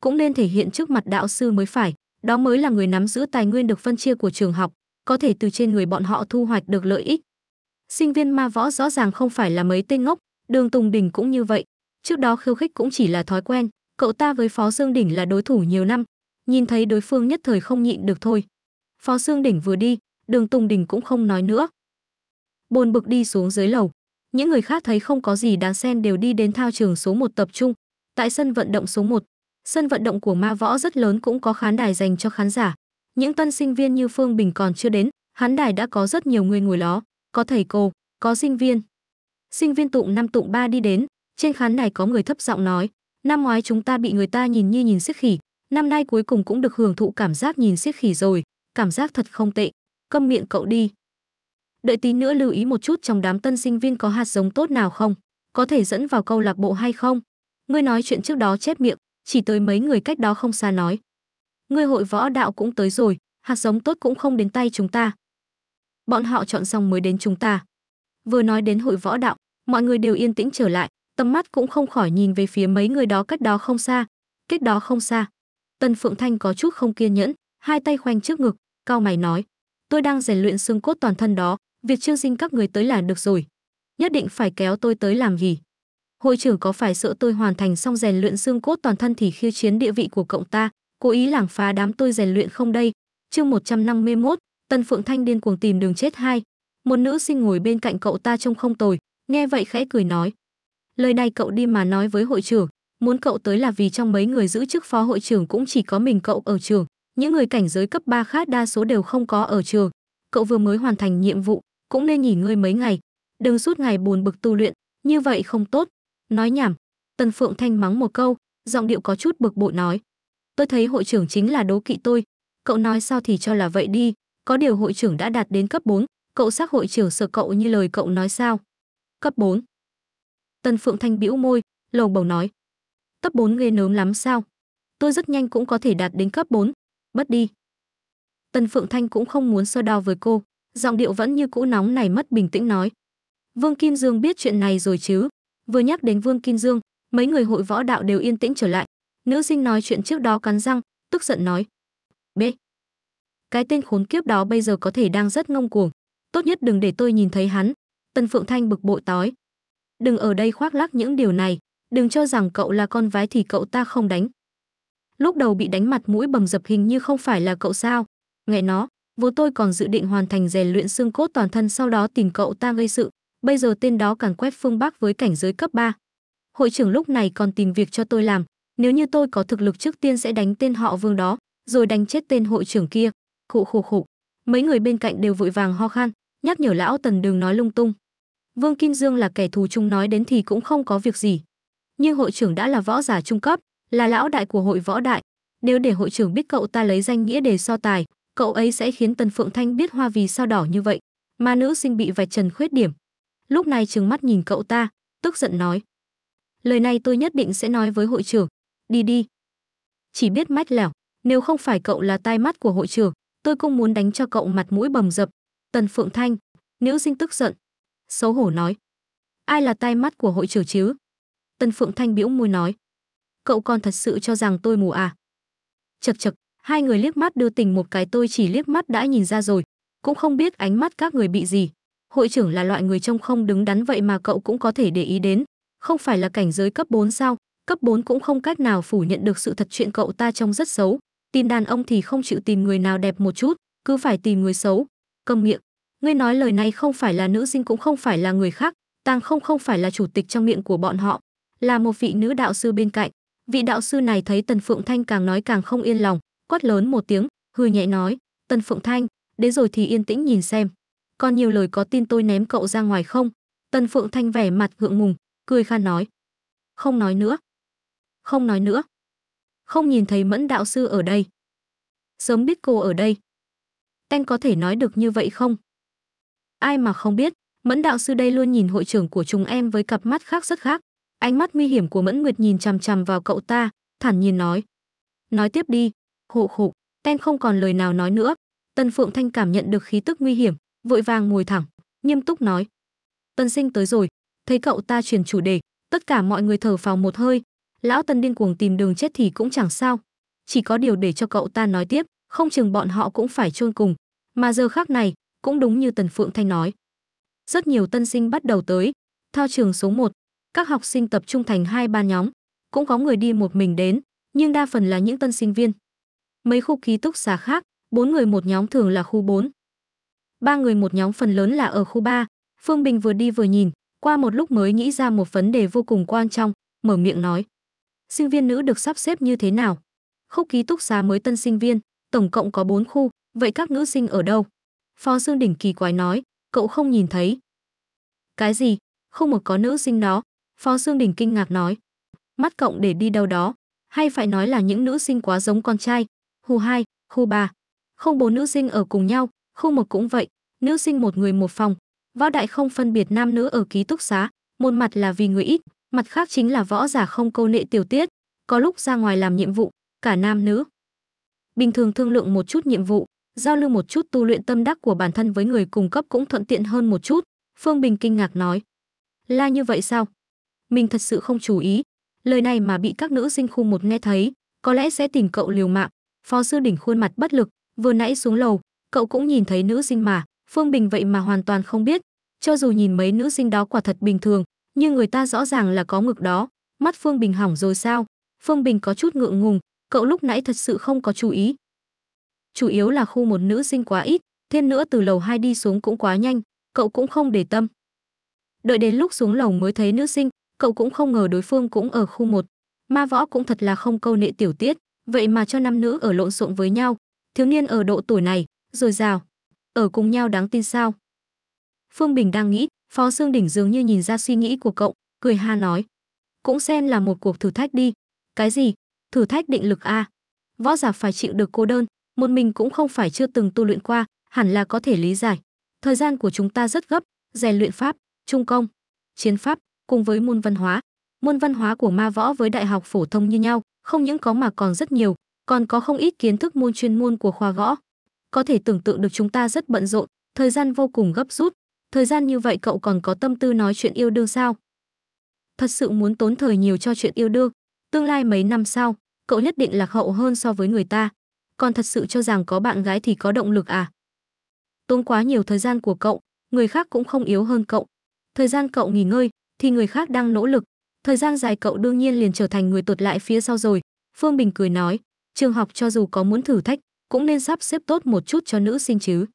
cũng nên thể hiện trước mặt đạo sư mới phải, đó mới là người nắm giữ tài nguyên được phân chia của trường học, có thể từ trên người bọn họ thu hoạch được lợi ích. Sinh viên ma võ rõ ràng không phải là mấy tên ngốc, Đường Tùng Đình cũng như vậy. Trước đó khiêu khích cũng chỉ là thói quen, cậu ta với Phó Dương Đỉnh là đối thủ nhiều năm, nhìn thấy đối phương nhất thời không nhịn được thôi. Phó Dương Đỉnh vừa đi, Đường Tùng Đình cũng không nói nữa. Bồn bực đi xuống dưới lầu, những người khác thấy không có gì đáng xen đều đi đến thao trường số 1 tập trung. Tại sân vận động số 1, sân vận động của ma Võ rất lớn cũng có khán đài dành cho khán giả. Những tân sinh viên như Phương Bình còn chưa đến, khán đài đã có rất nhiều người ngồi đó, có thầy cô, có sinh viên. Sinh viên tụng năm tụng ba đi đến, trên khán đài có người thấp giọng nói, năm ngoái chúng ta bị người ta nhìn như nhìn xiết khỉ, năm nay cuối cùng cũng được hưởng thụ cảm giác nhìn xiết khỉ rồi, cảm giác thật không tệ, câm miệng cậu đi đợi tí nữa lưu ý một chút trong đám tân sinh viên có hạt giống tốt nào không có thể dẫn vào câu lạc bộ hay không ngươi nói chuyện trước đó chép miệng chỉ tới mấy người cách đó không xa nói ngươi hội võ đạo cũng tới rồi hạt giống tốt cũng không đến tay chúng ta bọn họ chọn xong mới đến chúng ta vừa nói đến hội võ đạo mọi người đều yên tĩnh trở lại tầm mắt cũng không khỏi nhìn về phía mấy người đó cách đó không xa cách đó không xa tân phượng thanh có chút không kiên nhẫn hai tay khoanh trước ngực cao mày nói tôi đang rèn luyện xương cốt toàn thân đó việc trương sinh các người tới là được rồi nhất định phải kéo tôi tới làm gì hội trưởng có phải sợ tôi hoàn thành xong rèn luyện xương cốt toàn thân thì khiêu chiến địa vị của cộng ta cố ý làm phá đám tôi rèn luyện không đây chương 151, tân phượng thanh điên cuồng tìm đường chết hai một nữ sinh ngồi bên cạnh cậu ta trông không tồi nghe vậy khẽ cười nói lời này cậu đi mà nói với hội trưởng muốn cậu tới là vì trong mấy người giữ chức phó hội trưởng cũng chỉ có mình cậu ở trường những người cảnh giới cấp 3 khác đa số đều không có ở trường cậu vừa mới hoàn thành nhiệm vụ cũng nên nghỉ ngơi mấy ngày, đừng suốt ngày buồn bực tu luyện, như vậy không tốt. Nói nhảm, Tần Phượng Thanh mắng một câu, giọng điệu có chút bực bội nói. Tôi thấy hội trưởng chính là đố kỵ tôi, cậu nói sao thì cho là vậy đi, có điều hội trưởng đã đạt đến cấp 4, cậu xác hội trưởng sợ cậu như lời cậu nói sao. Cấp 4. Tần Phượng Thanh bĩu môi, lầu bầu nói. Cấp 4 ghê nớm lắm sao? Tôi rất nhanh cũng có thể đạt đến cấp 4, bất đi. Tần Phượng Thanh cũng không muốn so đo với cô giọng điệu vẫn như cũ nóng này mất bình tĩnh nói. Vương Kim Dương biết chuyện này rồi chứ? Vừa nhắc đến Vương Kim Dương, mấy người hội võ đạo đều yên tĩnh trở lại. Nữ sinh nói chuyện trước đó cắn răng, tức giận nói. B. Cái tên khốn kiếp đó bây giờ có thể đang rất ngông cuồng. Tốt nhất đừng để tôi nhìn thấy hắn. Tân Phượng Thanh bực bội tói. Đừng ở đây khoác lác những điều này. Đừng cho rằng cậu là con vái thì cậu ta không đánh. Lúc đầu bị đánh mặt mũi bầm dập hình như không phải là cậu sao. Nghe nó, vô tôi còn dự định hoàn thành rèn luyện xương cốt toàn thân sau đó tìm cậu ta gây sự. Bây giờ tên đó càng quét phương Bắc với cảnh giới cấp 3. Hội trưởng lúc này còn tìm việc cho tôi làm. Nếu như tôi có thực lực trước tiên sẽ đánh tên họ vương đó, rồi đánh chết tên hội trưởng kia. Khụ khụ khụ. Mấy người bên cạnh đều vội vàng ho khan, nhắc nhở lão Tần đừng nói lung tung. Vương Kim Dương là kẻ thù chung nói đến thì cũng không có việc gì. Nhưng hội trưởng đã là võ giả trung cấp, là lão đại của hội võ đại. Nếu để hội trưởng biết cậu ta lấy danh nghĩa để so tài, cậu ấy sẽ khiến Tần Phượng Thanh biết hoa vì sao đỏ như vậy, mà nữ sinh bị vạch trần khuyết điểm. Lúc này trừng mắt nhìn cậu ta, tức giận nói: "Lời này tôi nhất định sẽ nói với hội trưởng, đi đi." Chỉ biết mách lẻo, nếu không phải cậu là tai mắt của hội trưởng, tôi cũng muốn đánh cho cậu mặt mũi bầm dập. Tần Phượng Thanh, nữ sinh tức giận, xấu hổ nói: "Ai là tai mắt của hội trưởng chứ?" Tần Phượng Thanh bĩu môi nói: "Cậu còn thật sự cho rằng tôi mù à?" chật chật Hai người liếc mắt đưa tình một cái tôi chỉ liếc mắt đã nhìn ra rồi, cũng không biết ánh mắt các người bị gì. Hội trưởng là loại người trông không đứng đắn vậy mà cậu cũng có thể để ý đến, không phải là cảnh giới cấp 4 sao? Cấp 4 cũng không cách nào phủ nhận được sự thật chuyện cậu ta trông rất xấu, tin đàn ông thì không chịu tìm người nào đẹp một chút, cứ phải tìm người xấu. cầm miệng, ngươi nói lời này không phải là nữ sinh cũng không phải là người khác, Tang Không không phải là chủ tịch trong miệng của bọn họ, là một vị nữ đạo sư bên cạnh. Vị đạo sư này thấy Tần Phượng Thanh càng nói càng không yên lòng, quát lớn một tiếng hư nhẹ nói tân phượng thanh đến rồi thì yên tĩnh nhìn xem còn nhiều lời có tin tôi ném cậu ra ngoài không tân phượng thanh vẻ mặt ngượng ngùng cười khan nói không nói nữa không nói nữa không nhìn thấy mẫn đạo sư ở đây sớm biết cô ở đây anh có thể nói được như vậy không ai mà không biết mẫn đạo sư đây luôn nhìn hội trưởng của chúng em với cặp mắt khác rất khác ánh mắt nguy hiểm của mẫn nguyệt nhìn chằm chằm vào cậu ta thản nhiên nói nói tiếp đi Khụ khụ, Ten không còn lời nào nói nữa. Tần Phượng Thanh cảm nhận được khí tức nguy hiểm, vội vàng ngồi thẳng, nghiêm túc nói: "Tần Sinh tới rồi." Thấy cậu ta chuyển chủ đề, tất cả mọi người thở phào một hơi. Lão Tần điên cuồng tìm đường chết thì cũng chẳng sao, chỉ có điều để cho cậu ta nói tiếp, không chừng bọn họ cũng phải chôn cùng. Mà giờ khác này, cũng đúng như Tần Phượng Thanh nói. Rất nhiều tân sinh bắt đầu tới, theo trường số 1, các học sinh tập trung thành hai ba nhóm, cũng có người đi một mình đến, nhưng đa phần là những tân sinh viên. Mấy khu ký túc xá khác, bốn người một nhóm thường là khu 4. Ba người một nhóm phần lớn là ở khu 3. Phương Bình vừa đi vừa nhìn, qua một lúc mới nghĩ ra một vấn đề vô cùng quan trọng, mở miệng nói. Sinh viên nữ được sắp xếp như thế nào? khu ký túc xá mới tân sinh viên, tổng cộng có 4 khu, vậy các nữ sinh ở đâu? Phó Dương Đỉnh kỳ quái nói, cậu không nhìn thấy. Cái gì? Không một có nữ sinh đó. Phó Dương Đỉnh kinh ngạc nói. Mắt cộng để đi đâu đó, hay phải nói là những nữ sinh quá giống con trai, khu 2, khu 3. Không bố nữ sinh ở cùng nhau, khu một cũng vậy, nữ sinh một người một phòng. Võ đại không phân biệt nam nữ ở ký túc xá, một mặt là vì người ít, mặt khác chính là võ giả không câu nệ tiểu tiết, có lúc ra ngoài làm nhiệm vụ, cả nam nữ. Bình thường thương lượng một chút nhiệm vụ, giao lưu một chút tu luyện tâm đắc của bản thân với người cùng cấp cũng thuận tiện hơn một chút, Phương Bình kinh ngạc nói. Là như vậy sao? Mình thật sự không chú ý, lời này mà bị các nữ sinh khu một nghe thấy, có lẽ sẽ tìm cậu liều mạng, Phó sư đỉnh khuôn mặt bất lực, vừa nãy xuống lầu, cậu cũng nhìn thấy nữ sinh mà, Phương Bình vậy mà hoàn toàn không biết. Cho dù nhìn mấy nữ sinh đó quả thật bình thường, nhưng người ta rõ ràng là có ngực đó. Mắt Phương Bình hỏng rồi sao? Phương Bình có chút ngượng ngùng, cậu lúc nãy thật sự không có chú ý. Chủ yếu là khu một nữ sinh quá ít, thêm nữa từ lầu 2 đi xuống cũng quá nhanh, cậu cũng không để tâm. Đợi đến lúc xuống lầu mới thấy nữ sinh, cậu cũng không ngờ đối phương cũng ở khu 1. Ma võ cũng thật là không câu nệ tiểu tiết vậy mà cho nam nữ ở lộn xộn với nhau, thiếu niên ở độ tuổi này, rồi rào, ở cùng nhau đáng tin sao? Phương Bình đang nghĩ, Phó Sương Đỉnh dường như nhìn ra suy nghĩ của cậu, cười ha nói. Cũng xem là một cuộc thử thách đi. Cái gì? Thử thách định lực a Võ giả phải chịu được cô đơn, một mình cũng không phải chưa từng tu luyện qua, hẳn là có thể lý giải. Thời gian của chúng ta rất gấp, rèn luyện pháp, trung công, chiến pháp, cùng với môn văn hóa, môn văn hóa của ma võ với đại học phổ thông như nhau, không những có mà còn rất nhiều, còn có không ít kiến thức môn chuyên môn của khoa võ. Có thể tưởng tượng được chúng ta rất bận rộn, thời gian vô cùng gấp rút. Thời gian như vậy cậu còn có tâm tư nói chuyện yêu đương sao? Thật sự muốn tốn thời nhiều cho chuyện yêu đương, tương lai mấy năm sau, cậu nhất định lạc hậu hơn so với người ta. Còn thật sự cho rằng có bạn gái thì có động lực à? Tốn quá nhiều thời gian của cậu, người khác cũng không yếu hơn cậu. Thời gian cậu nghỉ ngơi thì người khác đang nỗ lực, thời gian dài cậu đương nhiên liền trở thành người tụt lại phía sau rồi phương bình cười nói trường học cho dù có muốn thử thách cũng nên sắp xếp tốt một chút cho nữ sinh chứ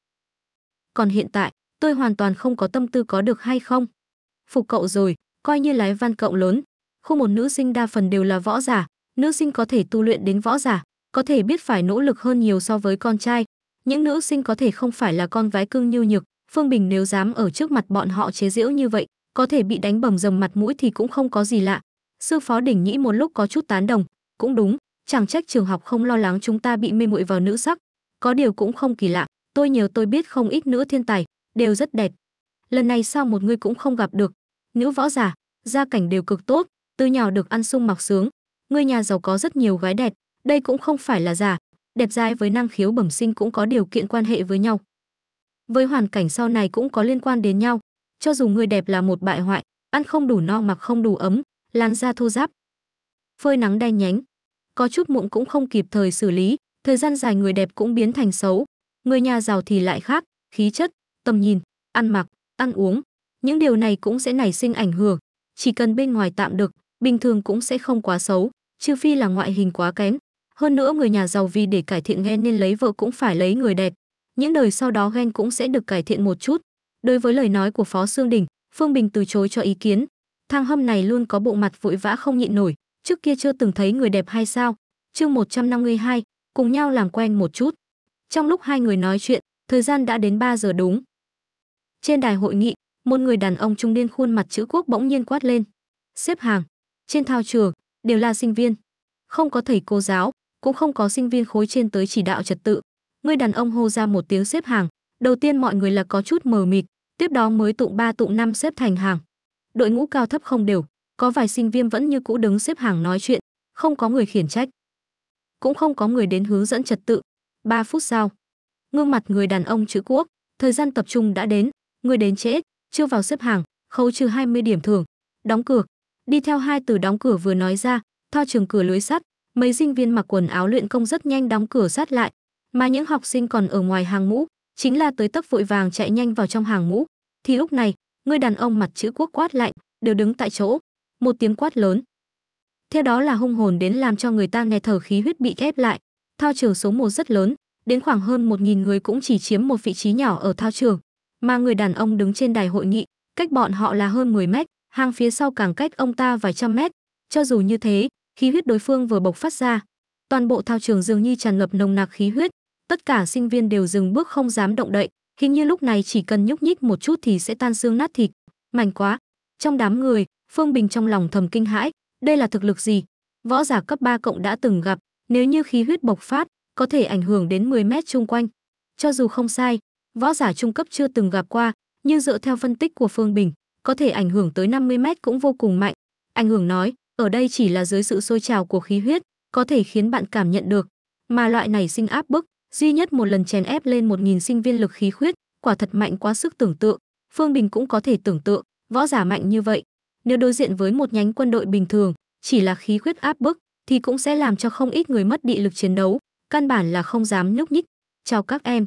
còn hiện tại tôi hoàn toàn không có tâm tư có được hay không phục cậu rồi coi như lái văn cộng lớn không một nữ sinh đa phần đều là võ giả nữ sinh có thể tu luyện đến võ giả có thể biết phải nỗ lực hơn nhiều so với con trai những nữ sinh có thể không phải là con vái cưng như nhược phương bình nếu dám ở trước mặt bọn họ chế giễu như vậy có thể bị đánh bầm rồng mặt mũi thì cũng không có gì lạ. Sư phó đỉnh nhĩ một lúc có chút tán đồng, cũng đúng, chẳng trách trường học không lo lắng chúng ta bị mê muội vào nữ sắc. Có điều cũng không kỳ lạ, tôi nhiều tôi biết không ít nữ thiên tài, đều rất đẹp. Lần này sao một người cũng không gặp được. Nữ võ giả, gia cảnh đều cực tốt, từ nhỏ được ăn sung mặc sướng. Người nhà giàu có rất nhiều gái đẹp, đây cũng không phải là giả, đẹp trai với năng khiếu bẩm sinh cũng có điều kiện quan hệ với nhau. Với hoàn cảnh sau này cũng có liên quan đến nhau, cho dù người đẹp là một bại hoại, ăn không đủ no mặc không đủ ấm, làn da thô ráp. Phơi nắng đen nhánh, có chút mụn cũng không kịp thời xử lý, thời gian dài người đẹp cũng biến thành xấu. Người nhà giàu thì lại khác, khí chất, tầm nhìn, ăn mặc, ăn uống, những điều này cũng sẽ nảy sinh ảnh hưởng, chỉ cần bên ngoài tạm được, bình thường cũng sẽ không quá xấu, trừ phi là ngoại hình quá kém. Hơn nữa người nhà giàu vì để cải thiện ghen nên lấy vợ cũng phải lấy người đẹp. Những đời sau đó ghen cũng sẽ được cải thiện một chút, Đối với lời nói của Phó Sương Đình, Phương Bình từ chối cho ý kiến. Thang hâm này luôn có bộ mặt vội vã không nhịn nổi, trước kia chưa từng thấy người đẹp hay sao? Chương 152, cùng nhau làm quen một chút. Trong lúc hai người nói chuyện, thời gian đã đến 3 giờ đúng. Trên đài hội nghị, một người đàn ông trung niên khuôn mặt chữ quốc bỗng nhiên quát lên. Xếp hàng, trên thao trường, đều là sinh viên. Không có thầy cô giáo, cũng không có sinh viên khối trên tới chỉ đạo trật tự. Người đàn ông hô ra một tiếng xếp hàng, đầu tiên mọi người là có chút mờ mịt, tiếp đó mới tụng 3 tụng 5 xếp thành hàng. Đội ngũ cao thấp không đều, có vài sinh viên vẫn như cũ đứng xếp hàng nói chuyện, không có người khiển trách. Cũng không có người đến hướng dẫn trật tự. 3 phút sau, gương mặt người đàn ông chữ quốc, thời gian tập trung đã đến, người đến trễ, chưa vào xếp hàng, khấu trừ 20 điểm thưởng, đóng cửa. Đi theo hai từ đóng cửa vừa nói ra, thoa trường cửa lưới sắt, mấy sinh viên mặc quần áo luyện công rất nhanh đóng cửa sát lại, mà những học sinh còn ở ngoài hàng ngũ, chính là tới tấp vội vàng chạy nhanh vào trong hàng ngũ thì lúc này người đàn ông mặt chữ quốc quát lạnh đều đứng tại chỗ một tiếng quát lớn theo đó là hung hồn đến làm cho người ta nghe thở khí huyết bị ép lại thao trường số một rất lớn đến khoảng hơn một nghìn người cũng chỉ chiếm một vị trí nhỏ ở thao trường mà người đàn ông đứng trên đài hội nghị cách bọn họ là hơn 10 mét hàng phía sau càng cách ông ta vài trăm mét cho dù như thế khí huyết đối phương vừa bộc phát ra toàn bộ thao trường dường như tràn ngập nồng nặc khí huyết tất cả sinh viên đều dừng bước không dám động đậy, hình như lúc này chỉ cần nhúc nhích một chút thì sẽ tan xương nát thịt, mạnh quá. Trong đám người, Phương Bình trong lòng thầm kinh hãi, đây là thực lực gì? Võ giả cấp 3 cộng đã từng gặp, nếu như khí huyết bộc phát, có thể ảnh hưởng đến 10 mét chung quanh. Cho dù không sai, võ giả trung cấp chưa từng gặp qua, nhưng dựa theo phân tích của Phương Bình, có thể ảnh hưởng tới 50 mét cũng vô cùng mạnh. Ảnh hưởng nói, ở đây chỉ là dưới sự sôi trào của khí huyết, có thể khiến bạn cảm nhận được, mà loại này sinh áp bức, duy nhất một lần chèn ép lên 1.000 sinh viên lực khí khuyết, quả thật mạnh quá sức tưởng tượng. Phương Bình cũng có thể tưởng tượng, võ giả mạnh như vậy, nếu đối diện với một nhánh quân đội bình thường, chỉ là khí khuyết áp bức, thì cũng sẽ làm cho không ít người mất địa lực chiến đấu, căn bản là không dám nhúc nhích. Chào các em.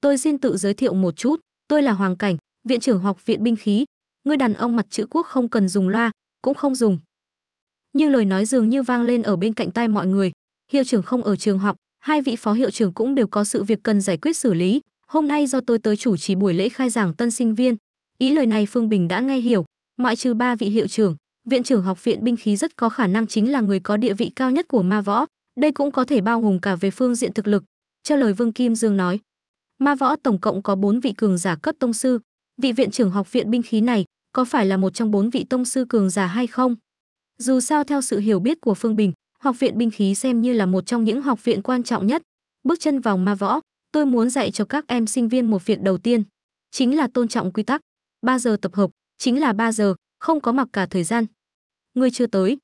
Tôi xin tự giới thiệu một chút, tôi là Hoàng Cảnh, viện trưởng học viện binh khí. Người đàn ông mặt chữ quốc không cần dùng loa, cũng không dùng. Nhưng lời nói dường như vang lên ở bên cạnh tai mọi người. Hiệu trưởng không ở trường học, hai vị phó hiệu trưởng cũng đều có sự việc cần giải quyết xử lý. Hôm nay do tôi tới chủ trì buổi lễ khai giảng tân sinh viên. Ý lời này Phương Bình đã nghe hiểu, ngoại trừ ba vị hiệu trưởng, viện trưởng học viện binh khí rất có khả năng chính là người có địa vị cao nhất của ma võ. Đây cũng có thể bao gồm cả về phương diện thực lực. Theo lời Vương Kim Dương nói, ma võ tổng cộng có bốn vị cường giả cấp tông sư. Vị viện trưởng học viện binh khí này có phải là một trong bốn vị tông sư cường giả hay không? Dù sao theo sự hiểu biết của Phương Bình, học viện binh khí xem như là một trong những học viện quan trọng nhất. Bước chân vào ma võ, tôi muốn dạy cho các em sinh viên một việc đầu tiên, chính là tôn trọng quy tắc. 3 giờ tập hợp, chính là 3 giờ, không có mặc cả thời gian. Người chưa tới,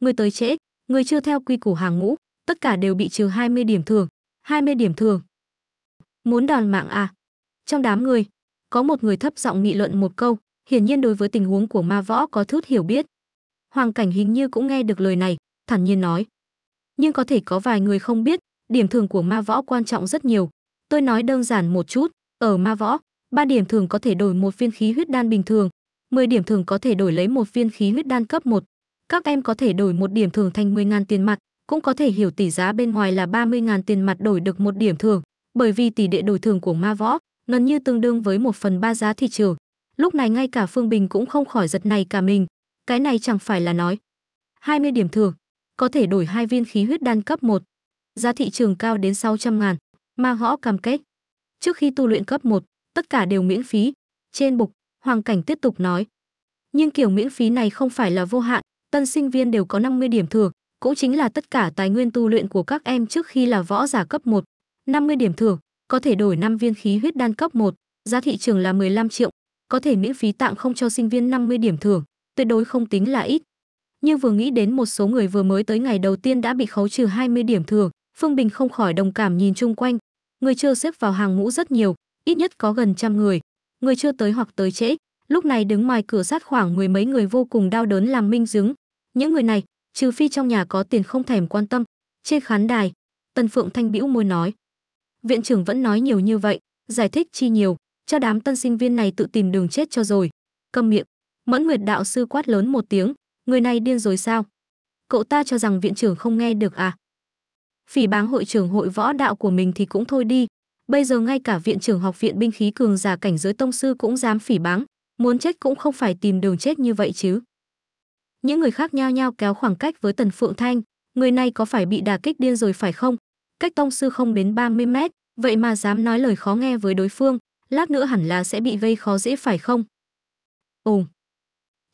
người tới trễ, người chưa theo quy củ hàng ngũ, tất cả đều bị trừ 20 điểm thường, 20 điểm thường. Muốn đòn mạng à? Trong đám người, có một người thấp giọng nghị luận một câu, hiển nhiên đối với tình huống của ma võ có chút hiểu biết. Hoàng Cảnh hình như cũng nghe được lời này, thản nhiên nói. Nhưng có thể có vài người không biết, điểm thường của ma võ quan trọng rất nhiều. Tôi nói đơn giản một chút, ở ma võ, ba điểm thường có thể đổi một viên khí huyết đan bình thường, 10 điểm thường có thể đổi lấy một viên khí huyết đan cấp 1. Các em có thể đổi một điểm thường thành 10.000 tiền mặt, cũng có thể hiểu tỷ giá bên ngoài là 30.000 tiền mặt đổi được một điểm thường, bởi vì tỷ đệ đổi thường của ma võ gần như tương đương với 1 phần 3 giá thị trường. Lúc này ngay cả Phương Bình cũng không khỏi giật này cả mình, cái này chẳng phải là nói 20 điểm thường, có thể đổi hai viên khí huyết đan cấp 1. Giá thị trường cao đến 600 ngàn, ma gõ cam kết. Trước khi tu luyện cấp 1, tất cả đều miễn phí. Trên bục, Hoàng Cảnh tiếp tục nói. Nhưng kiểu miễn phí này không phải là vô hạn, tân sinh viên đều có 50 điểm thưởng, cũng chính là tất cả tài nguyên tu luyện của các em trước khi là võ giả cấp 1. 50 điểm thưởng, có thể đổi 5 viên khí huyết đan cấp 1, giá thị trường là 15 triệu, có thể miễn phí tặng không cho sinh viên 50 điểm thưởng, tuyệt đối không tính là ít nhưng vừa nghĩ đến một số người vừa mới tới ngày đầu tiên đã bị khấu trừ 20 điểm thưởng, Phương Bình không khỏi đồng cảm nhìn chung quanh. Người chưa xếp vào hàng ngũ rất nhiều, ít nhất có gần trăm người. Người chưa tới hoặc tới trễ, lúc này đứng ngoài cửa sát khoảng mười mấy người vô cùng đau đớn làm minh chứng. Những người này, trừ phi trong nhà có tiền không thèm quan tâm. Trên khán đài, tân Phượng Thanh bĩu môi nói. Viện trưởng vẫn nói nhiều như vậy, giải thích chi nhiều, cho đám tân sinh viên này tự tìm đường chết cho rồi. Câm miệng, Mẫn Nguyệt đạo sư quát lớn một tiếng, Người này điên rồi sao? Cậu ta cho rằng viện trưởng không nghe được à? Phỉ báng hội trưởng hội võ đạo của mình thì cũng thôi đi. Bây giờ ngay cả viện trưởng học viện binh khí cường giả cảnh giới tông sư cũng dám phỉ báng. Muốn chết cũng không phải tìm đường chết như vậy chứ. Những người khác nhao nhao kéo khoảng cách với Tần Phượng Thanh. Người này có phải bị đà kích điên rồi phải không? Cách tông sư không đến 30 mét, vậy mà dám nói lời khó nghe với đối phương. Lát nữa hẳn là sẽ bị vây khó dễ phải không? ồ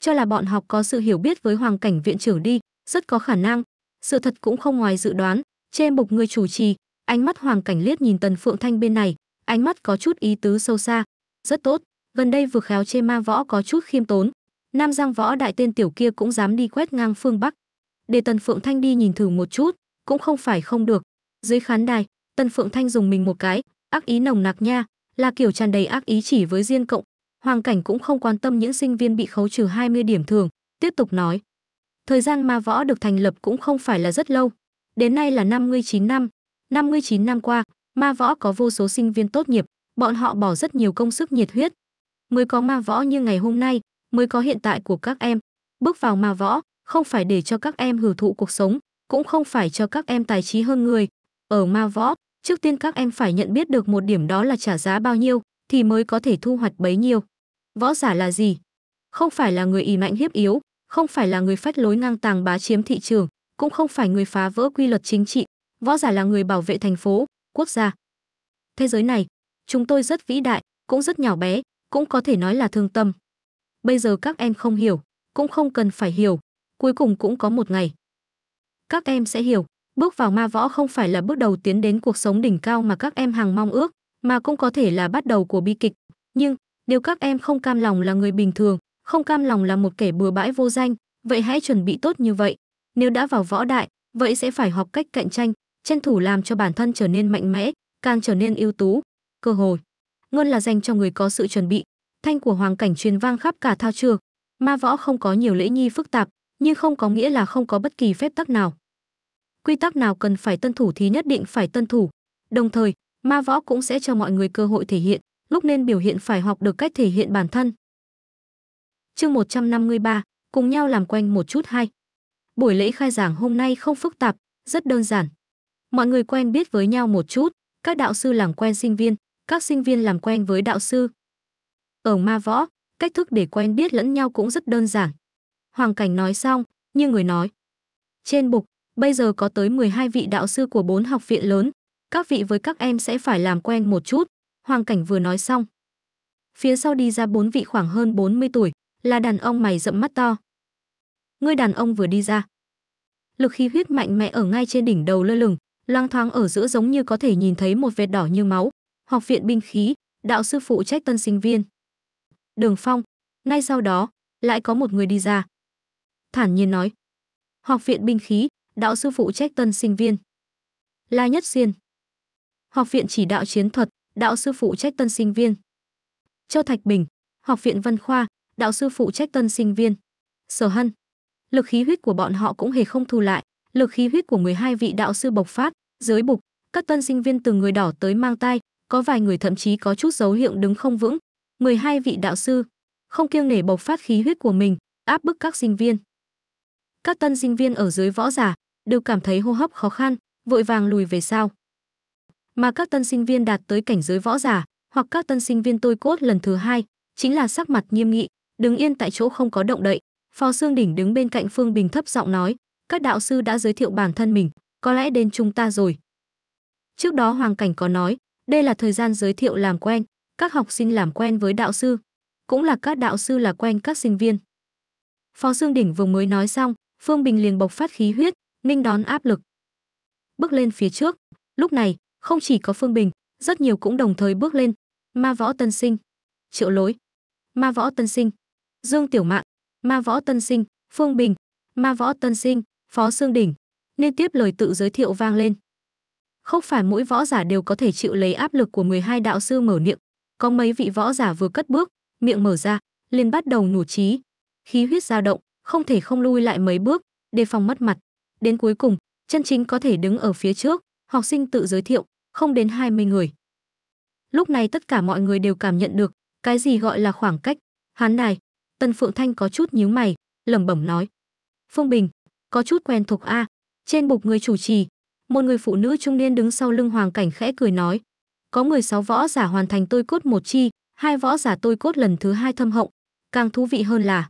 cho là bọn học có sự hiểu biết với hoàng cảnh viện trưởng đi, rất có khả năng. Sự thật cũng không ngoài dự đoán, trên bục người chủ trì, ánh mắt hoàng cảnh liếc nhìn Tần Phượng Thanh bên này, ánh mắt có chút ý tứ sâu xa. Rất tốt, gần đây vừa khéo chê ma võ có chút khiêm tốn. Nam Giang võ đại tên tiểu kia cũng dám đi quét ngang phương Bắc. Để Tần Phượng Thanh đi nhìn thử một chút, cũng không phải không được. Dưới khán đài, Tần Phượng Thanh dùng mình một cái, ác ý nồng nặc nha, là kiểu tràn đầy ác ý chỉ với riêng cộng Hoàng Cảnh cũng không quan tâm những sinh viên bị khấu trừ 20 điểm thường, tiếp tục nói. Thời gian ma võ được thành lập cũng không phải là rất lâu, đến nay là 59 năm. 59 năm qua, ma võ có vô số sinh viên tốt nghiệp, bọn họ bỏ rất nhiều công sức nhiệt huyết. Mới có ma võ như ngày hôm nay, mới có hiện tại của các em. Bước vào ma võ, không phải để cho các em hưởng thụ cuộc sống, cũng không phải cho các em tài trí hơn người. Ở ma võ, trước tiên các em phải nhận biết được một điểm đó là trả giá bao nhiêu, thì mới có thể thu hoạch bấy nhiêu. Võ giả là gì? Không phải là người ỷ mạnh hiếp yếu, không phải là người phách lối ngang tàng bá chiếm thị trường, cũng không phải người phá vỡ quy luật chính trị, võ giả là người bảo vệ thành phố, quốc gia. Thế giới này, chúng tôi rất vĩ đại, cũng rất nhỏ bé, cũng có thể nói là thương tâm. Bây giờ các em không hiểu, cũng không cần phải hiểu, cuối cùng cũng có một ngày. Các em sẽ hiểu, bước vào ma võ không phải là bước đầu tiến đến cuộc sống đỉnh cao mà các em hàng mong ước, mà cũng có thể là bắt đầu của bi kịch, nhưng nếu các em không cam lòng là người bình thường, không cam lòng là một kẻ bừa bãi vô danh, vậy hãy chuẩn bị tốt như vậy. Nếu đã vào võ đại, vậy sẽ phải học cách cạnh tranh, tranh thủ làm cho bản thân trở nên mạnh mẽ, càng trở nên ưu tú. Cơ hội, ngân là dành cho người có sự chuẩn bị. Thanh của hoàng cảnh truyền vang khắp cả thao trường. Ma võ không có nhiều lễ nghi phức tạp, nhưng không có nghĩa là không có bất kỳ phép tắc nào. Quy tắc nào cần phải tuân thủ thì nhất định phải tuân thủ. Đồng thời, ma võ cũng sẽ cho mọi người cơ hội thể hiện lúc nên biểu hiện phải học được cách thể hiện bản thân. Chương 153, cùng nhau làm quen một chút hay. Buổi lễ khai giảng hôm nay không phức tạp, rất đơn giản. Mọi người quen biết với nhau một chút, các đạo sư làm quen sinh viên, các sinh viên làm quen với đạo sư. Ở ma võ, cách thức để quen biết lẫn nhau cũng rất đơn giản. Hoàng Cảnh nói xong, như người nói. Trên bục, bây giờ có tới 12 vị đạo sư của bốn học viện lớn, các vị với các em sẽ phải làm quen một chút, Hoàng Cảnh vừa nói xong. Phía sau đi ra bốn vị khoảng hơn 40 tuổi, là đàn ông mày rậm mắt to. Người đàn ông vừa đi ra. Lực khí huyết mạnh mẽ ở ngay trên đỉnh đầu lơ lửng, loang thoáng ở giữa giống như có thể nhìn thấy một vệt đỏ như máu. Học viện binh khí, đạo sư phụ trách tân sinh viên. Đường Phong, ngay sau đó, lại có một người đi ra. Thản nhiên nói. Học viện binh khí, đạo sư phụ trách tân sinh viên. La Nhất Xuyên. Học viện chỉ đạo chiến thuật, đạo sư phụ trách tân sinh viên. Châu Thạch Bình, Học viện Văn khoa, đạo sư phụ trách tân sinh viên. Sở Hân, lực khí huyết của bọn họ cũng hề không thu lại, lực khí huyết của 12 vị đạo sư bộc phát, dưới bục, các tân sinh viên từ người đỏ tới mang tai, có vài người thậm chí có chút dấu hiệu đứng không vững. 12 vị đạo sư không kiêng nể bộc phát khí huyết của mình, áp bức các sinh viên. Các tân sinh viên ở dưới võ giả đều cảm thấy hô hấp khó khăn, vội vàng lùi về sau mà các tân sinh viên đạt tới cảnh giới võ giả hoặc các tân sinh viên tôi cốt lần thứ hai chính là sắc mặt nghiêm nghị đứng yên tại chỗ không có động đậy phó xương đỉnh đứng bên cạnh phương bình thấp giọng nói các đạo sư đã giới thiệu bản thân mình có lẽ đến chúng ta rồi trước đó hoàng cảnh có nói đây là thời gian giới thiệu làm quen các học sinh làm quen với đạo sư cũng là các đạo sư là quen các sinh viên phó xương đỉnh vừa mới nói xong phương bình liền bộc phát khí huyết ninh đón áp lực bước lên phía trước lúc này không chỉ có Phương Bình, rất nhiều cũng đồng thời bước lên. Ma Võ Tân Sinh, Triệu Lối, Ma Võ Tân Sinh, Dương Tiểu Mạng, Ma Võ Tân Sinh, Phương Bình, Ma Võ Tân Sinh, Phó Sương Đỉnh. Liên tiếp lời tự giới thiệu vang lên. Không phải mỗi võ giả đều có thể chịu lấy áp lực của 12 đạo sư mở miệng. Có mấy vị võ giả vừa cất bước, miệng mở ra, liền bắt đầu nổ trí. Khí huyết dao động, không thể không lui lại mấy bước, đề phòng mất mặt. Đến cuối cùng, chân chính có thể đứng ở phía trước, học sinh tự giới thiệu, không đến 20 người. Lúc này tất cả mọi người đều cảm nhận được cái gì gọi là khoảng cách. Hán đài, Tân Phượng Thanh có chút nhíu mày, lẩm bẩm nói: "Phương Bình, có chút quen thuộc a." À. Trên bục người chủ trì, một người phụ nữ trung niên đứng sau lưng Hoàng Cảnh khẽ cười nói: "Có 16 võ giả hoàn thành tôi cốt một chi, hai võ giả tôi cốt lần thứ hai thâm hậu, càng thú vị hơn là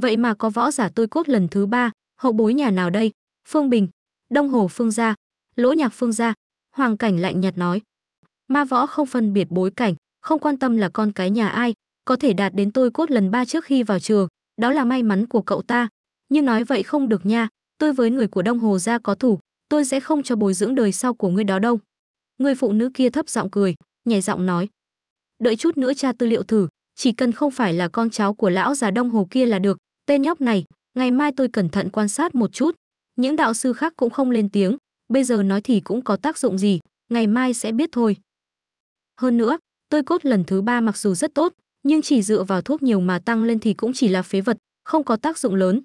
vậy mà có võ giả tôi cốt lần thứ ba, hậu bối nhà nào đây? Phương Bình, Đông Hồ Phương gia, Lỗ Nhạc Phương gia, Hoàng Cảnh lạnh nhạt nói. Ma võ không phân biệt bối cảnh, không quan tâm là con cái nhà ai, có thể đạt đến tôi cốt lần ba trước khi vào trường, đó là may mắn của cậu ta. Nhưng nói vậy không được nha, tôi với người của Đông Hồ gia có thủ, tôi sẽ không cho bồi dưỡng đời sau của ngươi đó đâu. Người phụ nữ kia thấp giọng cười, nhẹ giọng nói. Đợi chút nữa tra tư liệu thử, chỉ cần không phải là con cháu của lão già Đông Hồ kia là được, tên nhóc này, ngày mai tôi cẩn thận quan sát một chút. Những đạo sư khác cũng không lên tiếng, bây giờ nói thì cũng có tác dụng gì, ngày mai sẽ biết thôi. Hơn nữa, tôi cốt lần thứ ba mặc dù rất tốt, nhưng chỉ dựa vào thuốc nhiều mà tăng lên thì cũng chỉ là phế vật, không có tác dụng lớn.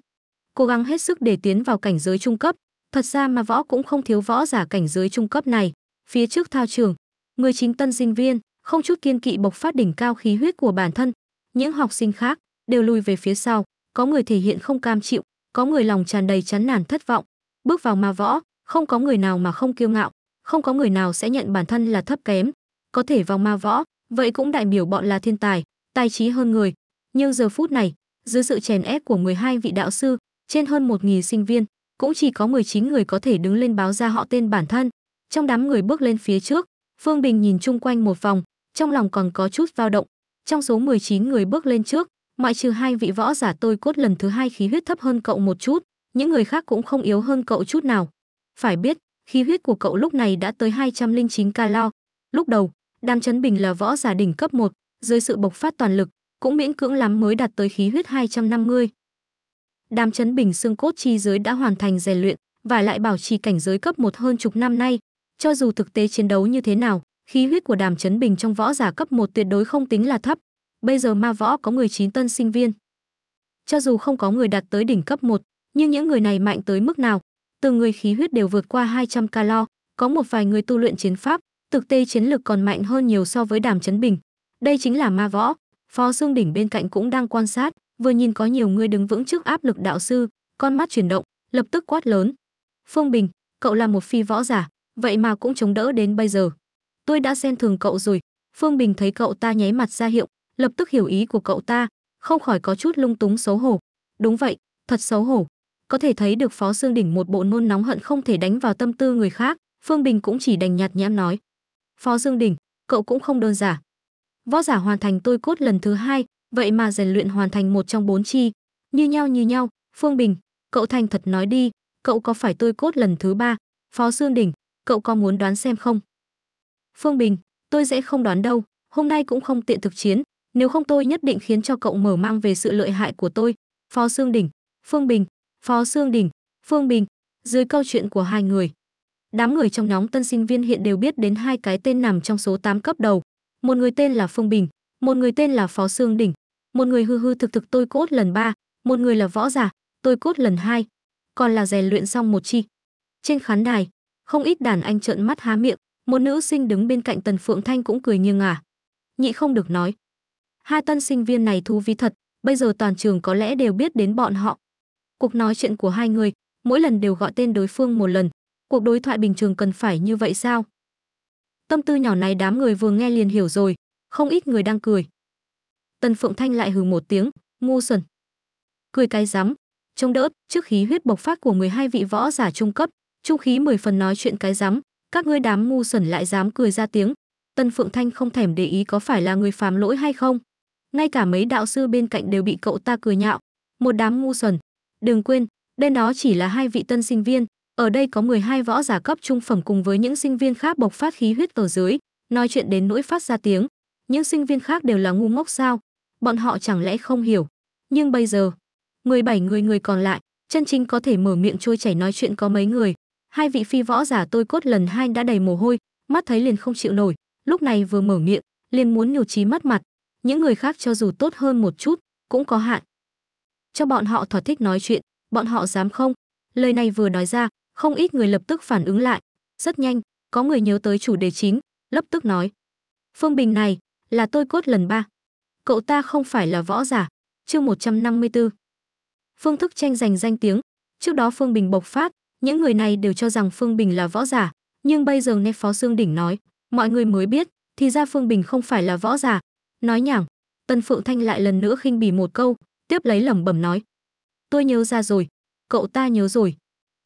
Cố gắng hết sức để tiến vào cảnh giới trung cấp, thật ra mà võ cũng không thiếu võ giả cảnh giới trung cấp này. Phía trước thao trường, người chính tân sinh viên, không chút kiên kỵ bộc phát đỉnh cao khí huyết của bản thân. Những học sinh khác đều lùi về phía sau, có người thể hiện không cam chịu, có người lòng tràn đầy chán nản thất vọng. Bước vào ma võ, không có người nào mà không kiêu ngạo không có người nào sẽ nhận bản thân là thấp kém có thể vào ma võ vậy cũng đại biểu bọn là thiên tài tài trí hơn người nhưng giờ phút này dưới sự chèn ép của 12 vị đạo sư trên hơn 1.000 sinh viên cũng chỉ có 19 người có thể đứng lên báo ra họ tên bản thân trong đám người bước lên phía trước phương bình nhìn chung quanh một vòng trong lòng còn có chút dao động trong số 19 người bước lên trước ngoại trừ hai vị võ giả tôi cốt lần thứ hai khí huyết thấp hơn cậu một chút những người khác cũng không yếu hơn cậu chút nào phải biết, khí huyết của cậu lúc này đã tới 209 calo. Lúc đầu, Đàm Chấn Bình là võ giả đỉnh cấp 1, dưới sự bộc phát toàn lực, cũng miễn cưỡng lắm mới đạt tới khí huyết 250. Đàm Chấn Bình xương cốt chi giới đã hoàn thành rèn luyện và lại bảo trì cảnh giới cấp 1 hơn chục năm nay, cho dù thực tế chiến đấu như thế nào, khí huyết của Đàm Chấn Bình trong võ giả cấp 1 tuyệt đối không tính là thấp. Bây giờ ma võ có 19 tân sinh viên. Cho dù không có người đạt tới đỉnh cấp 1, nhưng những người này mạnh tới mức nào, từng người khí huyết đều vượt qua 200 calo, có một vài người tu luyện chiến pháp, thực tế chiến lực còn mạnh hơn nhiều so với Đàm Chấn Bình. Đây chính là ma võ. Phó Dương đỉnh bên cạnh cũng đang quan sát, vừa nhìn có nhiều người đứng vững trước áp lực đạo sư, con mắt chuyển động, lập tức quát lớn: "Phương Bình, cậu là một phi võ giả, vậy mà cũng chống đỡ đến bây giờ. Tôi đã xem thường cậu rồi." Phương Bình thấy cậu ta nháy mặt ra hiệu, lập tức hiểu ý của cậu ta, không khỏi có chút lung túng xấu hổ. "Đúng vậy, thật xấu hổ." có thể thấy được phó xương đỉnh một bộ nôn nóng hận không thể đánh vào tâm tư người khác phương bình cũng chỉ đành nhạt nhẽm nói phó xương đỉnh cậu cũng không đơn giản võ giả hoàn thành tôi cốt lần thứ hai vậy mà rèn luyện hoàn thành một trong bốn chi như nhau như nhau phương bình cậu thành thật nói đi cậu có phải tôi cốt lần thứ ba phó xương đỉnh cậu có muốn đoán xem không phương bình tôi sẽ không đoán đâu hôm nay cũng không tiện thực chiến nếu không tôi nhất định khiến cho cậu mở mang về sự lợi hại của tôi phó xương đỉnh phương bình Phó Sương Đình, Phương Bình, dưới câu chuyện của hai người. Đám người trong nhóm tân sinh viên hiện đều biết đến hai cái tên nằm trong số 8 cấp đầu. Một người tên là Phương Bình, một người tên là Phó Sương Đình, một người hư hư thực thực tôi cốt lần 3, một người là võ giả, tôi cốt lần 2, còn là rèn luyện xong một chi. Trên khán đài, không ít đàn anh trợn mắt há miệng, một nữ sinh đứng bên cạnh Tần Phượng Thanh cũng cười nghiêng ngả. Nhị không được nói. Hai tân sinh viên này thú vị thật, bây giờ toàn trường có lẽ đều biết đến bọn họ, Cuộc nói chuyện của hai người, mỗi lần đều gọi tên đối phương một lần. Cuộc đối thoại bình thường cần phải như vậy sao? Tâm tư nhỏ này đám người vừa nghe liền hiểu rồi, không ít người đang cười. Tần Phượng Thanh lại hừ một tiếng, ngu xuẩn. Cười cái rắm, trông đỡ, trước khí huyết bộc phát của 12 vị võ giả trung cấp, trung khí mười phần nói chuyện cái rắm, các ngươi đám ngu xuẩn lại dám cười ra tiếng. Tần Phượng Thanh không thèm để ý có phải là người phàm lỗi hay không. Ngay cả mấy đạo sư bên cạnh đều bị cậu ta cười nhạo, một đám ngu xuẩn, Đừng quên, đây nó chỉ là hai vị tân sinh viên, ở đây có 12 võ giả cấp trung phẩm cùng với những sinh viên khác bộc phát khí huyết ở dưới, nói chuyện đến nỗi phát ra tiếng. Những sinh viên khác đều là ngu ngốc sao? Bọn họ chẳng lẽ không hiểu? Nhưng bây giờ, 17 người người còn lại, chân chính có thể mở miệng trôi chảy nói chuyện có mấy người. Hai vị phi võ giả tôi cốt lần hai đã đầy mồ hôi, mắt thấy liền không chịu nổi, lúc này vừa mở miệng, liền muốn nhủ trí mất mặt. Những người khác cho dù tốt hơn một chút, cũng có hạn cho bọn họ thỏa thích nói chuyện, bọn họ dám không? Lời này vừa nói ra, không ít người lập tức phản ứng lại. Rất nhanh, có người nhớ tới chủ đề chính, lập tức nói. Phương Bình này, là tôi cốt lần ba. Cậu ta không phải là võ giả, chương 154. Phương thức tranh giành danh tiếng, trước đó Phương Bình bộc phát, những người này đều cho rằng Phương Bình là võ giả, nhưng bây giờ nghe Phó Sương Đỉnh nói, mọi người mới biết, thì ra Phương Bình không phải là võ giả. Nói nhảm, Tân Phượng Thanh lại lần nữa khinh bỉ một câu, tiếp lấy lẩm bẩm nói. Tôi nhớ ra rồi, cậu ta nhớ rồi.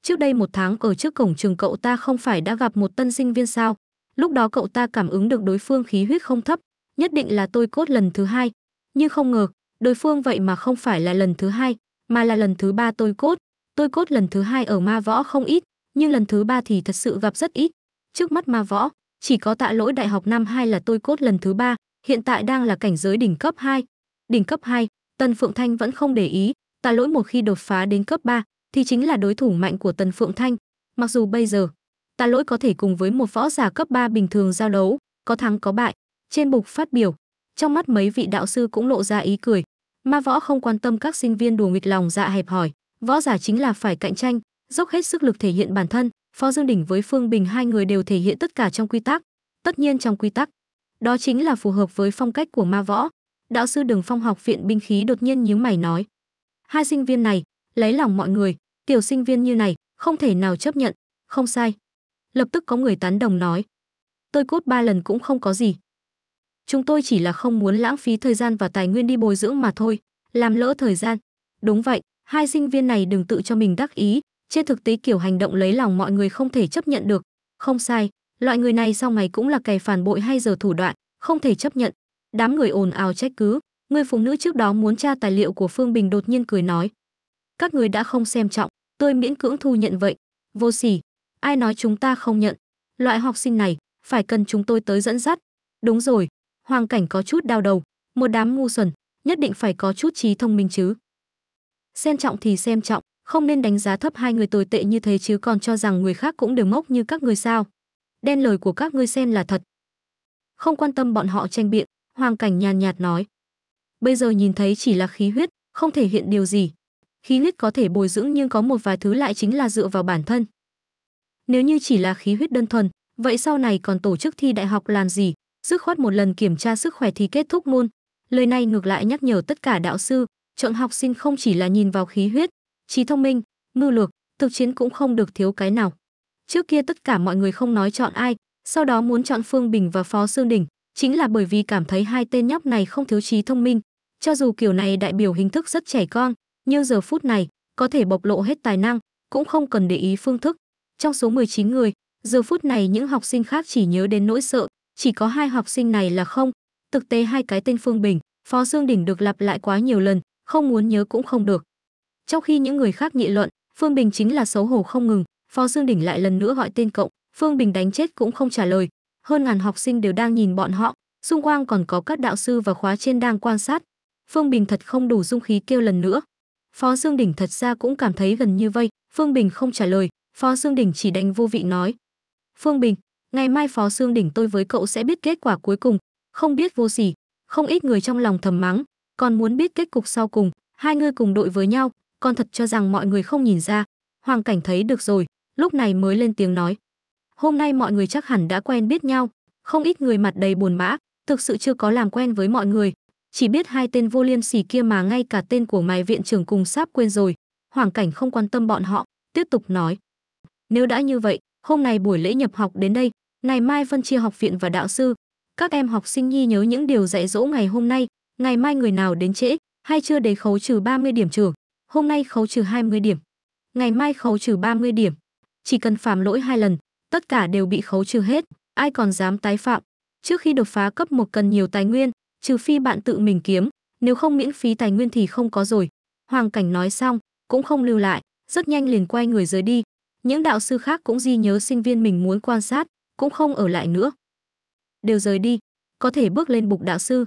Trước đây một tháng ở trước cổng trường cậu ta không phải đã gặp một tân sinh viên sao. Lúc đó cậu ta cảm ứng được đối phương khí huyết không thấp, nhất định là tôi cốt lần thứ hai. Nhưng không ngờ, đối phương vậy mà không phải là lần thứ hai, mà là lần thứ ba tôi cốt. Tôi cốt lần thứ hai ở ma võ không ít, nhưng lần thứ ba thì thật sự gặp rất ít. Trước mắt ma võ, chỉ có tạ lỗi đại học năm 2 là tôi cốt lần thứ ba, hiện tại đang là cảnh giới đỉnh cấp 2. Đỉnh cấp 2, Tần Phượng Thanh vẫn không để ý, Tà Lỗi một khi đột phá đến cấp 3 thì chính là đối thủ mạnh của Tần Phượng Thanh, mặc dù bây giờ Tà Lỗi có thể cùng với một võ giả cấp 3 bình thường giao đấu, có thắng có bại, trên bục phát biểu, trong mắt mấy vị đạo sư cũng lộ ra ý cười. Ma võ không quan tâm các sinh viên đùa nghịch lòng dạ hẹp hòi, võ giả chính là phải cạnh tranh, dốc hết sức lực thể hiện bản thân, Phó Dương Đỉnh với Phương Bình hai người đều thể hiện tất cả trong quy tắc, tất nhiên trong quy tắc. Đó chính là phù hợp với phong cách của ma võ, Đạo sư Đường Phong học viện binh khí đột nhiên nhíu mày nói: "Hai sinh viên này, lấy lòng mọi người, tiểu sinh viên như này, không thể nào chấp nhận, không sai." Lập tức có người tán đồng nói: "Tôi cốt ba lần cũng không có gì. Chúng tôi chỉ là không muốn lãng phí thời gian và tài nguyên đi bồi dưỡng mà thôi, làm lỡ thời gian." Đúng vậy, hai sinh viên này đừng tự cho mình đắc ý, trên thực tế kiểu hành động lấy lòng mọi người không thể chấp nhận được. Không sai, loại người này sau ngày cũng là kẻ phản bội hay giờ thủ đoạn, không thể chấp nhận. Đám người ồn ào trách cứ, người phụ nữ trước đó muốn tra tài liệu của Phương Bình đột nhiên cười nói. Các người đã không xem trọng, tôi miễn cưỡng thu nhận vậy. Vô sỉ, ai nói chúng ta không nhận. Loại học sinh này, phải cần chúng tôi tới dẫn dắt. Đúng rồi, hoàng cảnh có chút đau đầu, một đám ngu xuẩn, nhất định phải có chút trí thông minh chứ. Xem trọng thì xem trọng, không nên đánh giá thấp hai người tồi tệ như thế chứ còn cho rằng người khác cũng đều ngốc như các người sao. Đen lời của các ngươi xem là thật. Không quan tâm bọn họ tranh biện, Hoàng Cảnh nhàn nhạt nói. Bây giờ nhìn thấy chỉ là khí huyết, không thể hiện điều gì. Khí huyết có thể bồi dưỡng nhưng có một vài thứ lại chính là dựa vào bản thân. Nếu như chỉ là khí huyết đơn thuần, vậy sau này còn tổ chức thi đại học làm gì, dứt khoát một lần kiểm tra sức khỏe thì kết thúc luôn. Lời này ngược lại nhắc nhở tất cả đạo sư, chọn học sinh không chỉ là nhìn vào khí huyết, trí thông minh, mưu lược, thực chiến cũng không được thiếu cái nào. Trước kia tất cả mọi người không nói chọn ai, sau đó muốn chọn Phương Bình và Phó Sương Đình, chính là bởi vì cảm thấy hai tên nhóc này không thiếu trí thông minh cho dù kiểu này đại biểu hình thức rất trẻ con nhưng giờ phút này có thể bộc lộ hết tài năng cũng không cần để ý phương thức trong số 19 người giờ phút này những học sinh khác chỉ nhớ đến nỗi sợ chỉ có hai học sinh này là không thực tế hai cái tên phương bình phó dương đỉnh được lặp lại quá nhiều lần không muốn nhớ cũng không được trong khi những người khác nghị luận phương bình chính là xấu hổ không ngừng phó dương đỉnh lại lần nữa gọi tên cộng phương bình đánh chết cũng không trả lời hơn ngàn học sinh đều đang nhìn bọn họ, xung quanh còn có các đạo sư và khóa trên đang quan sát. Phương Bình thật không đủ dung khí kêu lần nữa. Phó Dương Đình thật ra cũng cảm thấy gần như vậy, Phương Bình không trả lời, Phó Dương Đình chỉ đánh vô vị nói. Phương Bình, ngày mai Phó Dương Đình tôi với cậu sẽ biết kết quả cuối cùng, không biết vô gì, không ít người trong lòng thầm mắng, còn muốn biết kết cục sau cùng, hai người cùng đội với nhau, còn thật cho rằng mọi người không nhìn ra. Hoàng Cảnh thấy được rồi, lúc này mới lên tiếng nói. Hôm nay mọi người chắc hẳn đã quen biết nhau, không ít người mặt đầy buồn bã, thực sự chưa có làm quen với mọi người, chỉ biết hai tên vô liên sỉ kia mà ngay cả tên của mày viện trưởng cùng sáp quên rồi. Hoàng Cảnh không quan tâm bọn họ, tiếp tục nói. Nếu đã như vậy, hôm nay buổi lễ nhập học đến đây, ngày mai phân chia học viện và đạo sư. Các em học sinh nhi nhớ những điều dạy dỗ ngày hôm nay, ngày mai người nào đến trễ hay chưa đến khấu trừ 30 điểm trường, hôm nay khấu trừ 20 điểm, ngày mai khấu trừ 30 điểm. Chỉ cần phạm lỗi hai lần, tất cả đều bị khấu trừ hết, ai còn dám tái phạm. Trước khi đột phá cấp một cần nhiều tài nguyên, trừ phi bạn tự mình kiếm, nếu không miễn phí tài nguyên thì không có rồi. Hoàng Cảnh nói xong, cũng không lưu lại, rất nhanh liền quay người rời đi. Những đạo sư khác cũng ghi nhớ sinh viên mình muốn quan sát, cũng không ở lại nữa. Đều rời đi, có thể bước lên bục đạo sư,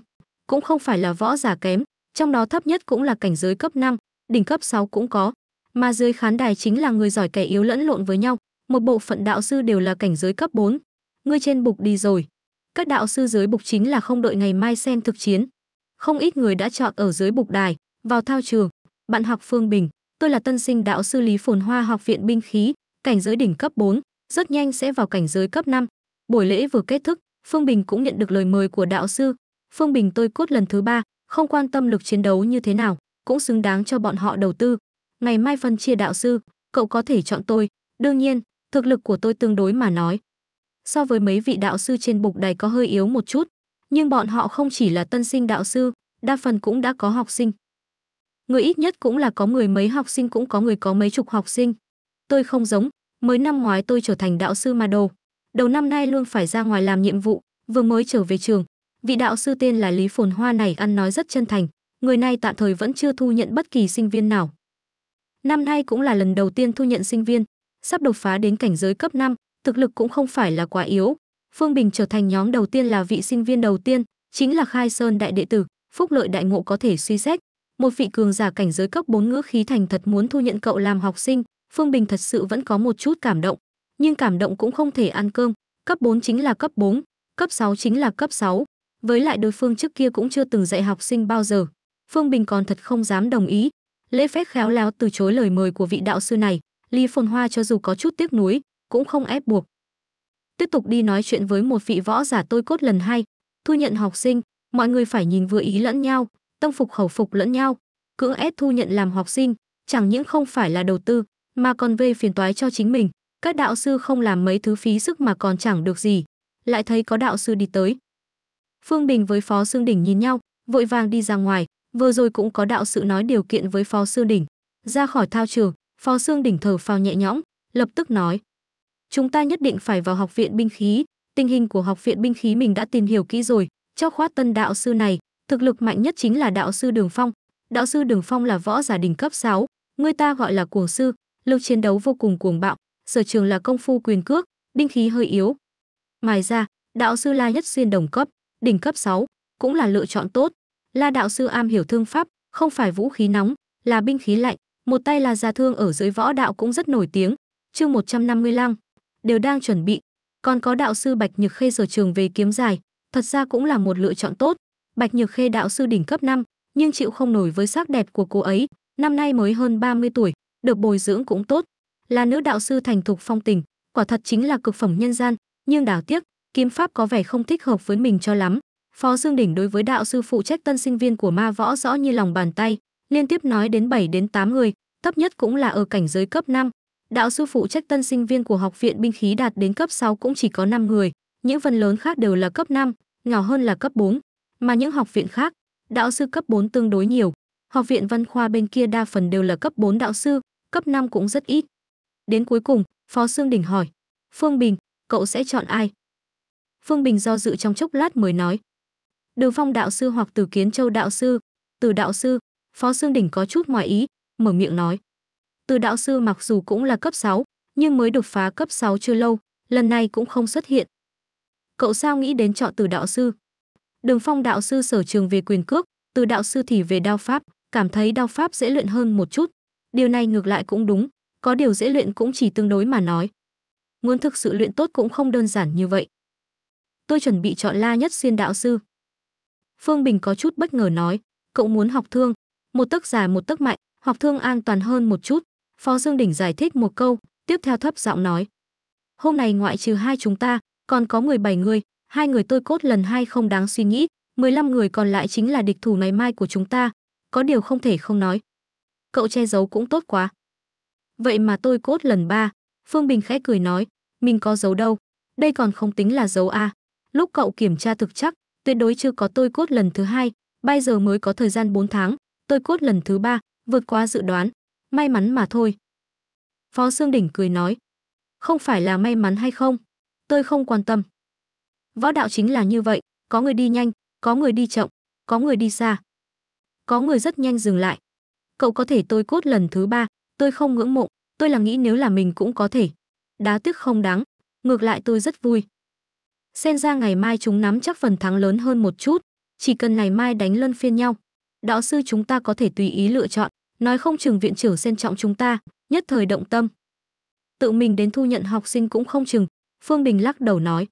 cũng không phải là võ giả kém, trong đó thấp nhất cũng là cảnh giới cấp 5, đỉnh cấp 6 cũng có, mà dưới khán đài chính là người giỏi kẻ yếu lẫn lộn với nhau, một bộ phận đạo sư đều là cảnh giới cấp 4. Ngươi trên bục đi rồi. Các đạo sư dưới bục chính là không đợi ngày mai xem thực chiến. Không ít người đã chọn ở dưới bục đài, vào thao trường. Bạn học Phương Bình, tôi là tân sinh đạo sư Lý Phồn Hoa học viện binh khí, cảnh giới đỉnh cấp 4, rất nhanh sẽ vào cảnh giới cấp 5. Buổi lễ vừa kết thúc, Phương Bình cũng nhận được lời mời của đạo sư. Phương Bình tôi cốt lần thứ ba, không quan tâm lực chiến đấu như thế nào, cũng xứng đáng cho bọn họ đầu tư. Ngày mai phân chia đạo sư, cậu có thể chọn tôi. Đương nhiên, thực lực của tôi tương đối mà nói. So với mấy vị đạo sư trên bục đài có hơi yếu một chút, nhưng bọn họ không chỉ là tân sinh đạo sư, đa phần cũng đã có học sinh. Người ít nhất cũng là có người mấy học sinh cũng có người có mấy chục học sinh. Tôi không giống, mới năm ngoái tôi trở thành đạo sư mà đồ. Đầu năm nay luôn phải ra ngoài làm nhiệm vụ, vừa mới trở về trường. Vị đạo sư tên là Lý Phồn Hoa này ăn nói rất chân thành, người này tạm thời vẫn chưa thu nhận bất kỳ sinh viên nào. Năm nay cũng là lần đầu tiên thu nhận sinh viên, sắp đột phá đến cảnh giới cấp 5, thực lực cũng không phải là quá yếu. Phương Bình trở thành nhóm đầu tiên là vị sinh viên đầu tiên, chính là Khai Sơn đại đệ tử, phúc lợi đại ngộ có thể suy xét. Một vị cường giả cảnh giới cấp 4 ngữ khí thành thật muốn thu nhận cậu làm học sinh, Phương Bình thật sự vẫn có một chút cảm động, nhưng cảm động cũng không thể ăn cơm, cấp 4 chính là cấp 4, cấp 6 chính là cấp 6, với lại đối phương trước kia cũng chưa từng dạy học sinh bao giờ. Phương Bình còn thật không dám đồng ý, lễ phép khéo léo từ chối lời mời của vị đạo sư này, Lý Phồn Hoa cho dù có chút tiếc nuối, cũng không ép buộc. Tiếp tục đi nói chuyện với một vị võ giả tôi cốt lần hai, thu nhận học sinh, mọi người phải nhìn vừa ý lẫn nhau, tâm phục khẩu phục lẫn nhau, cưỡng ép thu nhận làm học sinh, chẳng những không phải là đầu tư, mà còn gây phiền toái cho chính mình. Các đạo sư không làm mấy thứ phí sức mà còn chẳng được gì, lại thấy có đạo sư đi tới. Phương Bình với Phó Sương Đỉnh nhìn nhau, vội vàng đi ra ngoài, vừa rồi cũng có đạo sư nói điều kiện với Phó Sương Đỉnh. Ra khỏi thao trường, Phó Xương Đỉnh thở phào nhẹ nhõm, lập tức nói: "Chúng ta nhất định phải vào học viện binh khí, tình hình của học viện binh khí mình đã tìm hiểu kỹ rồi, Cho khoát tân đạo sư này, thực lực mạnh nhất chính là đạo sư Đường Phong. Đạo sư Đường Phong là võ giả đỉnh cấp 6, người ta gọi là cuồng sư, lực chiến đấu vô cùng cuồng bạo, sở trường là công phu quyền cước, binh khí hơi yếu. Ngoài ra, đạo sư La Nhất Xuyên đồng cấp, đỉnh cấp 6, cũng là lựa chọn tốt. La đạo sư am hiểu thương pháp, không phải vũ khí nóng, là binh khí lạnh, một tay là già thương ở dưới võ đạo cũng rất nổi tiếng, chương 150 lăng, đều đang chuẩn bị. Còn có đạo sư Bạch Nhược Khê sở trường về kiếm dài, thật ra cũng là một lựa chọn tốt. Bạch Nhược Khê đạo sư đỉnh cấp 5, nhưng chịu không nổi với sắc đẹp của cô ấy, năm nay mới hơn 30 tuổi, được bồi dưỡng cũng tốt, là nữ đạo sư thành thục phong tình, quả thật chính là cực phẩm nhân gian, nhưng đảo tiếc, kiếm pháp có vẻ không thích hợp với mình cho lắm. Phó Dương Đỉnh đối với đạo sư phụ trách tân sinh viên của ma võ rõ như lòng bàn tay, liên tiếp nói đến 7 đến 8 người, thấp nhất cũng là ở cảnh giới cấp 5. Đạo sư phụ trách tân sinh viên của học viện binh khí đạt đến cấp 6 cũng chỉ có 5 người, những phần lớn khác đều là cấp 5, nhỏ hơn là cấp 4, mà những học viện khác, đạo sư cấp 4 tương đối nhiều. Học viện văn khoa bên kia đa phần đều là cấp 4 đạo sư, cấp 5 cũng rất ít. Đến cuối cùng, Phó Sương Đình hỏi, Phương Bình, cậu sẽ chọn ai? Phương Bình do dự trong chốc lát mới nói, Đường Phong đạo sư hoặc Từ Kiến Châu đạo sư, Từ đạo sư, Phó Sương Đình có chút ngoài ý, mở miệng nói. Từ đạo sư mặc dù cũng là cấp 6, nhưng mới đột phá cấp 6 chưa lâu, lần này cũng không xuất hiện. Cậu sao nghĩ đến chọn từ đạo sư? Đường phong đạo sư sở trường về quyền cước, từ đạo sư thì về đao pháp, cảm thấy đao pháp dễ luyện hơn một chút. Điều này ngược lại cũng đúng, có điều dễ luyện cũng chỉ tương đối mà nói. Muốn thực sự luyện tốt cũng không đơn giản như vậy. Tôi chuẩn bị chọn la nhất xuyên đạo sư. Phương Bình có chút bất ngờ nói, cậu muốn học thương, một tấc dài một tấc mạnh, hoặc thương an toàn hơn một chút. Phó Dương Đỉnh giải thích một câu, tiếp theo thấp giọng nói. Hôm nay ngoại trừ hai chúng ta, còn có 17 người, hai người tôi cốt lần hai không đáng suy nghĩ, 15 người còn lại chính là địch thủ ngày mai của chúng ta, có điều không thể không nói. Cậu che giấu cũng tốt quá. Vậy mà tôi cốt lần ba, Phương Bình khẽ cười nói, mình có giấu đâu, đây còn không tính là giấu a. À. Lúc cậu kiểm tra thực chắc, tuyệt đối chưa có tôi cốt lần thứ hai, bây giờ mới có thời gian 4 tháng, Tôi cốt lần thứ ba, vượt qua dự đoán. May mắn mà thôi. Phó Sương Đỉnh cười nói. Không phải là may mắn hay không? Tôi không quan tâm. Võ đạo chính là như vậy, có người đi nhanh, có người đi chậm, có người đi xa. Có người rất nhanh dừng lại. Cậu có thể tôi cốt lần thứ ba, tôi không ngưỡng mộ, tôi là nghĩ nếu là mình cũng có thể. Đá tiếc không đáng, ngược lại tôi rất vui. Xen ra ngày mai chúng nắm chắc phần thắng lớn hơn một chút, chỉ cần ngày mai đánh lân phiên nhau đạo sư chúng ta có thể tùy ý lựa chọn, nói không chừng viện trưởng xem trọng chúng ta, nhất thời động tâm. Tự mình đến thu nhận học sinh cũng không chừng, Phương Bình lắc đầu nói.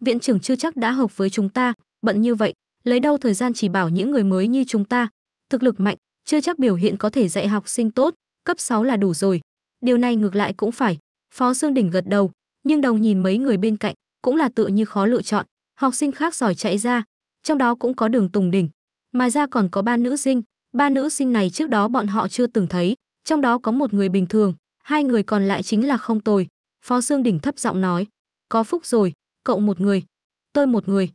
Viện trưởng chưa chắc đã hợp với chúng ta, bận như vậy, lấy đâu thời gian chỉ bảo những người mới như chúng ta, thực lực mạnh, chưa chắc biểu hiện có thể dạy học sinh tốt, cấp 6 là đủ rồi. Điều này ngược lại cũng phải, Phó xương đỉnh gật đầu, nhưng đồng nhìn mấy người bên cạnh, cũng là tự như khó lựa chọn, học sinh khác giỏi chạy ra, trong đó cũng có Đường Tùng Đỉnh mà ra còn có ba nữ sinh, ba nữ sinh này trước đó bọn họ chưa từng thấy, trong đó có một người bình thường, hai người còn lại chính là không tồi. Phó Sương Đình thấp giọng nói, có phúc rồi, cậu một người, tôi một người.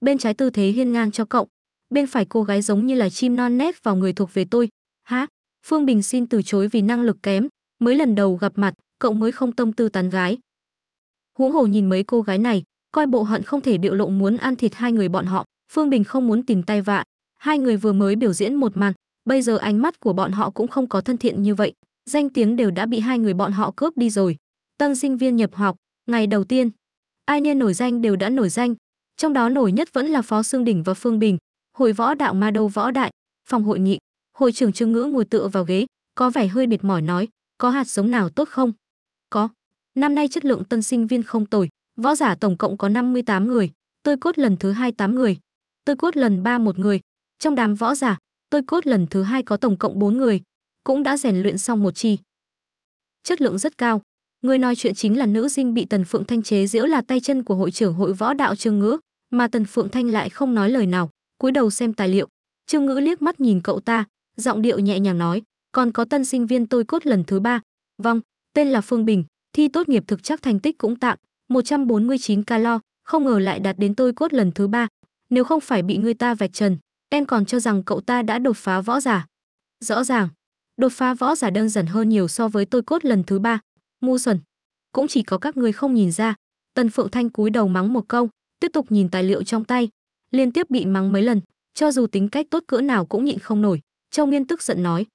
Bên trái tư thế hiên ngang cho cậu, bên phải cô gái giống như là chim non nép vào người thuộc về tôi. Hả? Phương Bình xin từ chối vì năng lực kém, mới lần đầu gặp mặt, cậu mới không tâm tư tán gái. Huống hồ nhìn mấy cô gái này, coi bộ hận không thể điệu lộ muốn ăn thịt hai người bọn họ. Phương Bình không muốn tìm tay vạ, hai người vừa mới biểu diễn một màn, bây giờ ánh mắt của bọn họ cũng không có thân thiện như vậy, danh tiếng đều đã bị hai người bọn họ cướp đi rồi. Tân sinh viên nhập học, ngày đầu tiên, ai niên nổi danh đều đã nổi danh, trong đó nổi nhất vẫn là Phó Sương Đình và Phương Bình, hội võ đạo ma đâu võ đại, phòng hội nghị, hội trưởng Trương Ngữ ngồi tựa vào ghế, có vẻ hơi mệt mỏi nói, có hạt giống nào tốt không? Có. Năm nay chất lượng tân sinh viên không tồi, võ giả tổng cộng có 58 người, tôi cốt lần thứ 28 người, tôi cốt lần ba một người trong đám võ giả tôi cốt lần thứ hai có tổng cộng bốn người cũng đã rèn luyện xong một chi chất lượng rất cao người nói chuyện chính là nữ sinh bị tần phượng thanh chế giễu là tay chân của hội trưởng hội võ đạo trương ngữ mà tần phượng thanh lại không nói lời nào cúi đầu xem tài liệu trương ngữ liếc mắt nhìn cậu ta giọng điệu nhẹ nhàng nói còn có tân sinh viên tôi cốt lần thứ ba vong tên là phương bình thi tốt nghiệp thực chắc thành tích cũng tạm 149 calo không ngờ lại đạt đến tôi cốt lần thứ ba nếu không phải bị người ta vạch trần, em còn cho rằng cậu ta đã đột phá võ giả. Rõ ràng, đột phá võ giả đơn giản hơn nhiều so với tôi cốt lần thứ ba. Ngu xuẩn, cũng chỉ có các người không nhìn ra. Tần Phượng Thanh cúi đầu mắng một câu, tiếp tục nhìn tài liệu trong tay, liên tiếp bị mắng mấy lần, cho dù tính cách tốt cỡ nào cũng nhịn không nổi, Châu Miên tức giận nói.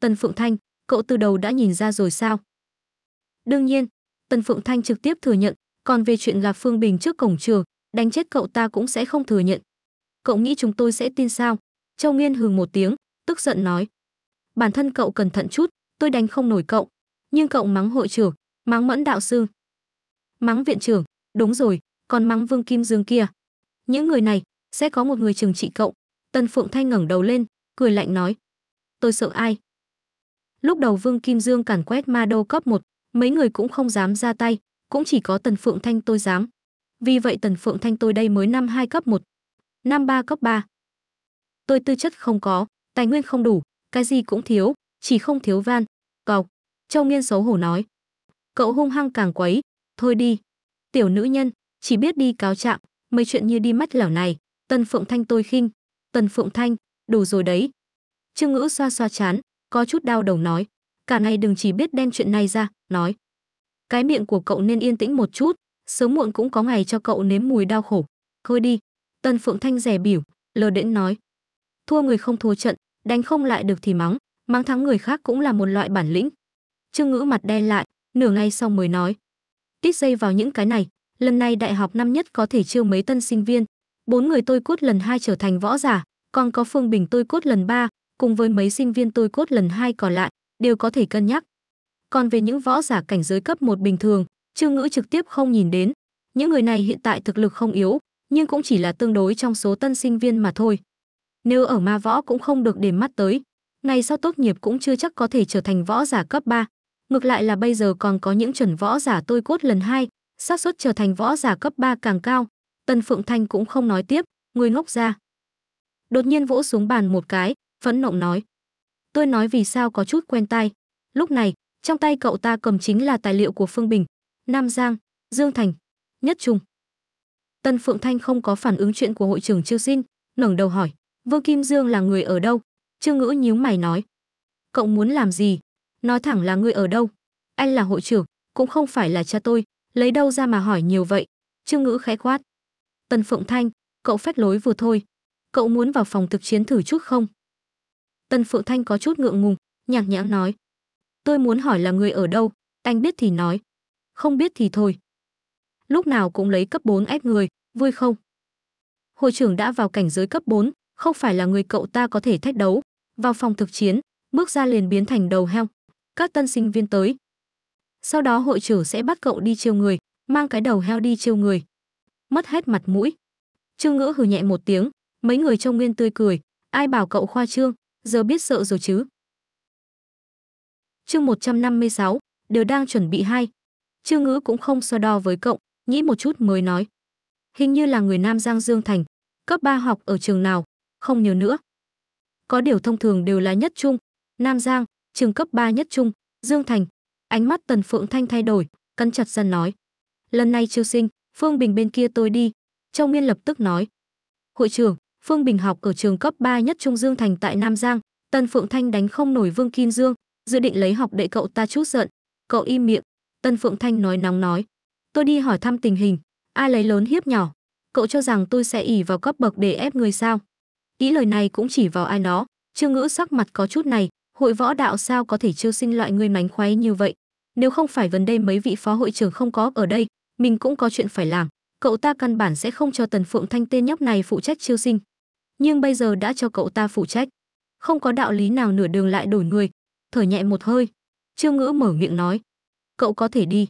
Tần Phượng Thanh, cậu từ đầu đã nhìn ra rồi sao? Đương nhiên, Tần Phượng Thanh trực tiếp thừa nhận, còn về chuyện gặp Phương Bình trước cổng trường, đánh chết cậu ta cũng sẽ không thừa nhận. Cậu nghĩ chúng tôi sẽ tin sao? Châu Nguyên hừ một tiếng, tức giận nói. Bản thân cậu cẩn thận chút, tôi đánh không nổi cậu. Nhưng cậu mắng hội trưởng, mắng mẫn đạo sư. Mắng viện trưởng, đúng rồi, còn mắng Vương Kim Dương kia. Những người này, sẽ có một người trừng trị cậu. Tân Phượng Thanh ngẩng đầu lên, cười lạnh nói. Tôi sợ ai? Lúc đầu Vương Kim Dương cản quét ma đô cấp 1, mấy người cũng không dám ra tay, cũng chỉ có Tần Phượng Thanh tôi dám. Vì vậy Tần Phượng Thanh tôi đây mới năm 2 cấp 1, năm 3 cấp 3. Tôi tư chất không có, tài nguyên không đủ, cái gì cũng thiếu, chỉ không thiếu van, cọc. Châu Nghiên xấu hổ nói. Cậu hung hăng càng quấy, thôi đi. Tiểu nữ nhân, chỉ biết đi cáo trạng, mấy chuyện như đi mắt lẻo này, Tần Phượng Thanh tôi khinh. Tần Phượng Thanh, đủ rồi đấy. Trương Ngữ xoa xoa chán, có chút đau đầu nói. Cả ngày đừng chỉ biết đem chuyện này ra, nói. Cái miệng của cậu nên yên tĩnh một chút, sớm muộn cũng có ngày cho cậu nếm mùi đau khổ. Thôi đi. Tân Phượng Thanh rẻ biểu, lờ đễn nói. Thua người không thua trận, đánh không lại được thì mắng, mắng thắng người khác cũng là một loại bản lĩnh. Trương Ngữ mặt đen lại, nửa ngày sau mới nói. Tít dây vào những cái này, lần này đại học năm nhất có thể chiêu mấy tân sinh viên. Bốn người tôi cốt lần hai trở thành võ giả, còn có Phương Bình tôi cốt lần ba, cùng với mấy sinh viên tôi cốt lần hai còn lại, đều có thể cân nhắc. Còn về những võ giả cảnh giới cấp một bình thường, Trương Ngữ trực tiếp không nhìn đến. Những người này hiện tại thực lực không yếu, nhưng cũng chỉ là tương đối trong số tân sinh viên mà thôi. Nếu ở ma võ cũng không được để mắt tới, ngày sau tốt nghiệp cũng chưa chắc có thể trở thành võ giả cấp 3. Ngược lại là bây giờ còn có những chuẩn võ giả tôi cốt lần 2, xác suất trở thành võ giả cấp 3 càng cao. Tân Phượng Thanh cũng không nói tiếp, người ngốc ra. Đột nhiên vỗ xuống bàn một cái, phẫn nộ nói. Tôi nói vì sao có chút quen tai. Lúc này, trong tay cậu ta cầm chính là tài liệu của Phương Bình, Nam Giang, Dương Thành, Nhất Trung. Tân Phượng Thanh không có phản ứng chuyện của hội trưởng Trương Sinh, ngẩng đầu hỏi, Vương Kim Dương là người ở đâu? Trương Ngữ nhíu mày nói, cậu muốn làm gì? Nói thẳng là người ở đâu? Anh là hội trưởng, cũng không phải là cha tôi, lấy đâu ra mà hỏi nhiều vậy? Trương Ngữ khẽ quát. Tân Phượng Thanh, cậu phép lối vừa thôi. Cậu muốn vào phòng thực chiến thử chút không? Tân Phượng Thanh có chút ngượng ngùng, nhạc nhã nói. Tôi muốn hỏi là người ở đâu, anh biết thì nói không biết thì thôi. Lúc nào cũng lấy cấp 4 ép người, vui không? Hội trưởng đã vào cảnh giới cấp 4, không phải là người cậu ta có thể thách đấu. Vào phòng thực chiến, bước ra liền biến thành đầu heo. Các tân sinh viên tới. Sau đó hội trưởng sẽ bắt cậu đi chiêu người, mang cái đầu heo đi chiêu người. Mất hết mặt mũi. Trương Ngữ hừ nhẹ một tiếng, mấy người trong nguyên tươi cười, ai bảo cậu khoa trương, giờ biết sợ rồi chứ. Chương 156, đều đang chuẩn bị hai, chư Ngữ cũng không so đo với cộng, nghĩ một chút mới nói. Hình như là người Nam Giang Dương Thành, cấp 3 học ở trường nào, không nhớ nữa. Có điều thông thường đều là nhất trung, Nam Giang, trường cấp 3 nhất trung, Dương Thành. Ánh mắt Tần Phượng Thanh thay đổi, cắn chặt dần nói. Lần này chiêu sinh, Phương Bình bên kia tôi đi. Châu Miên lập tức nói. Hội trưởng, Phương Bình học ở trường cấp 3 nhất Trung Dương Thành tại Nam Giang. Tần Phượng Thanh đánh không nổi Vương Kim Dương, dự định lấy học đệ cậu ta chút giận. Cậu im miệng, Tân Phượng Thanh nói nóng nói. Tôi đi hỏi thăm tình hình, ai lấy lớn hiếp nhỏ. Cậu cho rằng tôi sẽ ỉ vào cấp bậc để ép người sao? Ý lời này cũng chỉ vào ai đó, Trương Ngữ sắc mặt có chút này, hội võ đạo sao có thể chiêu sinh loại người mánh khoái như vậy? Nếu không phải vấn đề mấy vị phó hội trưởng không có ở đây, mình cũng có chuyện phải làm. Cậu ta căn bản sẽ không cho Tần Phượng Thanh tên nhóc này phụ trách chiêu sinh. Nhưng bây giờ đã cho cậu ta phụ trách. Không có đạo lý nào nửa đường lại đổi người. Thở nhẹ một hơi. Trương Ngữ mở miệng nói cậu có thể đi.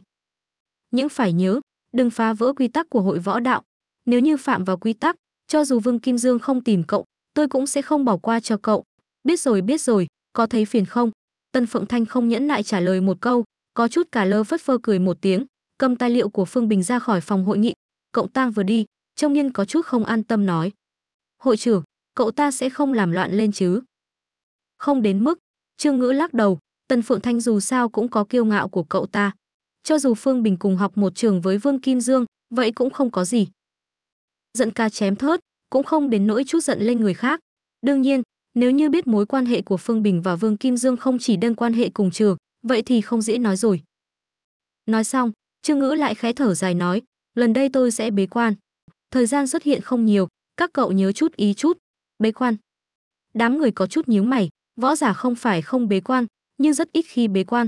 nhưng phải nhớ, đừng phá vỡ quy tắc của hội võ đạo. Nếu như phạm vào quy tắc, cho dù Vương Kim Dương không tìm cậu, tôi cũng sẽ không bỏ qua cho cậu. Biết rồi, biết rồi, có thấy phiền không? Tân Phượng Thanh không nhẫn nại trả lời một câu, có chút cả lơ phất phơ cười một tiếng, cầm tài liệu của Phương Bình ra khỏi phòng hội nghị. Cậu ta vừa đi, trông nhiên có chút không an tâm nói. Hội trưởng, cậu ta sẽ không làm loạn lên chứ? Không đến mức, Trương Ngữ lắc đầu, Tần Phượng Thanh dù sao cũng có kiêu ngạo của cậu ta. Cho dù Phương Bình cùng học một trường với Vương Kim Dương, vậy cũng không có gì. Giận ca chém thớt, cũng không đến nỗi chút giận lên người khác. Đương nhiên, nếu như biết mối quan hệ của Phương Bình và Vương Kim Dương không chỉ đơn quan hệ cùng trường, vậy thì không dễ nói rồi. Nói xong, Trương Ngữ lại khẽ thở dài nói, lần đây tôi sẽ bế quan. Thời gian xuất hiện không nhiều, các cậu nhớ chút ý chút, bế quan. Đám người có chút nhíu mày, võ giả không phải không bế quan, nhưng rất ít khi bế quan.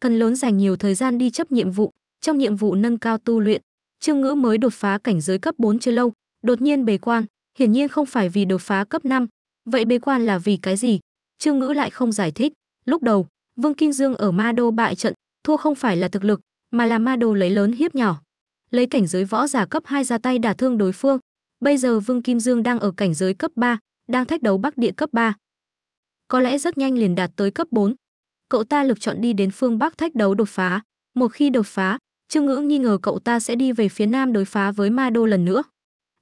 Cần lớn dành nhiều thời gian đi chấp nhiệm vụ, trong nhiệm vụ nâng cao tu luyện, Trương Ngữ mới đột phá cảnh giới cấp 4 chưa lâu, đột nhiên bế quan, hiển nhiên không phải vì đột phá cấp 5. Vậy bế quan là vì cái gì? Trương Ngữ lại không giải thích. Lúc đầu, Vương Kinh Dương ở Ma Đô bại trận, thua không phải là thực lực, mà là Ma Đô lấy lớn hiếp nhỏ. Lấy cảnh giới võ giả cấp 2 ra tay đả thương đối phương. Bây giờ Vương Kim Dương đang ở cảnh giới cấp 3, đang thách đấu Bắc Địa cấp 3. Có lẽ rất nhanh liền đạt tới cấp 4, cậu ta lựa chọn đi đến phương Bắc thách đấu đột phá. Một khi đột phá, Trương Ngữ nghi ngờ cậu ta sẽ đi về phía Nam đối phá với Ma Đô lần nữa.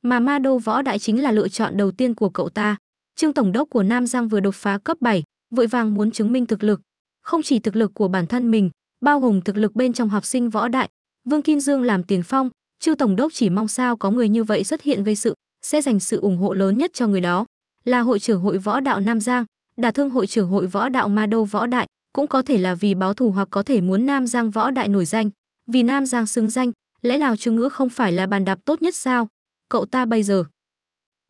Mà Ma Đô võ đại chính là lựa chọn đầu tiên của cậu ta. Trương Tổng đốc của Nam Giang vừa đột phá cấp 7, vội vàng muốn chứng minh thực lực. Không chỉ thực lực của bản thân mình, bao gồm thực lực bên trong học sinh võ đại. Vương Kim Dương làm tiền phong, Trương Tổng đốc chỉ mong sao có người như vậy xuất hiện gây sự, sẽ dành sự ủng hộ lớn nhất cho người đó. Là hội trưởng hội võ đạo Nam Giang, đả thương hội trưởng hội võ đạo Ma Đô võ đại, cũng có thể là vì báo thù hoặc có thể muốn Nam Giang võ đại nổi danh, vì Nam Giang xứng danh, lẽ nào Trương Ngữ không phải là bàn đạp tốt nhất sao? Cậu ta bây giờ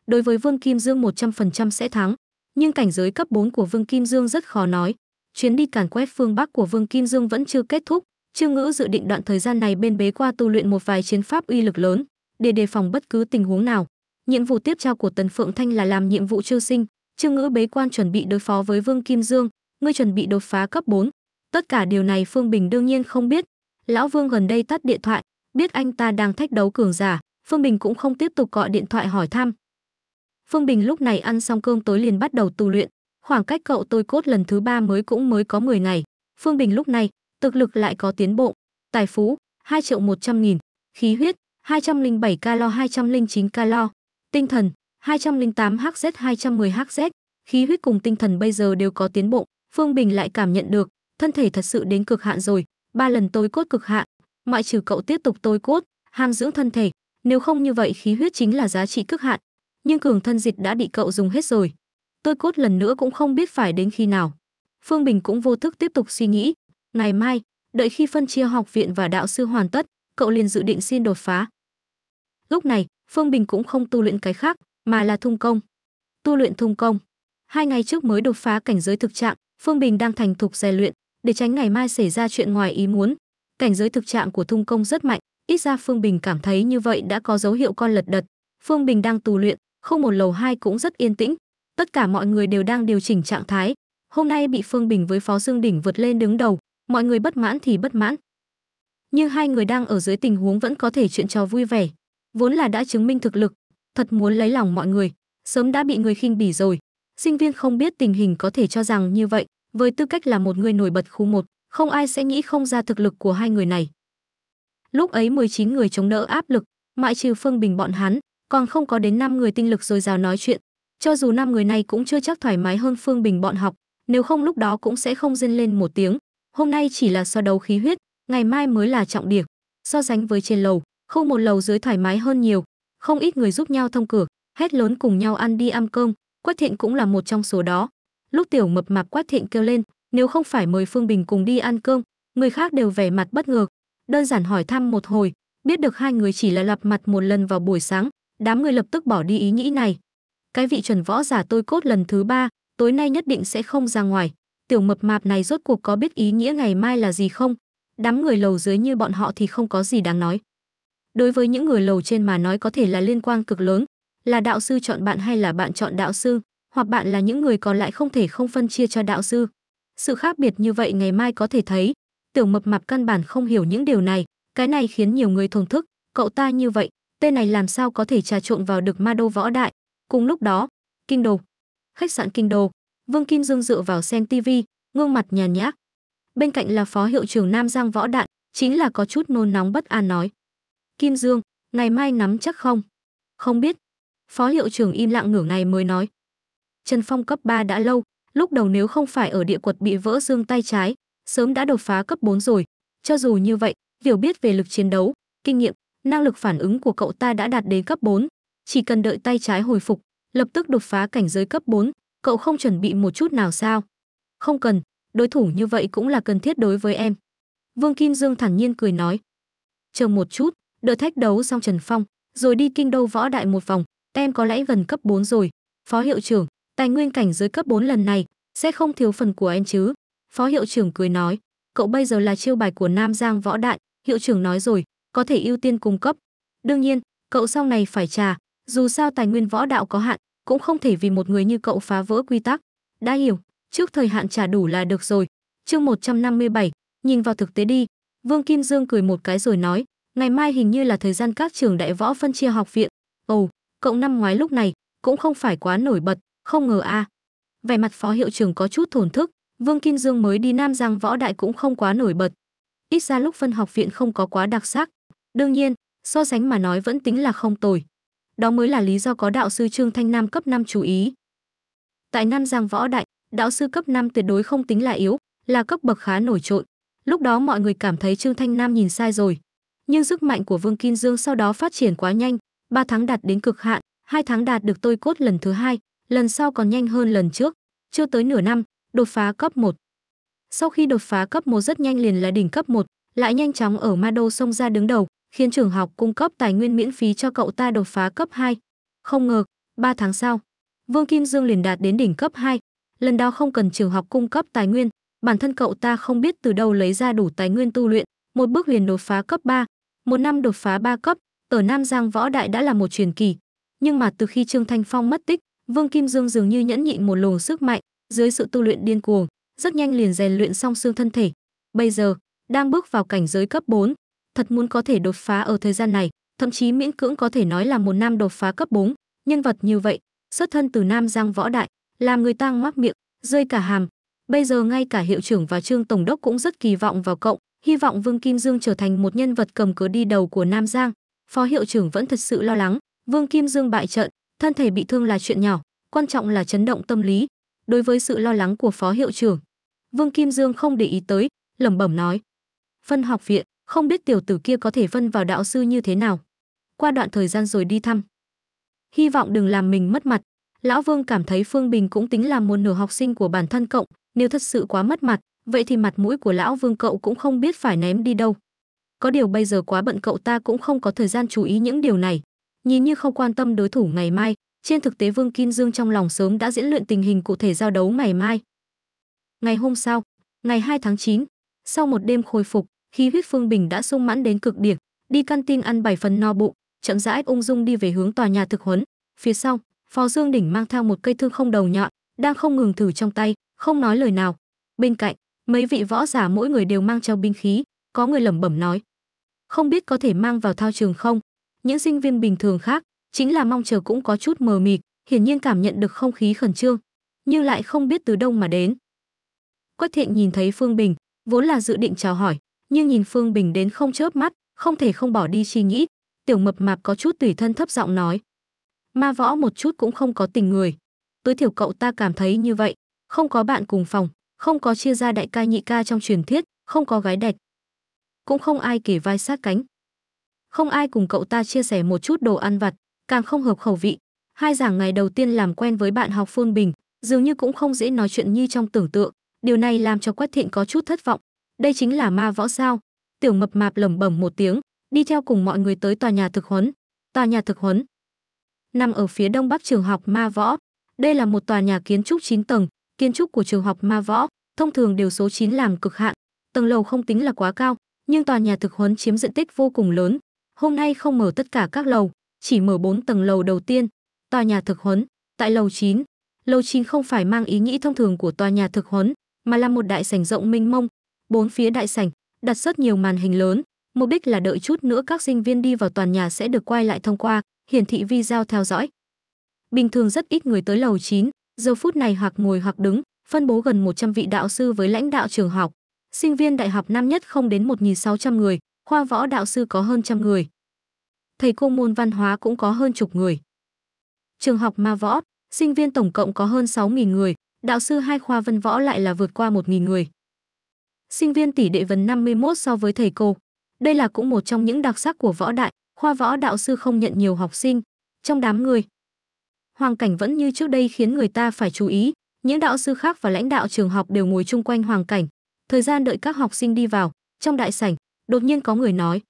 Đối với Vương Kim Dương 100% sẽ thắng, nhưng cảnh giới cấp 4 của Vương Kim Dương rất khó nói. Chuyến đi càn quét phương Bắc của Vương Kim Dương vẫn chưa kết thúc, Trương Ngữ dự định đoạn thời gian này bên bế qua tu luyện một vài chiến pháp uy lực lớn, để đề phòng bất cứ tình huống nào. Nhiệm vụ tiếp theo của Tần Phượng Thanh là làm nhiệm vụ trêu sinh, Trương Ngữ bế quan chuẩn bị đối phó với Vương Kim Dương, ngươi chuẩn bị đột phá cấp 4. Tất cả điều này Phương Bình đương nhiên không biết. Lão Vương gần đây tắt điện thoại, biết anh ta đang thách đấu cường giả, Phương Bình cũng không tiếp tục gọi điện thoại hỏi thăm. Phương Bình lúc này ăn xong cơm tối liền bắt đầu tu luyện, khoảng cách cậu tôi cốt lần thứ ba mới cũng mới có 10 ngày. Phương Bình lúc này, thực lực lại có tiến bộ, tài phú 2 triệu 100 nghìn, khí huyết 207 calo 209 calo, tinh thần 208 hz 210 hz, khí huyết cùng tinh thần bây giờ đều có tiến bộ, Phương Bình lại cảm nhận được, thân thể thật sự đến cực hạn rồi, ba lần tối cốt cực hạn, ngoại trừ cậu tiếp tục tối cốt, ham dưỡng thân thể, nếu không như vậy khí huyết chính là giá trị cực hạn, nhưng cường thân dịch đã bị cậu dùng hết rồi. Tôi cốt lần nữa cũng không biết phải đến khi nào. Phương Bình cũng vô thức tiếp tục suy nghĩ, ngày mai, đợi khi phân chia học viện và đạo sư hoàn tất, cậu liền dự định xin đột phá. Lúc này, Phương Bình cũng không tu luyện cái khác, mà là thung công. Tu luyện thung công. Hai ngày trước mới đột phá cảnh giới thực trạng, Phương Bình đang thành thục rèn luyện để tránh ngày mai xảy ra chuyện ngoài ý muốn. Cảnh giới thực trạng của thung công rất mạnh, ít ra Phương Bình cảm thấy như vậy đã có dấu hiệu con lật đật. Phương Bình đang tù luyện, không một lầu hai cũng rất yên tĩnh. Tất cả mọi người đều đang điều chỉnh trạng thái. Hôm nay bị Phương Bình với Phó Dương Đỉnh vượt lên đứng đầu, mọi người bất mãn thì bất mãn. Nhưng hai người đang ở dưới tình huống vẫn có thể chuyện trò vui vẻ. Vốn là đã chứng minh thực lực, thật muốn lấy lòng mọi người, sớm đã bị người khinh bỉ rồi, sinh viên không biết tình hình có thể cho rằng như vậy, với tư cách là một người nổi bật khu một, không ai sẽ nghĩ không ra thực lực của hai người này. Lúc ấy 19 người chống đỡ áp lực, ngoại trừ Phương Bình bọn hắn, còn không có đến 5 người tinh lực dồi dào nói chuyện, cho dù 5 người này cũng chưa chắc thoải mái hơn Phương Bình bọn học, nếu không lúc đó cũng sẽ không dên lên một tiếng. Hôm nay chỉ là so đấu khí huyết, ngày mai mới là trọng điểm. So sánh với trên lầu, không một lầu dưới thoải mái hơn nhiều, không ít người giúp nhau thông cửa, hét lớn cùng nhau ăn đi ăn cơm, Quách Thiện cũng là một trong số đó. Lúc tiểu mập mạp Quách Thiện kêu lên, nếu không phải mời Phương Bình cùng đi ăn cơm, người khác đều vẻ mặt bất ngờ. Đơn giản hỏi thăm một hồi, biết được hai người chỉ là lặp mặt một lần vào buổi sáng, đám người lập tức bỏ đi ý nghĩ này. Cái vị chuẩn võ giả tôi cốt lần thứ ba, tối nay nhất định sẽ không ra ngoài. Tiểu mập mạp này rốt cuộc có biết ý nghĩa ngày mai là gì không? Đám người lầu dưới như bọn họ thì không có gì đáng nói. Đối với những người lầu trên mà nói có thể là liên quan cực lớn, là đạo sư chọn bạn hay là bạn chọn đạo sư, hoặc bạn là những người còn lại không thể không phân chia cho đạo sư. Sự khác biệt như vậy ngày mai có thể thấy, tiểu mập mạp căn bản không hiểu những điều này, cái này khiến nhiều người thổn thức, cậu ta như vậy, tên này làm sao có thể trà trộn vào được ma đô võ đại. Cùng lúc đó, kinh đồ, khách sạn kinh đồ, Vương Kim Dương dựa vào xem tivi, gương mặt nhàn nhã. Bên cạnh là phó hiệu trưởng Nam Giang võ đạn, chính là có chút nôn nóng bất an nói. Kim Dương, ngày mai nắm chắc không? Không biết, Phó hiệu trưởng im lặng ngửa ngày mới nói. Trần Phong cấp 3 đã lâu, lúc đầu nếu không phải ở địa quật bị vỡ xương tay trái, sớm đã đột phá cấp 4 rồi. Cho dù như vậy, hiểu biết về lực chiến đấu, kinh nghiệm, năng lực phản ứng của cậu ta đã đạt đến cấp 4. Chỉ cần đợi tay trái hồi phục, lập tức đột phá cảnh giới cấp 4, cậu không chuẩn bị một chút nào sao? Không cần, đối thủ như vậy cũng là cần thiết đối với em. Vương Kim Dương thản nhiên cười nói. Chờ một chút, đợi thách đấu xong Trần Phong, rồi đi kinh đô võ đại một vòng, em có lẽ gần cấp 4 rồi. Phó hiệu trưởng, tài nguyên cảnh giới cấp 4 lần này sẽ không thiếu phần của em chứ? Phó hiệu trưởng cười nói, cậu bây giờ là chiêu bài của Nam Giang Võ Đại, hiệu trưởng nói rồi, có thể ưu tiên cung cấp. Đương nhiên, cậu sau này phải trả, dù sao tài nguyên võ đạo có hạn, cũng không thể vì một người như cậu phá vỡ quy tắc. Đã hiểu, trước thời hạn trả đủ là được rồi. Chương 157, nhìn vào thực tế đi. Vương Kim Dương cười một cái rồi nói, ngày mai hình như là thời gian các trường đại võ phân chia học viện. Ồ, cộng năm ngoái lúc này cũng không phải quá nổi bật không ngờ a à. vẻ mặt phó hiệu trưởng có chút thổn thức vương kim dương mới đi nam giang võ đại cũng không quá nổi bật ít ra lúc phân học viện không có quá đặc sắc đương nhiên so sánh mà nói vẫn tính là không tồi đó mới là lý do có đạo sư trương thanh nam cấp 5 chú ý tại nam giang võ đại đạo sư cấp 5 tuyệt đối không tính là yếu là cấp bậc khá nổi trội lúc đó mọi người cảm thấy trương thanh nam nhìn sai rồi nhưng sức mạnh của vương kim dương sau đó phát triển quá nhanh 3 tháng đạt đến cực hạn, 2 tháng đạt được tôi cốt lần thứ hai, lần sau còn nhanh hơn lần trước. Chưa tới nửa năm, đột phá cấp 1. Sau khi đột phá cấp 1 rất nhanh liền là đỉnh cấp 1, lại nhanh chóng ở ma đô xông ra đứng đầu, khiến trường học cung cấp tài nguyên miễn phí cho cậu ta đột phá cấp 2. Không ngờ, 3 tháng sau, Vương Kim Dương liền đạt đến đỉnh cấp 2. Lần đó không cần trường học cung cấp tài nguyên, bản thân cậu ta không biết từ đâu lấy ra đủ tài nguyên tu luyện, một bước liền đột phá cấp 3, một năm đột phá 3 cấp, ở Nam Giang võ đại đã là một truyền kỳ, nhưng mà từ khi Trương Thanh Phong mất tích, Vương Kim Dương dường như nhẫn nhịn một luồng sức mạnh, dưới sự tu luyện điên cuồng, rất nhanh liền rèn luyện xong xương thân thể. Bây giờ, đang bước vào cảnh giới cấp 4, thật muốn có thể đột phá ở thời gian này, thậm chí miễn cưỡng có thể nói là một nam đột phá cấp 4, nhân vật như vậy, xuất thân từ Nam Giang võ đại, làm người ta mắc miệng, rơi cả hàm. Bây giờ ngay cả hiệu trưởng và Trương tổng đốc cũng rất kỳ vọng vào cậu, hy vọng Vương Kim Dương trở thành một nhân vật cầm cờ đi đầu của Nam Giang, phó hiệu trưởng vẫn thật sự lo lắng vương kim dương bại trận thân thể bị thương là chuyện nhỏ quan trọng là chấn động tâm lý đối với sự lo lắng của phó hiệu trưởng vương kim dương không để ý tới lẩm bẩm nói phân học viện không biết tiểu tử kia có thể phân vào đạo sư như thế nào qua đoạn thời gian rồi đi thăm hy vọng đừng làm mình mất mặt lão vương cảm thấy phương bình cũng tính là một nửa học sinh của bản thân cộng nếu thật sự quá mất mặt vậy thì mặt mũi của lão vương cậu cũng không biết phải ném đi đâu có điều bây giờ quá bận cậu ta cũng không có thời gian chú ý những điều này. Nhìn như không quan tâm đối thủ ngày mai, trên thực tế Vương Kim Dương trong lòng sớm đã diễn luyện tình hình cụ thể giao đấu ngày mai. Ngày hôm sau, ngày 2 tháng 9, sau một đêm khôi phục, khí huyết Phương Bình đã sung mãn đến cực điểm, đi căn tin ăn bảy phần no bụng, chậm rãi ung dung đi về hướng tòa nhà thực huấn. Phía sau, Phó Dương Đỉnh mang theo một cây thương không đầu nhọn, đang không ngừng thử trong tay, không nói lời nào. Bên cạnh, mấy vị võ giả mỗi người đều mang theo binh khí, có người lẩm bẩm nói: không biết có thể mang vào thao trường không. Những sinh viên bình thường khác, chính là mong chờ cũng có chút mờ mịt, hiển nhiên cảm nhận được không khí khẩn trương, nhưng lại không biết từ đâu mà đến. Quách Thiện nhìn thấy Phương Bình, vốn là dự định chào hỏi, nhưng nhìn Phương Bình đến không chớp mắt, không thể không bỏ đi suy nghĩ, tiểu mập mạp có chút tùy thân thấp giọng nói: "Ma võ một chút cũng không có tình người, tối thiểu cậu ta cảm thấy như vậy, không có bạn cùng phòng, không có chia ra đại ca nhị ca trong truyền thuyết, không có gái đẹp, cũng không ai kể vai sát cánh. Không ai cùng cậu ta chia sẻ một chút đồ ăn vặt, càng không hợp khẩu vị. Hai giảng ngày đầu tiên làm quen với bạn học Phương Bình, dường như cũng không dễ nói chuyện như trong tưởng tượng. Điều này làm cho Quách thiện có chút thất vọng. Đây chính là ma võ sao? Tiểu mập mạp lẩm bẩm một tiếng, đi theo cùng mọi người tới tòa nhà thực huấn. Tòa nhà thực huấn nằm ở phía đông bắc trường học ma võ. Đây là một tòa nhà kiến trúc 9 tầng, kiến trúc của trường học ma võ, thông thường đều số 9 làm cực hạn, tầng lầu không tính là quá cao, nhưng tòa nhà thực huấn chiếm diện tích vô cùng lớn. Hôm nay không mở tất cả các lầu, chỉ mở 4 tầng lầu đầu tiên, tòa nhà thực huấn, tại lầu 9. Lầu 9 không phải mang ý nghĩ thông thường của tòa nhà thực huấn, mà là một đại sảnh rộng mênh mông, bốn phía đại sảnh đặt rất nhiều màn hình lớn, mục đích là đợi chút nữa các sinh viên đi vào tòa nhà sẽ được quay lại thông qua hiển thị video theo dõi. Bình thường rất ít người tới lầu 9, giờ phút này hoặc ngồi hoặc đứng, phân bố gần 100 vị đạo sư với lãnh đạo trường học sinh viên đại học năm nhất không đến 1.600 người, khoa võ đạo sư có hơn trăm người. Thầy cô môn văn hóa cũng có hơn chục người. Trường học ma võ, sinh viên tổng cộng có hơn 6.000 người, đạo sư hai khoa văn võ lại là vượt qua 1.000 người. Sinh viên tỷ đệ vấn 51 so với thầy cô. Đây là cũng một trong những đặc sắc của võ đại, khoa võ đạo sư không nhận nhiều học sinh. Trong đám người, Hoàng Cảnh vẫn như trước đây khiến người ta phải chú ý, những đạo sư khác và lãnh đạo trường học đều ngồi chung quanh Hoàng Cảnh, Thời gian đợi các học sinh đi vào, trong đại sảnh, đột nhiên có người nói.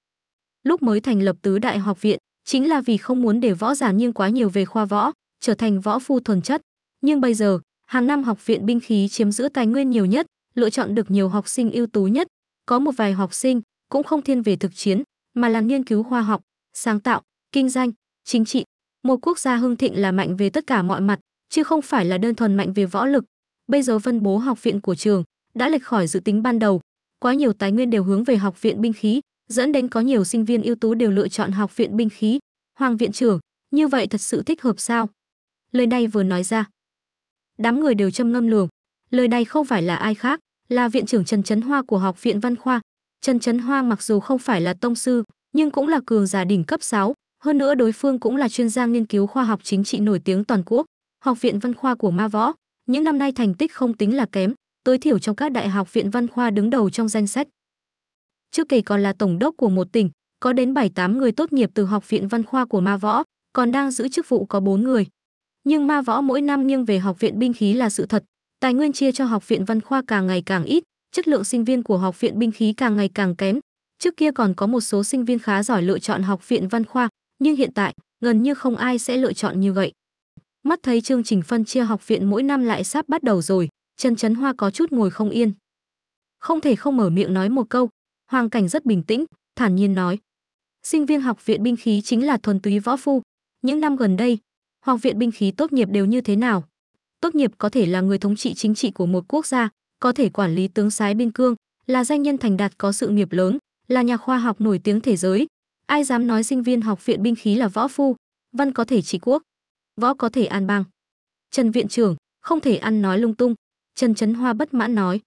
Lúc mới thành lập tứ đại học viện, chính là vì không muốn để võ giả nghiêng quá nhiều về khoa võ, trở thành võ phu thuần chất. Nhưng bây giờ, hàng năm học viện binh khí chiếm giữ tài nguyên nhiều nhất, lựa chọn được nhiều học sinh ưu tú nhất. Có một vài học sinh cũng không thiên về thực chiến, mà là nghiên cứu khoa học, sáng tạo, kinh doanh, chính trị. Một quốc gia hưng thịnh là mạnh về tất cả mọi mặt, chứ không phải là đơn thuần mạnh về võ lực. Bây giờ phân bố học viện của trường đã lệch khỏi dự tính ban đầu. Quá nhiều tài nguyên đều hướng về học viện binh khí, dẫn đến có nhiều sinh viên ưu tú đều lựa chọn học viện binh khí. Hoàng viện trưởng, như vậy thật sự thích hợp sao? Lời này vừa nói ra, đám người đều châm ngâm lường. Lời này không phải là ai khác, là viện trưởng Trần Chấn Hoa của học viện Văn khoa. Trần Chấn Hoa mặc dù không phải là tông sư, nhưng cũng là cường giả đỉnh cấp 6, hơn nữa đối phương cũng là chuyên gia nghiên cứu khoa học chính trị nổi tiếng toàn quốc, học viện Văn khoa của Ma Võ, những năm nay thành tích không tính là kém, tối thiểu trong các đại học viện văn khoa đứng đầu trong danh sách. Trước kể còn là tổng đốc của một tỉnh, có đến 7-8 người tốt nghiệp từ học viện văn khoa của Ma Võ, còn đang giữ chức vụ có 4 người. Nhưng Ma Võ mỗi năm nghiêng về học viện binh khí là sự thật, tài nguyên chia cho học viện văn khoa càng ngày càng ít, chất lượng sinh viên của học viện binh khí càng ngày càng kém. Trước kia còn có một số sinh viên khá giỏi lựa chọn học viện văn khoa, nhưng hiện tại gần như không ai sẽ lựa chọn như vậy. Mắt thấy chương trình phân chia học viện mỗi năm lại sắp bắt đầu rồi. Trần chấn hoa có chút ngồi không yên không thể không mở miệng nói một câu hoàng cảnh rất bình tĩnh thản nhiên nói sinh viên học viện binh khí chính là thuần túy võ phu những năm gần đây học viện binh khí tốt nghiệp đều như thế nào tốt nghiệp có thể là người thống trị chính trị của một quốc gia có thể quản lý tướng sái biên cương là danh nhân thành đạt có sự nghiệp lớn là nhà khoa học nổi tiếng thế giới ai dám nói sinh viên học viện binh khí là võ phu văn có thể trị quốc võ có thể an bang trần viện trưởng không thể ăn nói lung tung Trần Trấn Hoa bất mãn nói.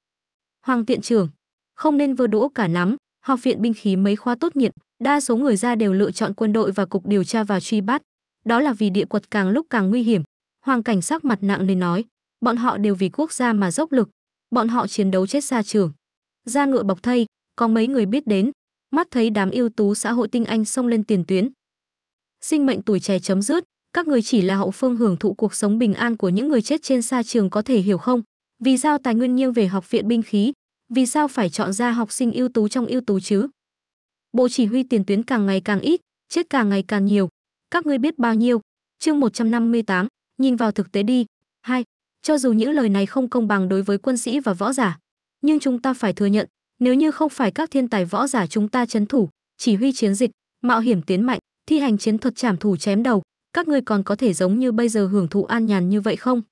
Hoàng tiện trưởng, không nên vơ đũa cả nắm, học viện binh khí mấy khoa tốt nghiệp, đa số người ra đều lựa chọn quân đội và cục điều tra vào truy bắt. Đó là vì địa quật càng lúc càng nguy hiểm. Hoàng cảnh sắc mặt nặng nên nói, bọn họ đều vì quốc gia mà dốc lực, bọn họ chiến đấu chết xa trường. Ra ngựa bọc thây, có mấy người biết đến, mắt thấy đám ưu tú xã hội tinh anh xông lên tiền tuyến. Sinh mệnh tuổi trẻ chấm dứt, các người chỉ là hậu phương hưởng thụ cuộc sống bình an của những người chết trên xa trường có thể hiểu không? Vì sao tài nguyên nghiêng về học viện binh khí? Vì sao phải chọn ra học sinh ưu tú trong ưu tú chứ? Bộ chỉ huy tiền tuyến càng ngày càng ít, chết càng ngày càng nhiều. Các ngươi biết bao nhiêu? Chương 158, nhìn vào thực tế đi. 2. Cho dù những lời này không công bằng đối với quân sĩ và võ giả, nhưng chúng ta phải thừa nhận, nếu như không phải các thiên tài võ giả chúng ta chấn thủ, chỉ huy chiến dịch, mạo hiểm tiến mạnh, thi hành chiến thuật trảm thủ chém đầu, các ngươi còn có thể giống như bây giờ hưởng thụ an nhàn như vậy không?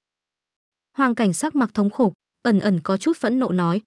Hoàng cảnh sắc mặt thống khổ, ẩn ẩn có chút phẫn nộ nói.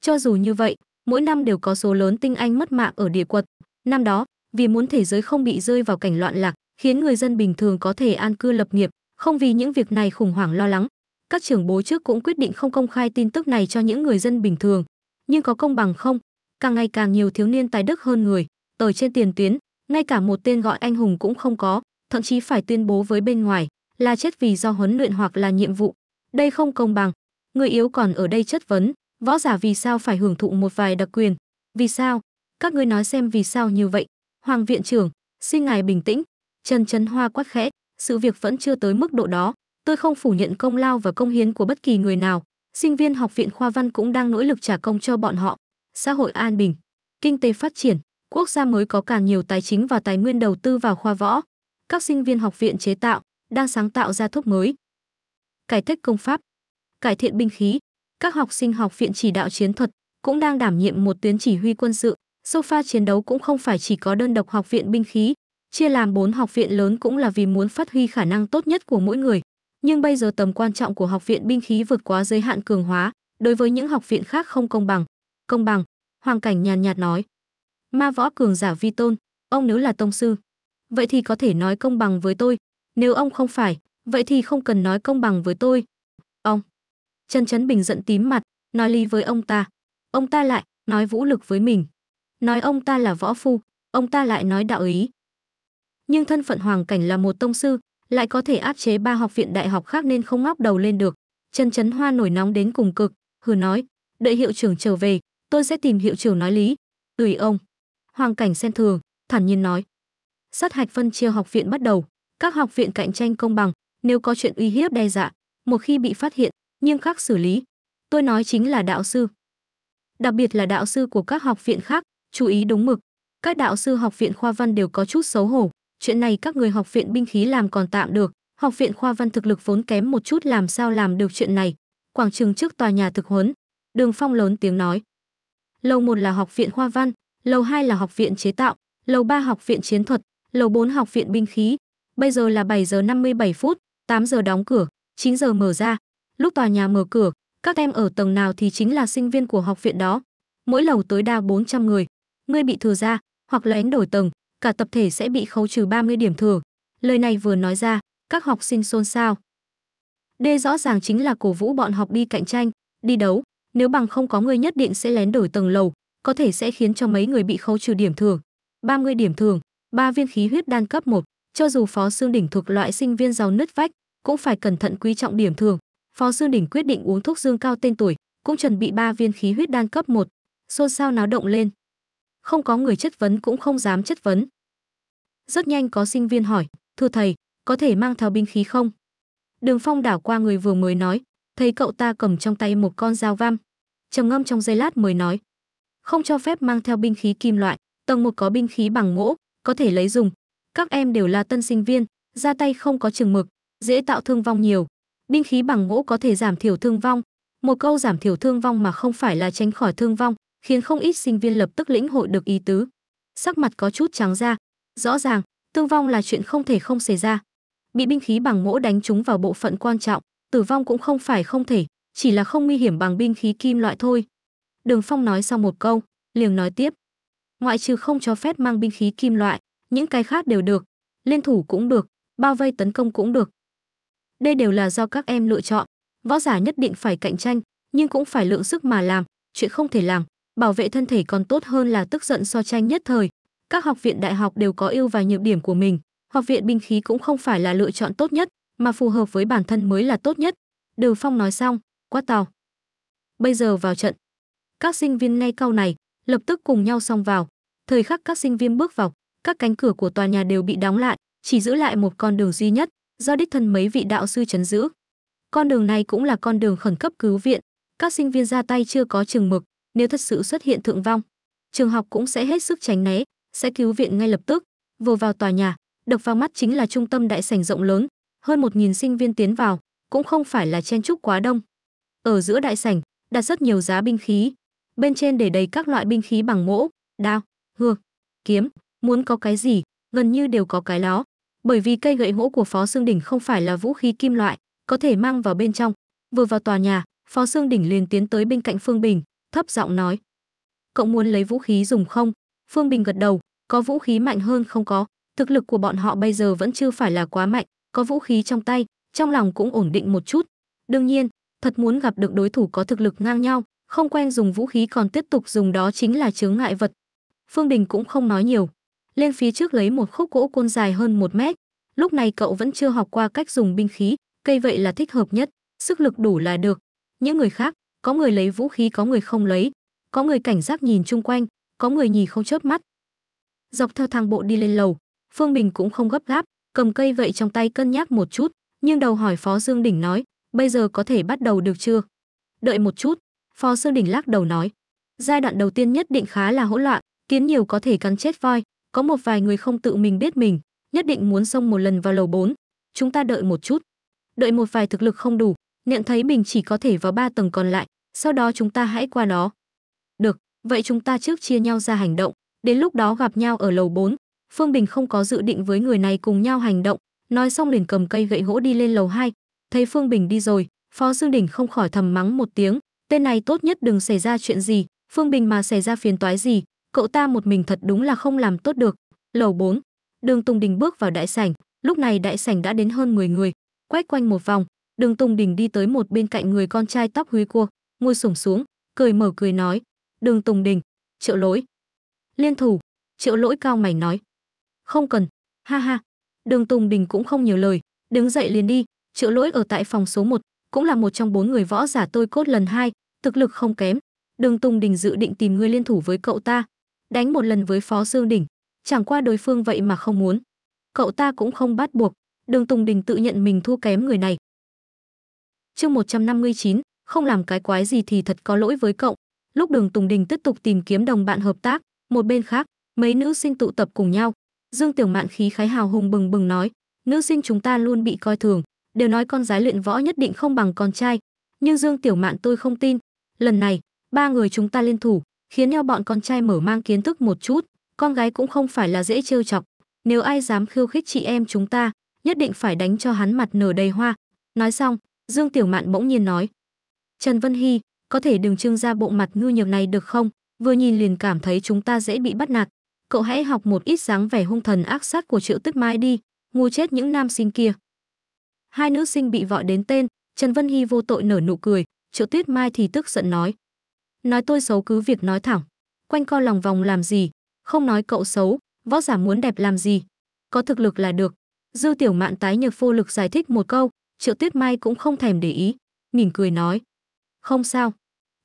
Cho dù như vậy, mỗi năm đều có số lớn tinh anh mất mạng ở địa quật. Năm đó, vì muốn thế giới không bị rơi vào cảnh loạn lạc, khiến người dân bình thường có thể an cư lập nghiệp, không vì những việc này khủng hoảng lo lắng. Các trưởng bố trước cũng quyết định không công khai tin tức này cho những người dân bình thường. Nhưng có công bằng không? Càng ngày càng nhiều thiếu niên tài đức hơn người, ở trên tiền tuyến, ngay cả một tên gọi anh hùng cũng không có, thậm chí phải tuyên bố với bên ngoài là chết vì do huấn luyện hoặc là nhiệm vụ đây không công bằng người yếu còn ở đây chất vấn võ giả vì sao phải hưởng thụ một vài đặc quyền vì sao các ngươi nói xem vì sao như vậy hoàng viện trưởng xin ngài bình tĩnh trần trấn hoa quát khẽ sự việc vẫn chưa tới mức độ đó tôi không phủ nhận công lao và công hiến của bất kỳ người nào sinh viên học viện khoa văn cũng đang nỗ lực trả công cho bọn họ xã hội an bình kinh tế phát triển quốc gia mới có càng nhiều tài chính và tài nguyên đầu tư vào khoa võ các sinh viên học viện chế tạo đang sáng tạo ra thuốc mới cải cách công pháp, cải thiện binh khí. Các học sinh học viện chỉ đạo chiến thuật cũng đang đảm nhiệm một tuyến chỉ huy quân sự. Sofa chiến đấu cũng không phải chỉ có đơn độc học viện binh khí, chia làm 4 học viện lớn cũng là vì muốn phát huy khả năng tốt nhất của mỗi người. Nhưng bây giờ tầm quan trọng của học viện binh khí vượt quá giới hạn cường hóa, đối với những học viện khác không công bằng. Công bằng, Hoàng Cảnh nhàn nhạt nói. Ma võ cường giả vi tôn, ông nếu là tông sư. Vậy thì có thể nói công bằng với tôi, nếu ông không phải, vậy thì không cần nói công bằng với tôi. Ông. Trần Trấn Bình giận tím mặt, nói lý với ông ta. Ông ta lại, nói vũ lực với mình. Nói ông ta là võ phu, ông ta lại nói đạo ý. Nhưng thân phận Hoàng Cảnh là một tông sư, lại có thể áp chế ba học viện đại học khác nên không ngóc đầu lên được. Trần Trấn Hoa nổi nóng đến cùng cực, hừ nói, đợi hiệu trưởng trở về, tôi sẽ tìm hiệu trưởng nói lý. Tùy ông. Hoàng Cảnh xen thường, thản nhiên nói. Sát hạch phân chia học viện bắt đầu, các học viện cạnh tranh công bằng, nếu có chuyện uy hiếp đe dọa, một khi bị phát hiện, nghiêm khắc xử lý. Tôi nói chính là đạo sư. Đặc biệt là đạo sư của các học viện khác, chú ý đúng mực. Các đạo sư học viện khoa văn đều có chút xấu hổ, chuyện này các người học viện binh khí làm còn tạm được, học viện khoa văn thực lực vốn kém một chút làm sao làm được chuyện này. Quảng trường trước tòa nhà thực huấn, Đường Phong lớn tiếng nói. Lầu một là học viện khoa văn, lầu hai là học viện chế tạo, lầu ba học viện chiến thuật, lầu bốn học viện binh khí. Bây giờ là 7 giờ 57 phút, 8 giờ đóng cửa, 9 giờ mở ra. Lúc tòa nhà mở cửa, các em ở tầng nào thì chính là sinh viên của học viện đó. Mỗi lầu tối đa 400 người. Ngươi bị thừa ra, hoặc lén đổi tầng, cả tập thể sẽ bị khấu trừ 30 điểm thừa. Lời này vừa nói ra, các học sinh xôn xao. đây rõ ràng chính là cổ vũ bọn học đi cạnh tranh, đi đấu, nếu bằng không có người nhất định sẽ lén đổi tầng lầu, có thể sẽ khiến cho mấy người bị khấu trừ điểm thường. 30 điểm thường, 3 viên khí huyết đan cấp 1. Cho dù Phó sư Đỉnh thuộc loại sinh viên giàu nứt vách, cũng phải cẩn thận quý trọng điểm thường. Phó sư Đỉnh quyết định uống thuốc dương cao tên tuổi, cũng chuẩn bị ba viên khí huyết đan cấp 1. Xôn xao náo động lên. Không có người chất vấn cũng không dám chất vấn. Rất nhanh có sinh viên hỏi, thưa thầy, có thể mang theo binh khí không? Đường Phong đảo qua người vừa mới nói, thấy cậu ta cầm trong tay một con dao vam. Trầm ngâm trong giây lát mới nói, không cho phép mang theo binh khí kim loại, tầng một có binh khí bằng gỗ, có thể lấy dùng, các em đều là tân sinh viên, ra tay không có chừng mực, dễ tạo thương vong nhiều. Binh khí bằng gỗ có thể giảm thiểu thương vong. Một câu giảm thiểu thương vong mà không phải là tránh khỏi thương vong, khiến không ít sinh viên lập tức lĩnh hội được ý tứ. Sắc mặt có chút trắng ra, rõ ràng, thương vong là chuyện không thể không xảy ra. Bị binh khí bằng gỗ đánh trúng vào bộ phận quan trọng, tử vong cũng không phải không thể, chỉ là không nguy hiểm bằng binh khí kim loại thôi. Đường Phong nói xong một câu, liền nói tiếp. Ngoại trừ không cho phép mang binh khí kim loại, những cái khác đều được, liên thủ cũng được, bao vây tấn công cũng được. Đây đều là do các em lựa chọn, võ giả nhất định phải cạnh tranh, nhưng cũng phải lượng sức mà làm, chuyện không thể làm, bảo vệ thân thể còn tốt hơn là tức giận so tranh nhất thời. Các học viện đại học đều có ưu và nhược điểm của mình, học viện binh khí cũng không phải là lựa chọn tốt nhất, mà phù hợp với bản thân mới là tốt nhất. đều Phong nói xong, quá tàu Bây giờ vào trận. Các sinh viên ngay câu này, lập tức cùng nhau xông vào. Thời khắc các sinh viên bước vào, các cánh cửa của tòa nhà đều bị đóng lại, chỉ giữ lại một con đường duy nhất, do đích thân mấy vị đạo sư chấn giữ. Con đường này cũng là con đường khẩn cấp cứu viện, các sinh viên ra tay chưa có trường mực, nếu thật sự xuất hiện thượng vong, trường học cũng sẽ hết sức tránh né, sẽ cứu viện ngay lập tức. Vừa vào tòa nhà, đập vào mắt chính là trung tâm đại sảnh rộng lớn, hơn 1000 sinh viên tiến vào, cũng không phải là chen chúc quá đông. Ở giữa đại sảnh, đặt rất nhiều giá binh khí, bên trên để đầy các loại binh khí bằng mỗ, đao, hương, kiếm, muốn có cái gì, gần như đều có cái đó. Bởi vì cây gậy gỗ của Phó Xương Đỉnh không phải là vũ khí kim loại, có thể mang vào bên trong. Vừa vào tòa nhà, Phó Xương Đỉnh liền tiến tới bên cạnh Phương Bình, thấp giọng nói: "Cậu muốn lấy vũ khí dùng không?" Phương Bình gật đầu, có vũ khí mạnh hơn không có, thực lực của bọn họ bây giờ vẫn chưa phải là quá mạnh, có vũ khí trong tay, trong lòng cũng ổn định một chút. Đương nhiên, thật muốn gặp được đối thủ có thực lực ngang nhau, không quen dùng vũ khí còn tiếp tục dùng đó chính là chướng ngại vật. Phương bình cũng không nói nhiều, lên phía trước lấy một khúc gỗ côn dài hơn một mét. Lúc này cậu vẫn chưa học qua cách dùng binh khí, cây vậy là thích hợp nhất, sức lực đủ là được. Những người khác, có người lấy vũ khí có người không lấy, có người cảnh giác nhìn chung quanh, có người nhìn không chớp mắt. Dọc theo thang bộ đi lên lầu, Phương Bình cũng không gấp gáp, cầm cây vậy trong tay cân nhắc một chút, nhưng đầu hỏi Phó Dương Đỉnh nói, bây giờ có thể bắt đầu được chưa? Đợi một chút, Phó Dương Đỉnh lắc đầu nói, giai đoạn đầu tiên nhất định khá là hỗn loạn, kiến nhiều có thể cắn chết voi, có một vài người không tự mình biết mình, nhất định muốn xông một lần vào lầu 4. Chúng ta đợi một chút. Đợi một vài thực lực không đủ, nhận thấy mình chỉ có thể vào ba tầng còn lại, sau đó chúng ta hãy qua nó. Được, vậy chúng ta trước chia nhau ra hành động, đến lúc đó gặp nhau ở lầu 4. Phương Bình không có dự định với người này cùng nhau hành động, nói xong liền cầm cây gậy gỗ đi lên lầu 2. Thấy Phương Bình đi rồi, Phó Dương Đình không khỏi thầm mắng một tiếng, tên này tốt nhất đừng xảy ra chuyện gì, Phương Bình mà xảy ra phiền toái gì, cậu ta một mình thật đúng là không làm tốt được. Lầu 4, Đường Tùng Đình bước vào đại sảnh, lúc này đại sảnh đã đến hơn 10 người, quét quanh một vòng, Đường Tùng Đình đi tới một bên cạnh người con trai tóc húi cua, ngồi xổm xuống, cười mở cười nói: "Đường Tùng Đình, Triệu Lỗi." "Liên thủ." Triệu Lỗi cao Mảnh nói: "Không cần." "Ha ha." Đường Tùng Đình cũng không nhiều lời, đứng dậy liền đi, Triệu Lỗi ở tại phòng số 1, cũng là một trong bốn người võ giả tôi cốt lần 2, thực lực không kém. Đường Tùng Đình dự định tìm người liên thủ với cậu ta, đánh một lần với Phó Dương Đỉnh, chẳng qua đối phương vậy mà không muốn. Cậu ta cũng không bắt buộc, Đường Tùng Đình tự nhận mình thua kém người này. Chương 159, không làm cái quái gì thì thật có lỗi với cậu. Lúc Đường Tùng Đình tiếp tục tìm kiếm đồng bạn hợp tác, một bên khác, mấy nữ sinh tụ tập cùng nhau. Dương Tiểu Mạn khí khái hào hùng bừng bừng nói, nữ sinh chúng ta luôn bị coi thường, đều nói con gái luyện võ nhất định không bằng con trai, nhưng Dương Tiểu Mạn tôi không tin, lần này ba người chúng ta liên thủ, khiến cho bọn con trai mở mang kiến thức một chút, con gái cũng không phải là dễ trêu chọc, nếu ai dám khiêu khích chị em chúng ta, nhất định phải đánh cho hắn mặt nở đầy hoa. Nói xong, Dương Tiểu Mạn bỗng nhiên nói: "Trần Vân Hy, có thể đừng trưng ra bộ mặt ngu nhược này được không? Vừa nhìn liền cảm thấy chúng ta dễ bị bắt nạt, cậu hãy học một ít dáng vẻ hung thần ác sát của Triệu Tức Mai đi, ngu chết những nam sinh kia." Hai nữ sinh bị gọi đến tên, Trần Vân Hy vô tội nở nụ cười, Triệu Tuyết Mai thì tức giận nói: nói tôi xấu cứ việc nói thẳng. Quanh co lòng vòng làm gì, không nói cậu xấu, võ giả muốn đẹp làm gì, có thực lực là được. Dư tiểu mạn tái nhược vô lực giải thích một câu, triệu tuyết mai cũng không thèm để ý, mỉm cười nói. Không sao,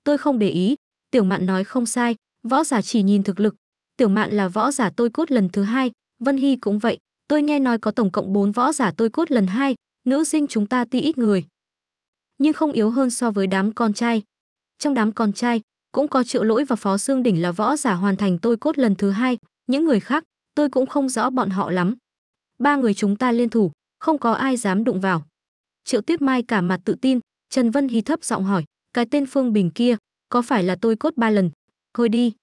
tôi không để ý, tiểu mạn nói không sai, võ giả chỉ nhìn thực lực. Tiểu mạn là võ giả tôi cốt lần thứ hai, Vân Hy cũng vậy, tôi nghe nói có tổng cộng bốn võ giả tôi cốt lần hai, nữ sinh chúng ta tuy ít người. Nhưng không yếu hơn so với đám con trai. Trong đám con trai, cũng có triệu lỗi và phó xương đỉnh là võ giả hoàn thành tôi cốt lần thứ hai những người khác tôi cũng không rõ bọn họ lắm ba người chúng ta liên thủ không có ai dám đụng vào triệu tuyết mai cả mặt tự tin trần vân hí thấp giọng hỏi cái tên phương bình kia có phải là tôi cốt ba lần thôi đi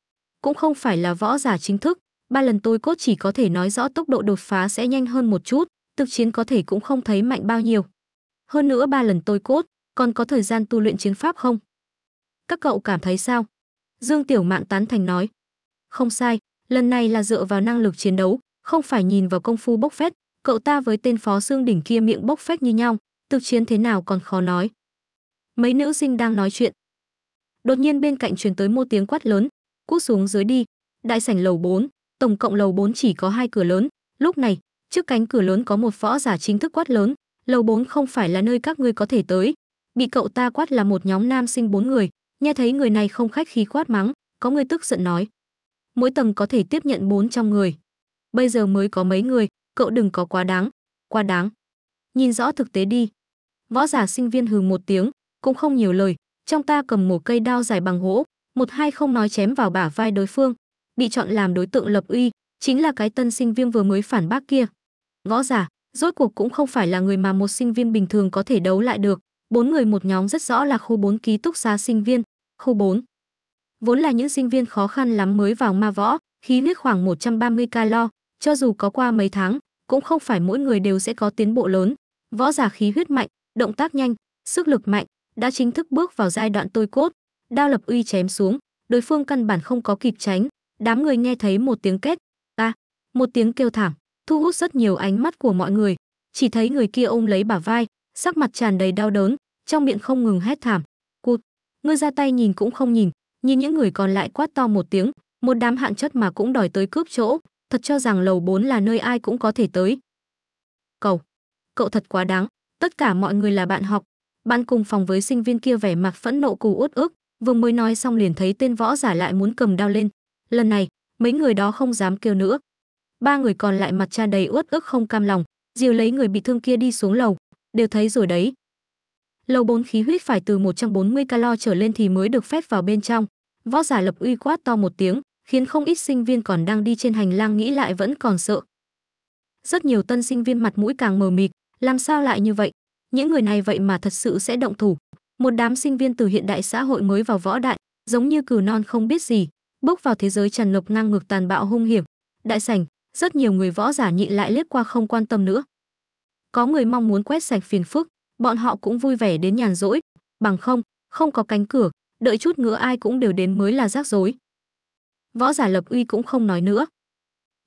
cũng không phải là võ giả chính thức ba lần tôi cốt chỉ có thể nói rõ tốc độ đột phá sẽ nhanh hơn một chút thực chiến có thể cũng không thấy mạnh bao nhiêu hơn nữa ba lần tôi cốt còn có thời gian tu luyện chiến pháp không các cậu cảm thấy sao? Dương Tiểu Mạn tán thành nói. Không sai, lần này là dựa vào năng lực chiến đấu, không phải nhìn vào công phu bốc phét, cậu ta với tên phó xương đỉnh kia miệng bốc phét như nhau, thực chiến thế nào còn khó nói. Mấy nữ sinh đang nói chuyện. Đột nhiên bên cạnh truyền tới một tiếng quát lớn, cút xuống dưới đi, đại sảnh lầu 4, tổng cộng lầu 4 chỉ có hai cửa lớn, lúc này, trước cánh cửa lớn có một võ giả chính thức quát lớn, lầu 4 không phải là nơi các ngươi có thể tới. Bị cậu ta quát là một nhóm nam sinh bốn người, Nghe thấy người này không khách khí quát mắng, có người tức giận nói. Mỗi tầng có thể tiếp nhận 400 người. Bây giờ mới có mấy người, cậu đừng có quá đáng, quá đáng. Nhìn rõ thực tế đi. Võ giả sinh viên hừ một tiếng, cũng không nhiều lời, trong ta cầm một cây đao dài bằng gỗ, một hai không nói chém vào bả vai đối phương, bị chọn làm đối tượng lập uy, chính là cái tân sinh viên vừa mới phản bác kia. Võ giả, rốt cuộc cũng không phải là người mà một sinh viên bình thường có thể đấu lại được. Bốn người một nhóm rất rõ là khu bốn ký túc xá sinh viên, Khu 4 Vốn là những sinh viên khó khăn lắm mới vào ma võ, khí huyết khoảng 130 calo, cho dù có qua mấy tháng, cũng không phải mỗi người đều sẽ có tiến bộ lớn. Võ giả khí huyết mạnh, động tác nhanh, sức lực mạnh, đã chính thức bước vào giai đoạn tôi cốt. Đao lập uy chém xuống, đối phương căn bản không có kịp tránh, đám người nghe thấy một tiếng két, a, à, một tiếng kêu thảm, thu hút rất nhiều ánh mắt của mọi người, chỉ thấy người kia ôm lấy bả vai, sắc mặt tràn đầy đau đớn, trong miệng không ngừng hét thảm, ngươi ra tay nhìn cũng không nhìn nhìn những người còn lại quát to một tiếng một đám hạng chất mà cũng đòi tới cướp chỗ thật cho rằng lầu 4 là nơi ai cũng có thể tới cầu cậu thật quá đáng tất cả mọi người là bạn học bạn cùng phòng với sinh viên kia vẻ mặt phẫn nộ cù uất ức vừa mới nói xong liền thấy tên võ giả lại muốn cầm đao lên lần này mấy người đó không dám kêu nữa ba người còn lại mặt cha đầy uất ức không cam lòng diều lấy người bị thương kia đi xuống lầu đều thấy rồi đấy lầu 4 khí huyết phải từ 140 calo trở lên thì mới được phép vào bên trong. Võ giả lập uy quát to một tiếng, khiến không ít sinh viên còn đang đi trên hành lang nghĩ lại vẫn còn sợ. Rất nhiều tân sinh viên mặt mũi càng mờ mịt, làm sao lại như vậy? Những người này vậy mà thật sự sẽ động thủ. Một đám sinh viên từ hiện đại xã hội mới vào võ đại, giống như cừu non không biết gì, bước vào thế giới tràn ngập ngang ngược tàn bạo hung hiểm. Đại sảnh, rất nhiều người võ giả nhịn lại liếc qua không quan tâm nữa. Có người mong muốn quét sạch phiền phức, bọn họ cũng vui vẻ đến nhàn rỗi, bằng không, không có cánh cửa, đợi chút nữa ai cũng đều đến mới là rắc rối. Võ giả Lập Uy cũng không nói nữa.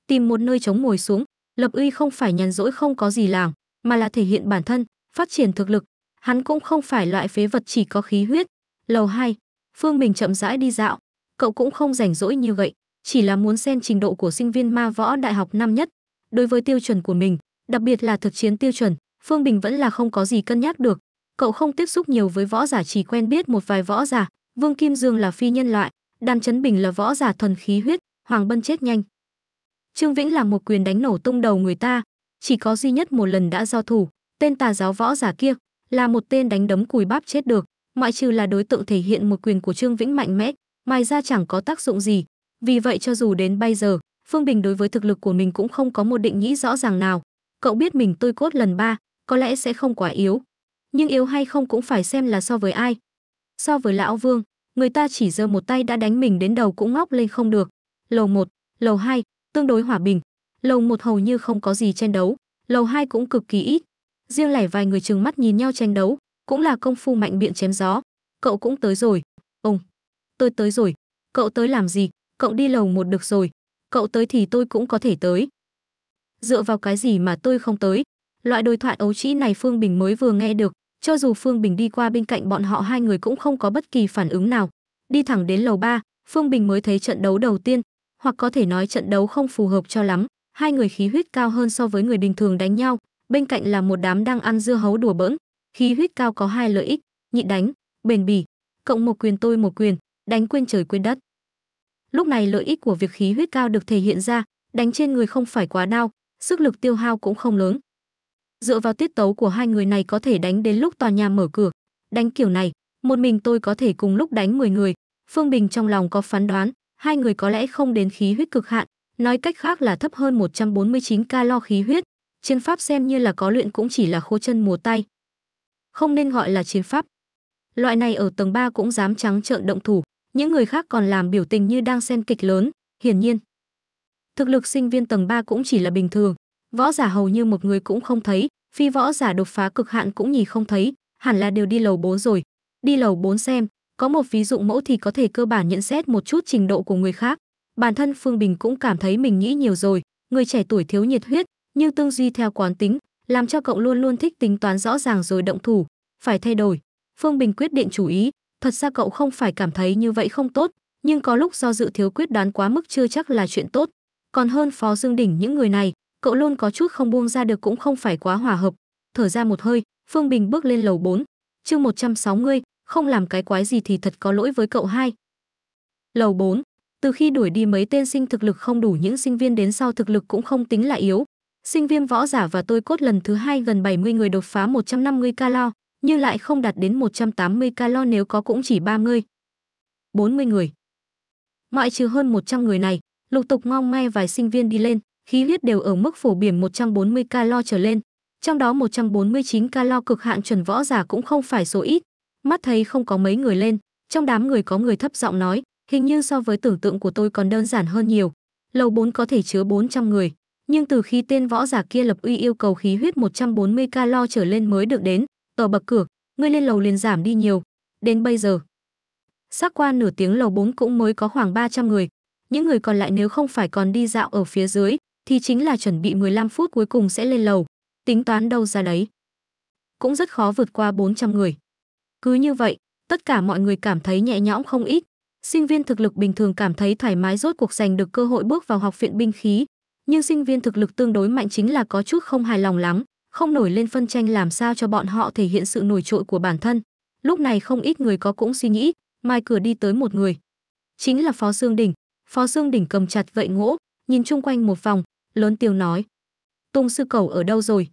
Tìm một nơi chống ngồi xuống, Lập Uy không phải nhàn rỗi không có gì làm, mà là thể hiện bản thân, phát triển thực lực. Hắn cũng không phải loại phế vật chỉ có khí huyết. Lầu hai Phương Bình chậm rãi đi dạo, cậu cũng không rảnh rỗi như vậy, chỉ là muốn xem trình độ của sinh viên ma võ đại học năm nhất. Đối với tiêu chuẩn của mình, đặc biệt là thực chiến tiêu chuẩn, Phương Bình vẫn là không có gì cân nhắc được. Cậu không tiếp xúc nhiều với võ giả chỉ quen biết một vài võ giả, Vương Kim Dương là phi nhân loại, Đan Chấn Bình là võ giả thuần khí huyết, Hoàng Bân chết nhanh. Trương Vĩnh là một quyền đánh nổ tung đầu người ta, chỉ có duy nhất một lần đã giao thủ, tên tà giáo võ giả kia là một tên đánh đấm cùi bắp chết được, ngoại trừ là đối tượng thể hiện một quyền của Trương Vĩnh mạnh mẽ, ngoài ra chẳng có tác dụng gì. Vì vậy cho dù đến bây giờ, Phương Bình đối với thực lực của mình cũng không có một định nghĩ rõ ràng nào. Cậu biết mình tôi cốt lần ba, có lẽ sẽ không quá yếu. Nhưng yếu hay không cũng phải xem là so với ai. So với lão Vương, người ta chỉ giơ một tay đã đánh mình đến đầu cũng ngóc lên không được. Lầu 1, lầu 2 tương đối hòa bình. Lầu 1 hầu như không có gì tranh đấu, lầu 2 cũng cực kỳ ít. Riêng lẻ vài người trừng mắt nhìn nhau tranh đấu, cũng là công phu mạnh biện chém gió. Cậu cũng tới rồi. Ông, tôi tới rồi. Cậu tới làm gì? Cậu đi lầu 1 được rồi. Cậu tới thì tôi cũng có thể tới. Dựa vào cái gì mà tôi không tới? Loại đối thoại ấu trĩ này Phương Bình mới vừa nghe được, cho dù Phương Bình đi qua bên cạnh bọn họ hai người cũng không có bất kỳ phản ứng nào. Đi thẳng đến lầu ba, Phương Bình mới thấy trận đấu đầu tiên, hoặc có thể nói trận đấu không phù hợp cho lắm, hai người khí huyết cao hơn so với người bình thường đánh nhau, bên cạnh là một đám đang ăn dưa hấu đùa bỡn. Khí huyết cao có hai lợi ích, nhịn đánh, bền bỉ, cộng một quyền tôi một quyền, đánh quên trời quên đất. Lúc này lợi ích của việc khí huyết cao được thể hiện ra, đánh trên người không phải quá đau, sức lực tiêu hao cũng không lớn, Dựa vào tiết tấu của hai người này có thể đánh đến lúc tòa nhà mở cửa. Đánh kiểu này, một mình tôi có thể cùng lúc đánh 10 người. Phương Bình trong lòng có phán đoán, hai người có lẽ không đến khí huyết cực hạn, nói cách khác là thấp hơn 149 calo khí huyết. Chiến pháp xem như là có luyện cũng chỉ là khô chân mùa tay. Không nên gọi là chiến pháp. Loại này ở tầng 3 cũng dám trắng trợn động thủ, những người khác còn làm biểu tình như đang xem kịch lớn, hiển nhiên. Thực lực sinh viên tầng 3 cũng chỉ là bình thường, võ giả hầu như một người cũng không thấy, phi võ giả đột phá cực hạn cũng nhìn không thấy, hẳn là đều đi lầu bốn rồi. Đi lầu bốn xem, có một ví dụ mẫu thì có thể cơ bản nhận xét một chút trình độ của người khác. Bản thân Phương Bình cũng cảm thấy mình nghĩ nhiều rồi, người trẻ tuổi thiếu nhiệt huyết, nhưng tương duy theo quán tính, làm cho cậu luôn luôn thích tính toán rõ ràng rồi động thủ, phải thay đổi. Phương Bình quyết định chú ý, thật ra cậu không phải cảm thấy như vậy không tốt, nhưng có lúc do dự thiếu quyết đoán quá mức chưa chắc là chuyện tốt. Còn hơn Phó Dương Đỉnh những người này, cậu luôn có chút không buông ra được cũng không phải quá hòa hợp. Thở ra một hơi, Phương Bình bước lên lầu 4. Chương 160, không làm cái quái gì thì thật có lỗi với cậu hai. Lầu 4, từ khi đuổi đi mấy tên sinh thực lực không đủ những sinh viên đến sau thực lực cũng không tính là yếu. Sinh viên võ giả và tôi cốt lần thứ hai gần 70 người đột phá 150 calo, nhưng lại không đạt đến 180 calo nếu có cũng chỉ 30. 40 người. Ngoại trừ hơn 100 người này, lục tục ngon may vài sinh viên đi lên, khí huyết đều ở mức phổ biển 140 calo trở lên, trong đó 149 calo cực hạn chuẩn võ giả cũng không phải số ít. Mắt thấy không có mấy người lên, trong đám người có người thấp giọng nói, hình như so với tưởng tượng của tôi còn đơn giản hơn nhiều. Lầu 4 có thể chứa 400 người, nhưng từ khi tên võ giả kia lập uy yêu cầu khí huyết 140 calo trở lên mới được đến, ở bậc cửa, người lên lầu liền giảm đi nhiều. Đến bây giờ, xác qua nửa tiếng lầu 4 cũng mới có khoảng 300 người, những người còn lại nếu không phải còn đi dạo ở phía dưới, thì chính là chuẩn bị 15 phút cuối cùng sẽ lên lầu, tính toán đâu ra đấy. Cũng rất khó vượt qua 400 người. Cứ như vậy, tất cả mọi người cảm thấy nhẹ nhõm không ít. Sinh viên thực lực bình thường cảm thấy thoải mái rốt cuộc giành được cơ hội bước vào học viện binh khí, nhưng sinh viên thực lực tương đối mạnh chính là có chút không hài lòng lắm, không nổi lên phân tranh làm sao cho bọn họ thể hiện sự nổi trội của bản thân. Lúc này không ít người có cũng suy nghĩ, mai cửa đi tới một người. Chính là Phó Sương Đình. Phó Sương Đình cầm chặt vậy ngỗ, nhìn chung quanh một vòng, lớn tiếng nói. Tung sư cầu ở đâu rồi?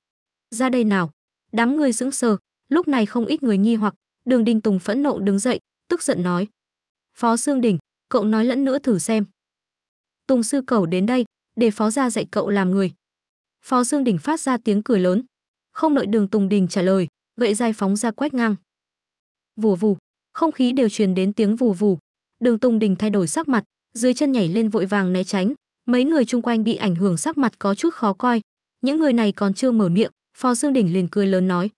Ra đây nào. Đám người sững sờ, lúc này không ít người nghi hoặc, đường đình tùng phẫn nộ đứng dậy, tức giận nói. Phó Sương Đình, cậu nói lẫn nữa thử xem. Tùng sư cầu đến đây, để phó ra dạy cậu làm người. Phó Sương Đình phát ra tiếng cười lớn. Không đợi đường Tùng Đình trả lời, gậy dài phóng ra quét ngang. Vù vù, không khí đều truyền đến tiếng vù vù. Đường Tùng Đình thay đổi sắc mặt, dưới chân nhảy lên vội vàng né tránh, mấy người chung quanh bị ảnh hưởng sắc mặt có chút khó coi những người này còn chưa mở miệng phó dương đỉnh liền cười lớn nói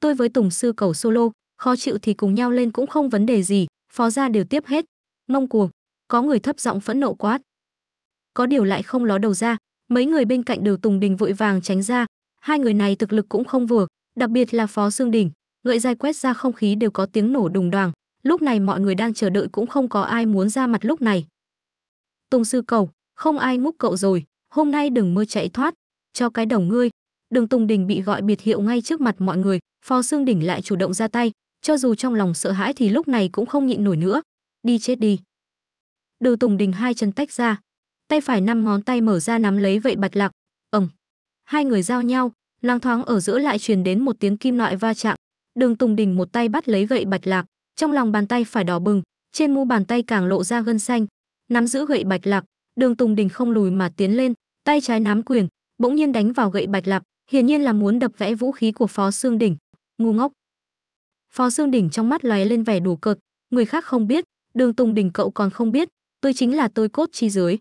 tôi với tùng sư cầu solo khó chịu thì cùng nhau lên cũng không vấn đề gì phó gia đều tiếp hết mông cuồng có người thấp giọng phẫn nộ quát có điều lại không ló đầu ra mấy người bên cạnh đều tùng đình vội vàng tránh ra hai người này thực lực cũng không vừa đặc biệt là phó dương đỉnh ngợi dai quét ra không khí đều có tiếng nổ đùng đoàng lúc này mọi người đang chờ đợi cũng không có ai muốn ra mặt lúc này tùng sư cầu không ai múc cậu rồi, hôm nay đừng mơ chạy thoát, cho cái đồng ngươi. Đường Tùng Đình bị gọi biệt hiệu ngay trước mặt mọi người, Phó Xương Đỉnh lại chủ động ra tay, cho dù trong lòng sợ hãi thì lúc này cũng không nhịn nổi nữa. Đi chết đi. Đường Tùng Đình hai chân tách ra, tay phải năm ngón tay mở ra nắm lấy vậy bạch lạc, ầm. Hai người giao nhau, lang thoáng ở giữa lại truyền đến một tiếng kim loại va chạm. Đường Tùng Đình một tay bắt lấy gậy bạch lạc, trong lòng bàn tay phải đỏ bừng, trên mu bàn tay càng lộ ra gân xanh, nắm giữ gậy bạch lạc, Đường Tùng Đình không lùi mà tiến lên, tay trái nắm quyền, bỗng nhiên đánh vào gậy Bạch Lạp, hiển nhiên là muốn đập vẽ vũ khí của Phó Xương Đỉnh, ngu ngốc. Phó Xương Đỉnh trong mắt lóe lên vẻ đủ cợt, người khác không biết, Đường Tùng Đình cậu còn không biết, tôi chính là tôi cốt chi dưới.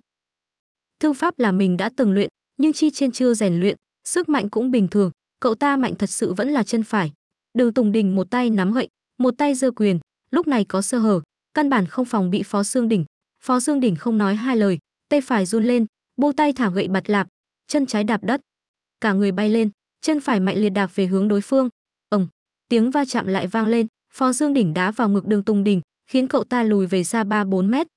Thương pháp là mình đã từng luyện, nhưng chi trên chưa rèn luyện, sức mạnh cũng bình thường, cậu ta mạnh thật sự vẫn là chân phải. Đường Tùng Đình một tay nắm gậy, một tay giơ quyền, lúc này có sơ hở, căn bản không phòng bị Phó Xương Đỉnh. Phó Dương Đỉnh không nói hai lời, tay phải run lên, bô tay thả gậy bạt lạp, chân trái đạp đất. Cả người bay lên, chân phải mạnh liệt đạp về hướng đối phương. Ầm, tiếng va chạm lại vang lên, Phó Dương đỉnh đá vào ngực Đường Tùng Đình, khiến cậu ta lùi về xa ba bốn mét.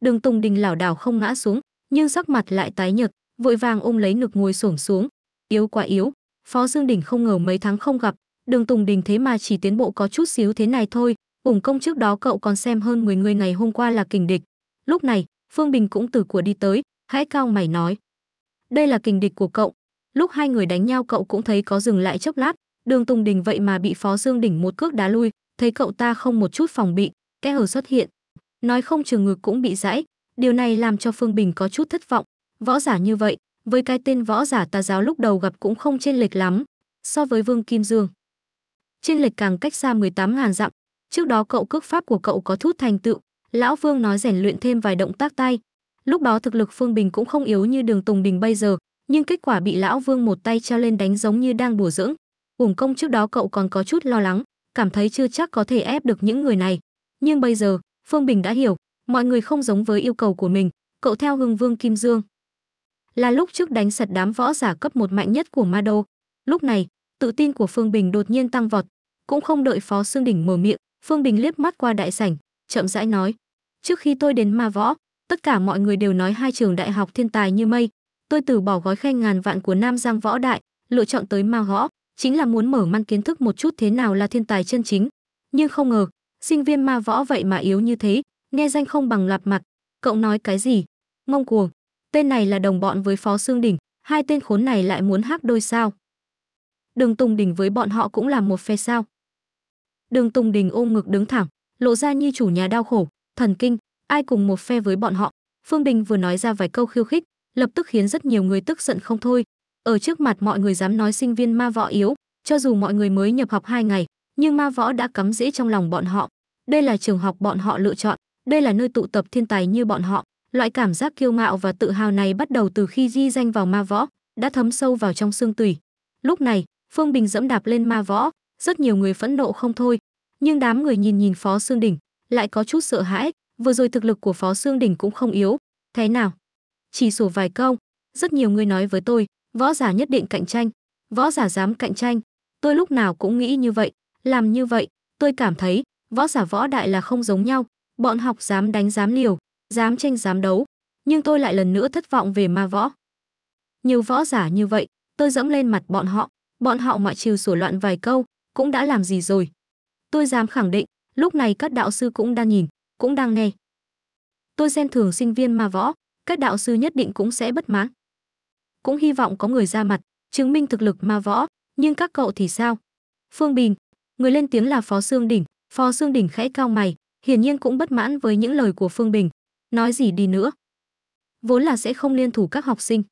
Đường Tùng Đình lảo đảo không ngã xuống, nhưng sắc mặt lại tái nhợt, vội vàng ôm lấy ngực ngồi xổm xuống. Yếu quá yếu, Phó Dương đỉnh không ngờ mấy tháng không gặp, Đường Tùng Đình thế mà chỉ tiến bộ có chút xíu thế này thôi, ủng công trước đó cậu còn xem hơn 10 người ngày hôm qua là kình địch. Lúc này, Phương Bình cũng từ của đi tới, hãy cao mày nói. Đây là kình địch của cậu. Lúc hai người đánh nhau cậu cũng thấy có dừng lại chốc lát, đường Tùng Đình vậy mà bị Phó Dương Đỉnh một cước đá lui, thấy cậu ta không một chút phòng bị, kẽ hở xuất hiện. Nói không trường ngực cũng bị gãy, điều này làm cho Phương Bình có chút thất vọng. Võ giả như vậy, với cái tên võ giả tà giáo lúc đầu gặp cũng không trên lệch lắm, so với Vương Kim Dương. trên lệch càng cách xa 18.000 dặm, trước đó cậu cước pháp của cậu có chút thành tựu, Lão Vương nói rèn luyện thêm vài động tác tay. Lúc đó thực lực Phương Bình cũng không yếu như Đường Tùng Đình bây giờ, nhưng kết quả bị Lão Vương một tay treo lên đánh giống như đang bùa dưỡng. Uổng công trước đó cậu còn có chút lo lắng, cảm thấy chưa chắc có thể ép được những người này. Nhưng bây giờ, Phương Bình đã hiểu, mọi người không giống với yêu cầu của mình, cậu theo Hưng Vương Kim Dương. Là lúc trước đánh sật đám võ giả cấp một mạnh nhất của Ma Đô. Lúc này, tự tin của Phương Bình đột nhiên tăng vọt, cũng không đợi Phó Xương Đỉnh mở miệng, Phương Bình liếc mắt qua đại sảnh, chậm rãi nói: Trước khi tôi đến Ma Võ, tất cả mọi người đều nói hai trường đại học thiên tài như mây. Tôi từ bỏ gói khen ngàn vạn của Nam Giang Võ Đại, lựa chọn tới Ma Võ, chính là muốn mở mang kiến thức một chút thế nào là thiên tài chân chính. Nhưng không ngờ, sinh viên Ma Võ vậy mà yếu như thế, nghe danh không bằng lạp mặt. Cậu nói cái gì? Ngông cuồng. Tên này là đồng bọn với Phó Xương Đỉnh, hai tên khốn này lại muốn hát đôi sao? Đường Tùng Đỉnh với bọn họ cũng là một phe sao? Đường Tùng Đỉnh ôm ngực đứng thẳng, lộ ra như chủ nhà đau khổ, thần kinh ai cùng một phe với bọn họ phương đình vừa nói ra vài câu khiêu khích lập tức khiến rất nhiều người tức giận không thôi ở trước mặt mọi người dám nói sinh viên ma võ yếu cho dù mọi người mới nhập học hai ngày nhưng ma võ đã cắm rễ trong lòng bọn họ đây là trường học bọn họ lựa chọn đây là nơi tụ tập thiên tài như bọn họ loại cảm giác kiêu ngạo và tự hào này bắt đầu từ khi di danh vào ma võ đã thấm sâu vào trong xương tủy lúc này phương bình dẫm đạp lên ma võ rất nhiều người phẫn nộ không thôi nhưng đám người nhìn nhìn phó xương đỉnh lại có chút sợ hãi, vừa rồi thực lực của Phó Xương đỉnh cũng không yếu, thế nào? Chỉ sổ vài câu, rất nhiều người nói với tôi, võ giả nhất định cạnh tranh, võ giả dám cạnh tranh, tôi lúc nào cũng nghĩ như vậy, làm như vậy, tôi cảm thấy võ giả võ đại là không giống nhau, bọn học dám đánh dám liều, dám tranh dám đấu, nhưng tôi lại lần nữa thất vọng về ma võ. Nhiều võ giả như vậy, tôi dẫm lên mặt bọn họ, bọn họ ngoại trừ sủa loạn vài câu, cũng đã làm gì rồi. Tôi dám khẳng định, lúc này các đạo sư cũng đang nhìn cũng đang nghe tôi xem thường sinh viên ma võ các đạo sư nhất định cũng sẽ bất mãn cũng hy vọng có người ra mặt chứng minh thực lực ma võ nhưng các cậu thì sao phương bình người lên tiếng là phó xương đỉnh phó xương đỉnh khẽ cao mày hiển nhiên cũng bất mãn với những lời của phương bình nói gì đi nữa vốn là sẽ không liên thủ các học sinh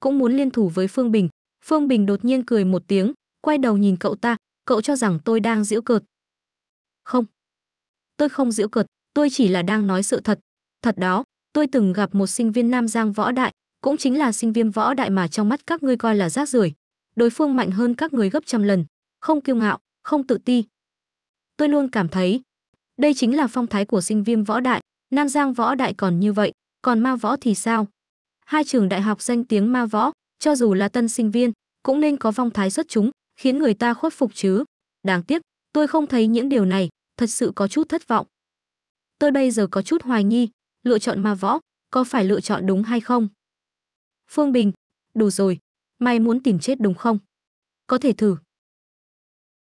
cũng muốn liên thủ với phương bình phương bình đột nhiên cười một tiếng quay đầu nhìn cậu ta cậu cho rằng tôi đang giễu cợt không. Tôi không giễu cợt, tôi chỉ là đang nói sự thật. Thật đó, tôi từng gặp một sinh viên Nam Giang võ đại, cũng chính là sinh viên võ đại mà trong mắt các ngươi coi là rác rưởi. Đối phương mạnh hơn các người gấp trăm lần, không kiêu ngạo, không tự ti. Tôi luôn cảm thấy, đây chính là phong thái của sinh viên võ đại, Nam Giang võ đại còn như vậy, còn ma võ thì sao? Hai trường đại học danh tiếng ma võ, cho dù là tân sinh viên, cũng nên có phong thái xuất chúng, khiến người ta khuất phục chứ. Đáng tiếc, tôi không thấy những điều này, thật sự có chút thất vọng. Tôi bây giờ có chút hoài nghi, lựa chọn ma võ, có phải lựa chọn đúng hay không? Phương Bình, đủ rồi, mày muốn tìm chết đúng không? Có thể thử.